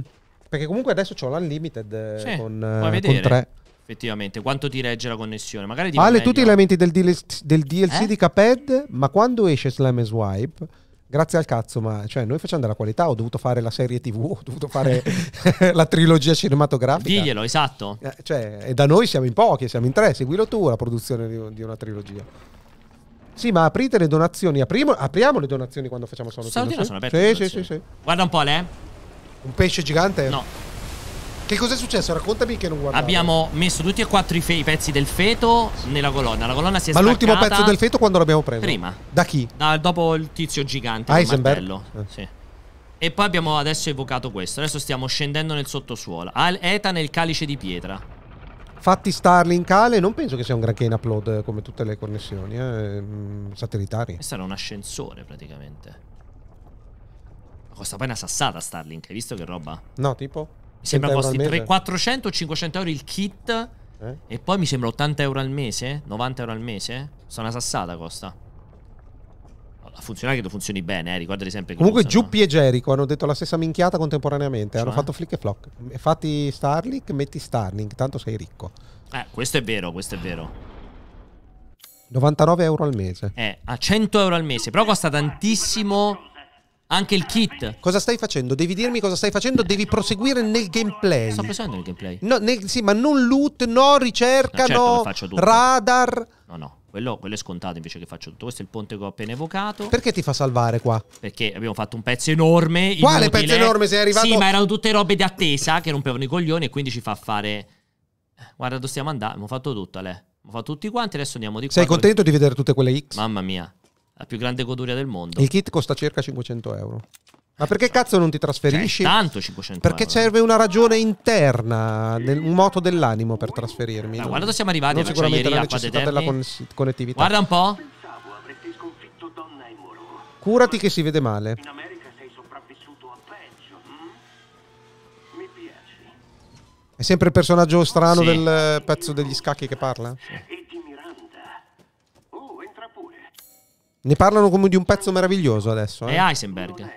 perché comunque adesso ho l'unlimited eh, sì, con, eh, con 3 effettivamente quanto ti regge la connessione magari ti vale tutti gli elementi del, DLC, del DLC eh? di Caped ma quando esce Slam Swipe grazie al cazzo, ma cioè, noi facciamo della qualità, ho dovuto fare la serie TV, ho dovuto fare la trilogia cinematografica. Diglielo, esatto. Eh, cioè, e da noi siamo in pochi, siamo in tre, seguilo tu la produzione di, di una trilogia. Sì, ma aprite le donazioni, aprimo, apriamo le donazioni quando facciamo solo Salutino Sì, sì, sì, sì. Guarda un po', Le. Eh. Un pesce gigante? No. Che cosa è successo? Raccontami che non guardavo. Abbiamo messo tutti e quattro i, i pezzi del feto nella colonna. La colonna si è Ma l'ultimo pezzo del feto quando l'abbiamo preso? Prima. Da chi? Da, dopo il tizio gigante. Ah, Heisenberg? Martello. Eh. Sì. E poi abbiamo adesso evocato questo. Adesso stiamo scendendo nel sottosuolo. Al Eta nel calice di pietra. Fatti Starlinkale, non penso che sia un granché in upload eh, come tutte le connessioni eh, mm, satellitari. Questo era un ascensore praticamente. Ma costa poi una sassata Starlink, hai visto che roba? No, tipo? Mi sembra costi 3, 400 500 euro il kit. Eh? E poi mi sembra 80 euro al mese, 90 euro al mese. Sono una sassata costa. Funziona tu funzioni bene, eh. ricordati sempre che Comunque usano. Giuppi e Jericho hanno detto la stessa minchiata contemporaneamente, cioè? hanno fatto flick e flock. Fatti Starlink, metti Starlink, tanto sei ricco. Eh, questo è vero, questo è vero. 99 euro al mese. Eh, a 100 euro al mese, però costa tantissimo anche il kit. Cosa stai facendo? Devi dirmi cosa stai facendo, devi proseguire nel gameplay. Sto proseguendo nel gameplay. No, nel, sì, ma non loot, no ricerca, no, eh, certo, no radar. No, no. Quello, quello, è scontato invece che faccio tutto. Questo è il ponte che ho appena evocato. Perché ti fa salvare qua? Perché abbiamo fatto un pezzo enorme. Quale inutile. pezzo enorme sei arrivato? Sì, ma erano tutte robe di attesa che rompevano i coglioni e quindi ci fa fare... Eh, guarda dove stiamo andando, abbiamo fatto tutto, Ale. Abbiamo fatto tutti quanti, adesso andiamo di qua. Sei contento perché... di vedere tutte quelle X? Mamma mia la più grande goduria del mondo. Il kit costa circa 500 euro. Ma perché cazzo non ti trasferisci? Cioè, tanto 500 Perché euro. serve una ragione interna, nel, un moto dell'animo per trasferirmi. Ma non, guarda dove siamo arrivati, non sicuramente la necessità della con- connettività. Guarda un po'. Curati che si vede male. In America sei sopravvissuto a peggio. Hm? Mi piaci. È sempre il personaggio strano sì. del pezzo degli scacchi che parla? Sì. Ne parlano come di un pezzo meraviglioso adesso. Eh? È Heisenberg.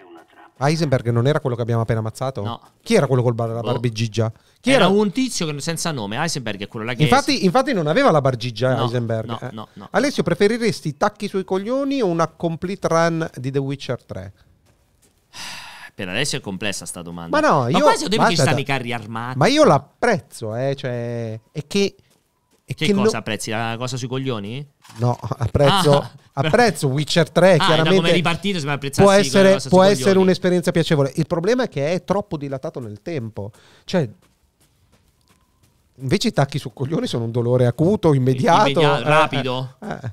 Heisenberg non era quello che abbiamo appena ammazzato? No. Chi era quello con bar- la boh. barbigigia? Chi era, era? un tizio senza nome. Heisenberg è quello là che. Infatti, infatti non aveva la barbigigia no, Heisenberg. No, eh. no, no, Alessio, preferiresti tacchi sui coglioni o una complete run di The Witcher 3? Per adesso è complessa sta domanda. Ma no, io. Ma quasi devi che stanno i carri armati. Ma io l'apprezzo, eh. Cioè. E che. E che, che cosa no... apprezzi? La cosa sui coglioni? No, apprezzo. Ah apprezzo Witcher 3, ah, chiaramente partito, può essere, può essere un'esperienza piacevole. Il problema è che è troppo dilatato nel tempo. Cioè, invece i tacchi su coglioni sono un dolore acuto, immediato. immediato ah, eh, rapido. Eh, eh.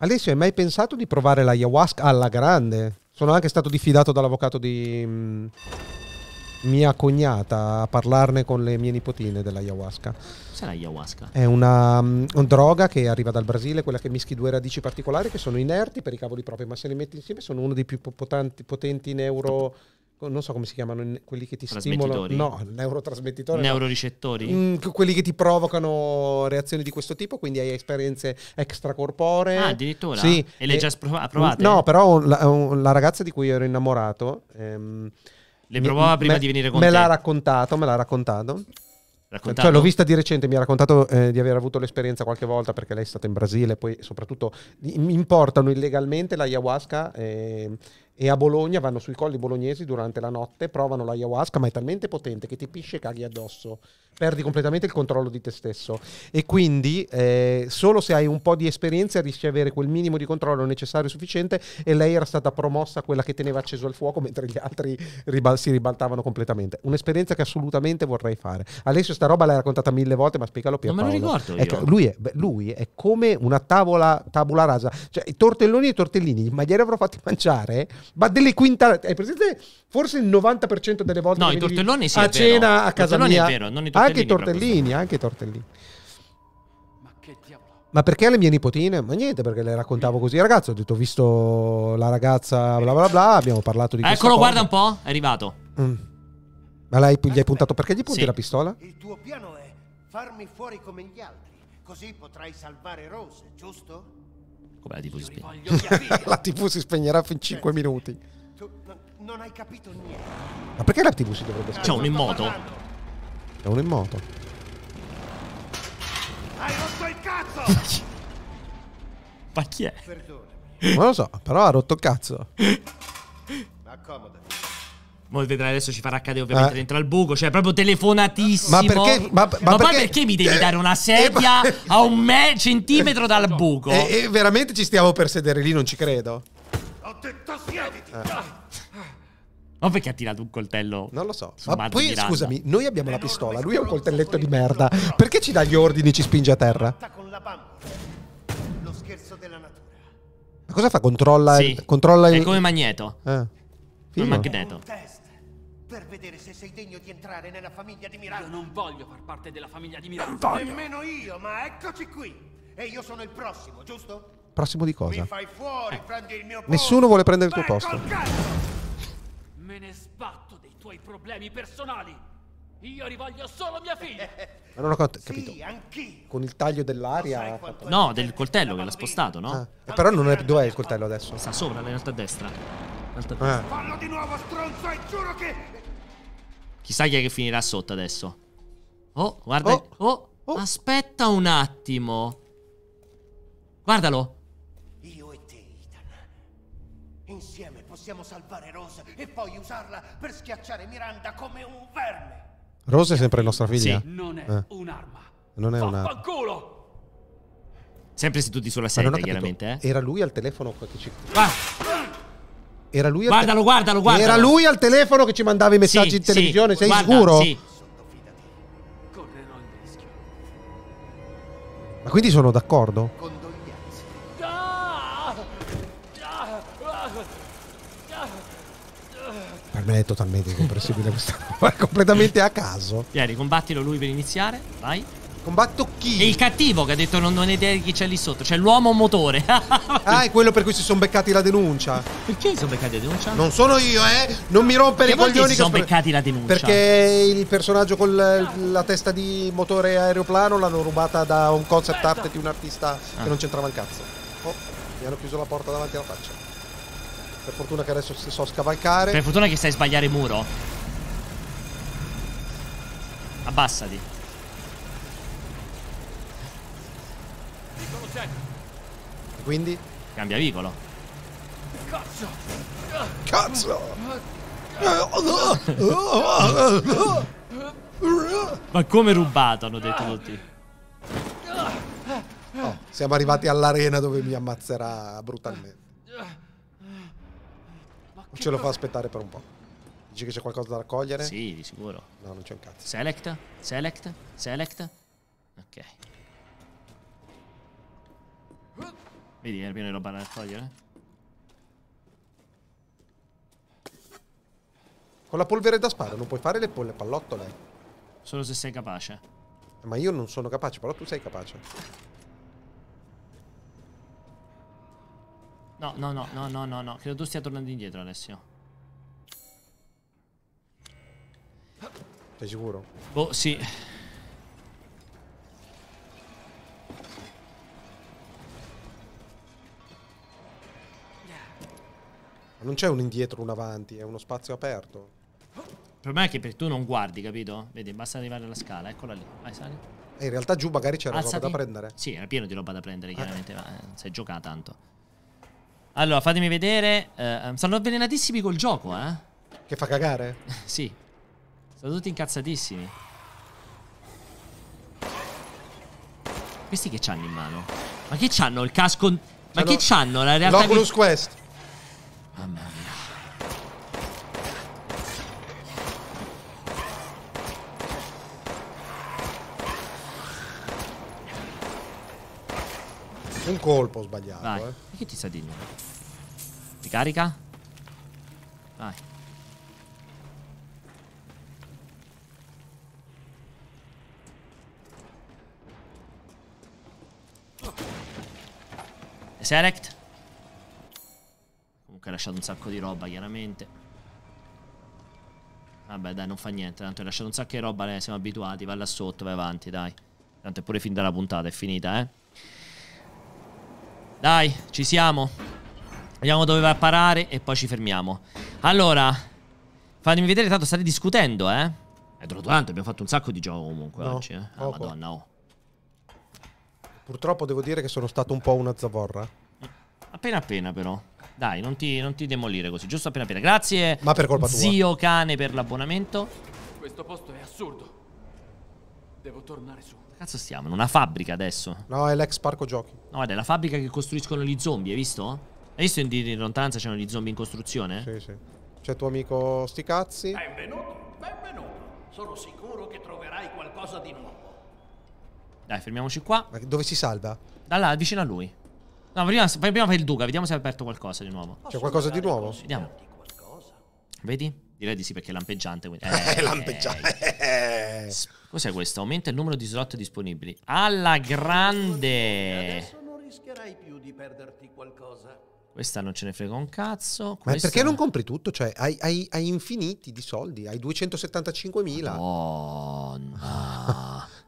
Alessio, hai mai pensato di provare la ayahuasca alla grande? Sono anche stato diffidato dall'avvocato di... Mm, mia cognata a parlarne con le mie nipotine dell'ayahuasca. Cos'è l'ayahuasca? È una um, droga che arriva dal Brasile, quella che mischi due radici particolari che sono inerti per i cavoli propri, ma se li metti insieme sono uno dei più potenti, potenti neuro non so come si chiamano quelli che ti stimolano no, neurotrasmettitori neuroricettori no. mm, quelli che ti provocano reazioni di questo tipo quindi hai esperienze extracorporee ah addirittura sì. e le hai già eh, provate? no però la, la, ragazza di cui ero innamorato ehm, le provava prima me, di venire con me te. Me l'ha raccontato, me l'ha raccontato. Raccontato. Cioè, l'ho vista di recente, mi ha raccontato eh, di aver avuto l'esperienza qualche volta perché lei è stata in Brasile, poi soprattutto mi importano illegalmente l'ayahuasca e, ehm, e a Bologna vanno sui colli bolognesi durante la notte, provano l'ayahuasca, ma è talmente potente che ti pisce e caghi addosso. Perdi completamente il controllo di te stesso. E quindi eh, solo se hai un po' di esperienza riesci ad avere quel minimo di controllo necessario e sufficiente e lei era stata promossa quella che teneva acceso il fuoco mentre gli altri ribal- si ribaltavano completamente. Un'esperienza che assolutamente vorrei fare. Alessio sta roba l'hai raccontata mille volte, ma spiegalo più. Non me lo ricordo. Ecco, lui, è, lui, è, come una tavola, tavola rasa. Cioè, i tortelloni e i tortellini, ma glieli avrò fatti mangiare ma delle quintalate. Hai presente? Forse il 90% delle volte no, i tortelloni sì, a cena a casa mia. È vero, non i tortellini anche i tortellini, anche i tortellini. Ma che diavolo. Ma perché le mie nipotine? Ma niente, perché le raccontavo così, ragazzo. Ho detto, ho visto la ragazza, bla bla bla, abbiamo parlato di Eccolo, guarda un po', è arrivato. Mm. Ma lei, gli hai puntato perché gli punti sì. la pistola? Il tuo piano è farmi fuori come gli altri, così potrai salvare Rose, giusto? Come la TV si spegne? la TV si spegnerà fin 5 minuti. Tu non hai capito niente. Ma perché la TV si dovrebbe spegnere? C'è un immoto. moto. C'è un immoto. Hai rotto il cazzo! Ma chi è? Perdonami. Non lo so, però ha rotto il cazzo. Accomodati. Voi vedrai adesso ci farà cadere ovviamente eh. dentro al buco, cioè proprio telefonatissimo. Ma perché? Ma, ma, ma perché, poi perché mi devi eh, dare una eh, sedia eh, a un me- centimetro dal buco? E, e, veramente ci stiamo per sedere lì, non ci credo. Ho detto siediti! Eh. Ma perché ha tirato un coltello. Non lo so. Ma poi Miranda. scusami, noi abbiamo la pistola, lui ha un coltelletto di merda. Perché ci dà gli ordini e ci spinge a terra? Lo scherzo della natura. Ma cosa fa? Controlla, sì. il, controlla È il... come magneto. Eh. Il magneto per vedere se sei degno di entrare nella famiglia di Miranda. Io non voglio far parte della famiglia di Miranda. Nemmeno io, ma eccoci qui. E io sono il prossimo, giusto? Prossimo di cosa? fai Fuori, eh. Nessuno vuole prendere il tuo posto. Me ne sbatto dei tuoi problemi personali. Io rivoglio solo mia figlia. Ma non ho capito. Sì, Con il taglio dell'aria. No, del coltello che l'ha spostato, no? Ah. Eh, però non è... dov'è il coltello adesso? Sta sopra, in alto a ah. destra. Fallo di nuovo, stronzo, e giuro che Chissà chi è che finirà sotto adesso. Oh, guarda. Oh, oh, oh. aspetta un attimo. Guardalo. Io e te, Ethan. Insieme possiamo salvare Rosa e poi usarla per schiacciare Miranda come un verme. Rosa è sempre nostra figlia? Sì. Non è eh. un'arma. Non è un'arma. Vaffanculo! Sempre seduti sulla sedia, chiaramente. Eh? Era lui al telefono che ci... Ah! Era lui guardalo, te- guardalo, guardalo. Era lui al telefono che ci mandava i messaggi sì, in televisione, sì, sei guarda, sicuro? Sì. Ma quindi sono d'accordo? Per me è totalmente incomprensibile questa roba, completamente a caso. Ieri, combattilo lui per iniziare, vai. Combatto chi? E il cattivo che ha detto non, non idea di chi c'è lì sotto. C'è l'uomo motore. ah, è quello per cui si sono beccati la denuncia. Perché si sono beccati la denuncia? Non sono io, eh. Non mi rompere i coglioni. Perché Si sono beccati la denuncia. Perché il personaggio con la testa di motore aeroplano l'hanno rubata da un concept art di un artista ah. che non c'entrava un cazzo. Oh, mi hanno chiuso la porta davanti alla faccia. Per fortuna che adesso so scavalcare. Per fortuna che sai sbagliare muro. Abbassati. E quindi? Cambia vicolo. Cazzo! Cazzo! Ma come rubato, hanno detto tutti. Oh, siamo arrivati all'arena dove mi ammazzerà brutalmente. Non ce lo fa aspettare per un po'. Dici che c'è qualcosa da raccogliere? Sì, di sicuro. No, non c'è un cazzo. Select, select, select. Ok. Vedi, è pieno di roba da togliere. Con la polvere da spada non puoi fare le polle pallottole. Solo se sei capace. Ma io non sono capace, però tu sei capace. No, no, no, no, no, no, no. Credo tu stia tornando indietro, Alessio. Sei sicuro? Boh, sì. Non c'è un indietro, un avanti, è uno spazio aperto. Il problema è che per tu non guardi, capito? Vedi, basta arrivare alla scala, eccola lì. Vai, sali. E eh, in realtà giù magari c'era Alzati. roba da prendere. Sì, era pieno di roba da prendere, eh. chiaramente, ah. ma eh, si è giocata tanto. Allora, fatemi vedere. Eh, sono avvelenatissimi col gioco, eh. Che fa cagare? sì. Sono tutti incazzatissimi. Questi che c'hanno in mano? Ma che c'hanno il casco? Ma che c'hanno la realtà? L'Oculus vi... Quest. Mamma mia. Un colpo sbagliato, Vai. eh. Che ti sta dicendo? Ricarica? Vai. Select ha lasciato un sacco di roba, chiaramente. Vabbè, dai, non fa niente. Tanto hai lasciato un sacco di roba, ne eh, siamo abituati. Vai là sotto, vai avanti, dai. Tanto è pure fin dalla puntata, è finita, eh. Dai, ci siamo. Vediamo dove va a parare e poi ci fermiamo. Allora, fatemi vedere, tanto state discutendo, eh. È trotolante, abbiamo fatto un sacco di gioco comunque no, oggi, eh. Ah, oh, madonna, oh. Purtroppo devo dire che sono stato un po' una zavorra. Appena appena, però. Dai, non ti, non ti demolire così, giusto appena appena. Grazie. Ma per colpa zio tua. cane per l'abbonamento. Questo posto è assurdo. Devo tornare su. Cazzo stiamo? In una fabbrica adesso? No, è l'ex parco giochi. No, è la fabbrica che costruiscono gli zombie, hai visto? Hai visto in, in lontananza c'erano gli zombie in costruzione? Sì, sì. C'è tuo amico Sticazzi. Benvenuto, benvenuto. Sono sicuro che troverai qualcosa di nuovo. Dai, fermiamoci qua. Ma dove si salva? Da là, vicino a lui. No, prima, prima fai il Duca, vediamo se ha aperto qualcosa di nuovo. C'è qualcosa di nuovo? Vediamo. Vedi? Direi di sì perché è lampeggiante. Quindi... Eh, lampeggiante. Eh, eh. Cos'è questo? Aumenta il numero di slot disponibili. Alla grande! Adesso non rischierai più di perderti qualcosa. Questa non ce ne frega un cazzo. Questa... Ma perché non compri tutto? Cioè, hai, hai, hai infiniti di soldi, hai 275.000. Oh, no.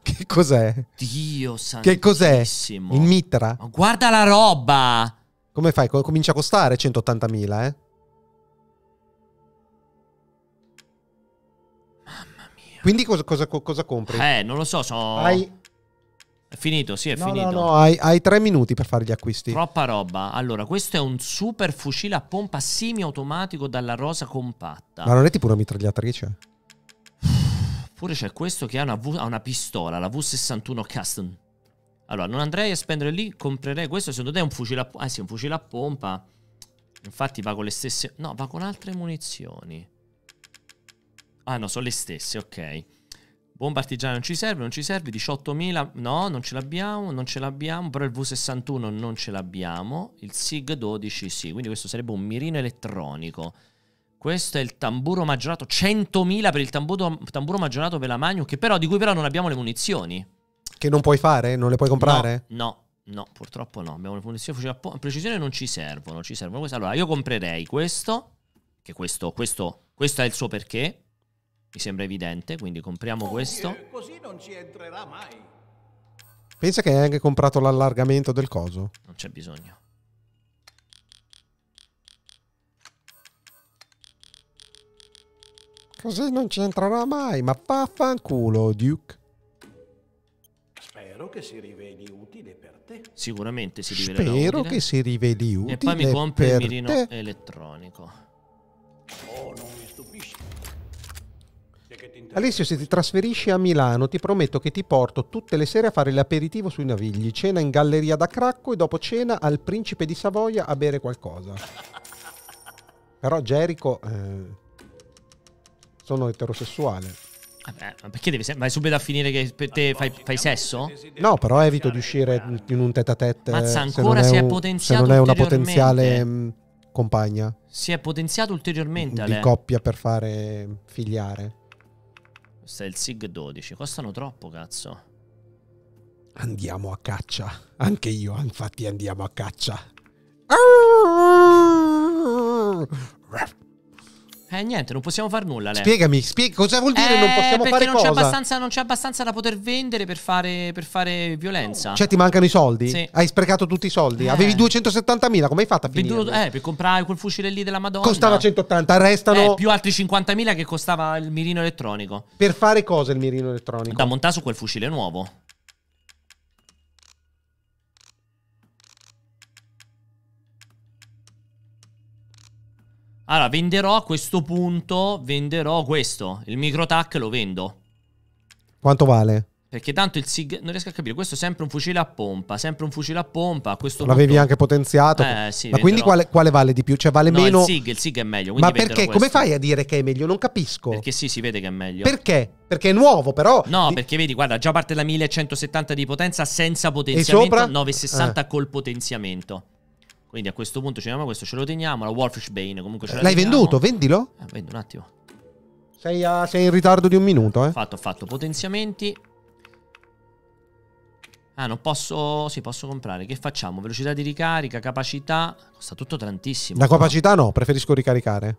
Che cos'è? Dio santo. Che cos'è? Il mitra? Ma guarda la roba! Come fai? Comincia a costare 180.000, eh? Mamma mia. Quindi cosa, cosa, cosa compri? Eh, non lo so, sono... Hai... È finito, sì, è no, finito. No, no, hai, hai, tre minuti per fare gli acquisti. Troppa roba. Allora, questo è un super fucile a pompa semiautomatico dalla rosa compatta. Ma non è tipo una mitragliatrice? Pure c'è questo che ha una, v, ha una pistola, la V61 Custom. Allora, non andrei a spendere lì, comprerei questo, secondo te è un fucile a pompa. Ah eh sì, un fucile a pompa. Infatti va con le stesse... No, va con altre munizioni. Ah no, sono le stesse, ok. Bomba artigiana non ci serve, non ci serve. 18.000... No, non ce l'abbiamo, non ce l'abbiamo. Però il V61 non ce l'abbiamo. Il SIG 12 sì, quindi questo sarebbe un mirino elettronico. Questo è il tamburo maggiorato, 100.000 per il tamburo, tamburo maggiorato per la Magnum, che però, di cui però non abbiamo le munizioni. Che non puoi fare? Non le puoi comprare? No, no, no purtroppo no. Abbiamo le munizioni a precisione non ci servono, ci servono queste. Allora, io comprerei questo, che questo, questo, questo è il suo perché, mi sembra evidente, quindi compriamo questo. Così non ci entrerà mai. Pensa che hai anche comprato l'allargamento del coso. Non c'è bisogno. Così non ci entrerà mai, ma vaffanculo, Duke. Spero che si riveli utile per te. Sicuramente si riveli utile. Spero che si riveli utile. per te. E poi mi compri il mirino te. elettronico. Oh, non mi stupisci. Alessio, se ti trasferisci a Milano, ti prometto che ti porto tutte le sere a fare l'aperitivo sui navigli, cena in galleria da Cracco e dopo cena al Principe di Savoia a bere qualcosa. Però Gerico eh, sono eterosessuale. Vabbè, ah, ma perché devi se- vai subito a finire che per te fai, fai sesso? No, però evito di uscire in un tete a tete. Mazza, ancora si è potenziato Se non è una potenziale mh, mm, compagna Si è potenziato ulteriormente. di Ale. coppia per fare figliare. Questo è il SIG 12. Costano troppo, cazzo. Andiamo a caccia. Anche io, infatti, andiamo a caccia. Eh niente, non possiamo fare nulla. Lei. Spiegami, spieg- cosa vuol dire eh, non possiamo fare non cosa? Perché non c'è abbastanza da poter vendere per fare, per fare violenza. Cioè ti mancano i soldi? Sì. Hai sprecato tutti i soldi? Eh. Avevi 270.000, come hai fatto a finire? eh, per comprare quel fucile lì della Madonna. Costava 180, restano... Eh, più altri 50.000 che costava il mirino elettronico. Per fare cosa il mirino elettronico? Da montare su quel fucile nuovo. Allora, venderò a questo punto, venderò questo. Il micro tac lo vendo. Quanto vale? Perché tanto il SIG. Non riesco a capire. Questo è sempre un fucile a pompa. Sempre un fucile a pompa. Questo L'avevi punto... anche potenziato. Eh, sì, ma venderò. quindi quale, quale, vale di più? Cioè, vale no, meno. Il SIG, il SIG è meglio. Ma perché? Come fai a dire che è meglio? Non capisco. Perché sì, si vede che è meglio. Perché? Perché è nuovo, però. No, perché vedi, guarda, già parte da 1170 di potenza senza potenziamento. E sopra? 960 eh. col potenziamento. Quindi a questo punto ci vediamo questo, ce lo teniamo. La Wolfish Bane comunque ce L'hai teniamo. venduto? Vendilo? Eh, vendo un attimo. Sei, a, eh, sei, in ritardo di un minuto, eh. Fatto, fatto. Potenziamenti. Ah, non posso... Sì, posso comprare. Che facciamo? Velocità di ricarica, capacità... Costa tutto tantissimo. La però. capacità no, preferisco ricaricare.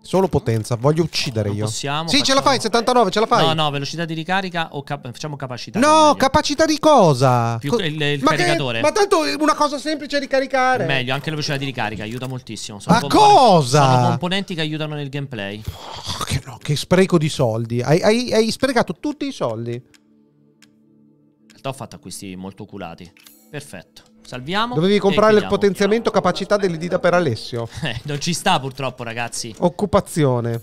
Solo potenza, voglio uccidere io. Possiamo, sì, facciamo... ce la fai, 79, ce la fai. No, no, velocità di ricarica o cap facciamo capacità. No, capacità di cosa? Più il, il ma caricatore. Che, ma tanto una cosa semplice è ricaricare. Meglio, anche la velocità di ricarica aiuta moltissimo. Sono ma cosa? Sono componenti che aiutano nel gameplay. Oh, che, no, che spreco di soldi. Hai, hai, hai sprecato tutti i soldi. In realtà ho fatto acquisti molto culati. Perfetto. Salviamo. Dovevi comprare il potenziamento capacità delle dita per Alessio. Eh, non ci sta purtroppo, ragazzi. Occupazione.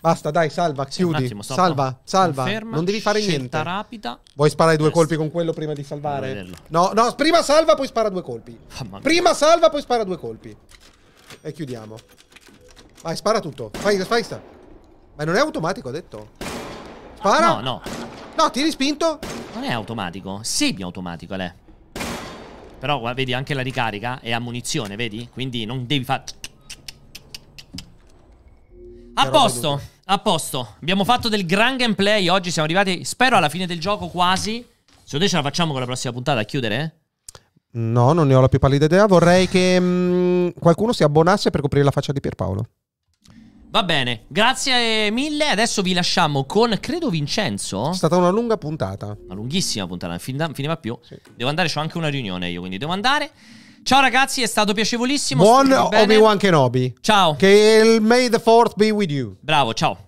Basta, dai, salva, chiudi. Attimo, salva, salva. Conferma, non devi fare niente. rapida. Vuoi sparare due colpi con quello prima di salvare? No, no, prima salva, poi spara due colpi. Oh, prima salva, poi spara due colpi. E chiudiamo. Vai, spara tutto. Fai, fai sta. Ma non è automatico, ha detto. Spara. No, no. No, tiri spinto. Non è automatico. Semi-automatico, Ale. Però vedi anche la ricarica è a munizione, vedi? Quindi non devi fare... A posto, a posto. Abbiamo fatto del gran gameplay oggi, siamo arrivati, spero, alla fine del gioco quasi. Secondo te ce la facciamo con la prossima puntata a chiudere? Eh? No, non ne ho la più pallida idea. Vorrei che mh, mm, qualcuno si abbonasse per coprire la faccia di Pierpaolo. Va bene, grazie mille. Adesso vi lasciamo con, credo, Vincenzo. È stata una lunga puntata. Una lunghissima puntata, non finiva più. Sì. Devo andare, ho anche una riunione io, quindi devo andare. Ciao ragazzi, è stato piacevolissimo. Buon Obi-Wan Kenobi. Ciao. Che il May the 4th be with you. Bravo, ciao.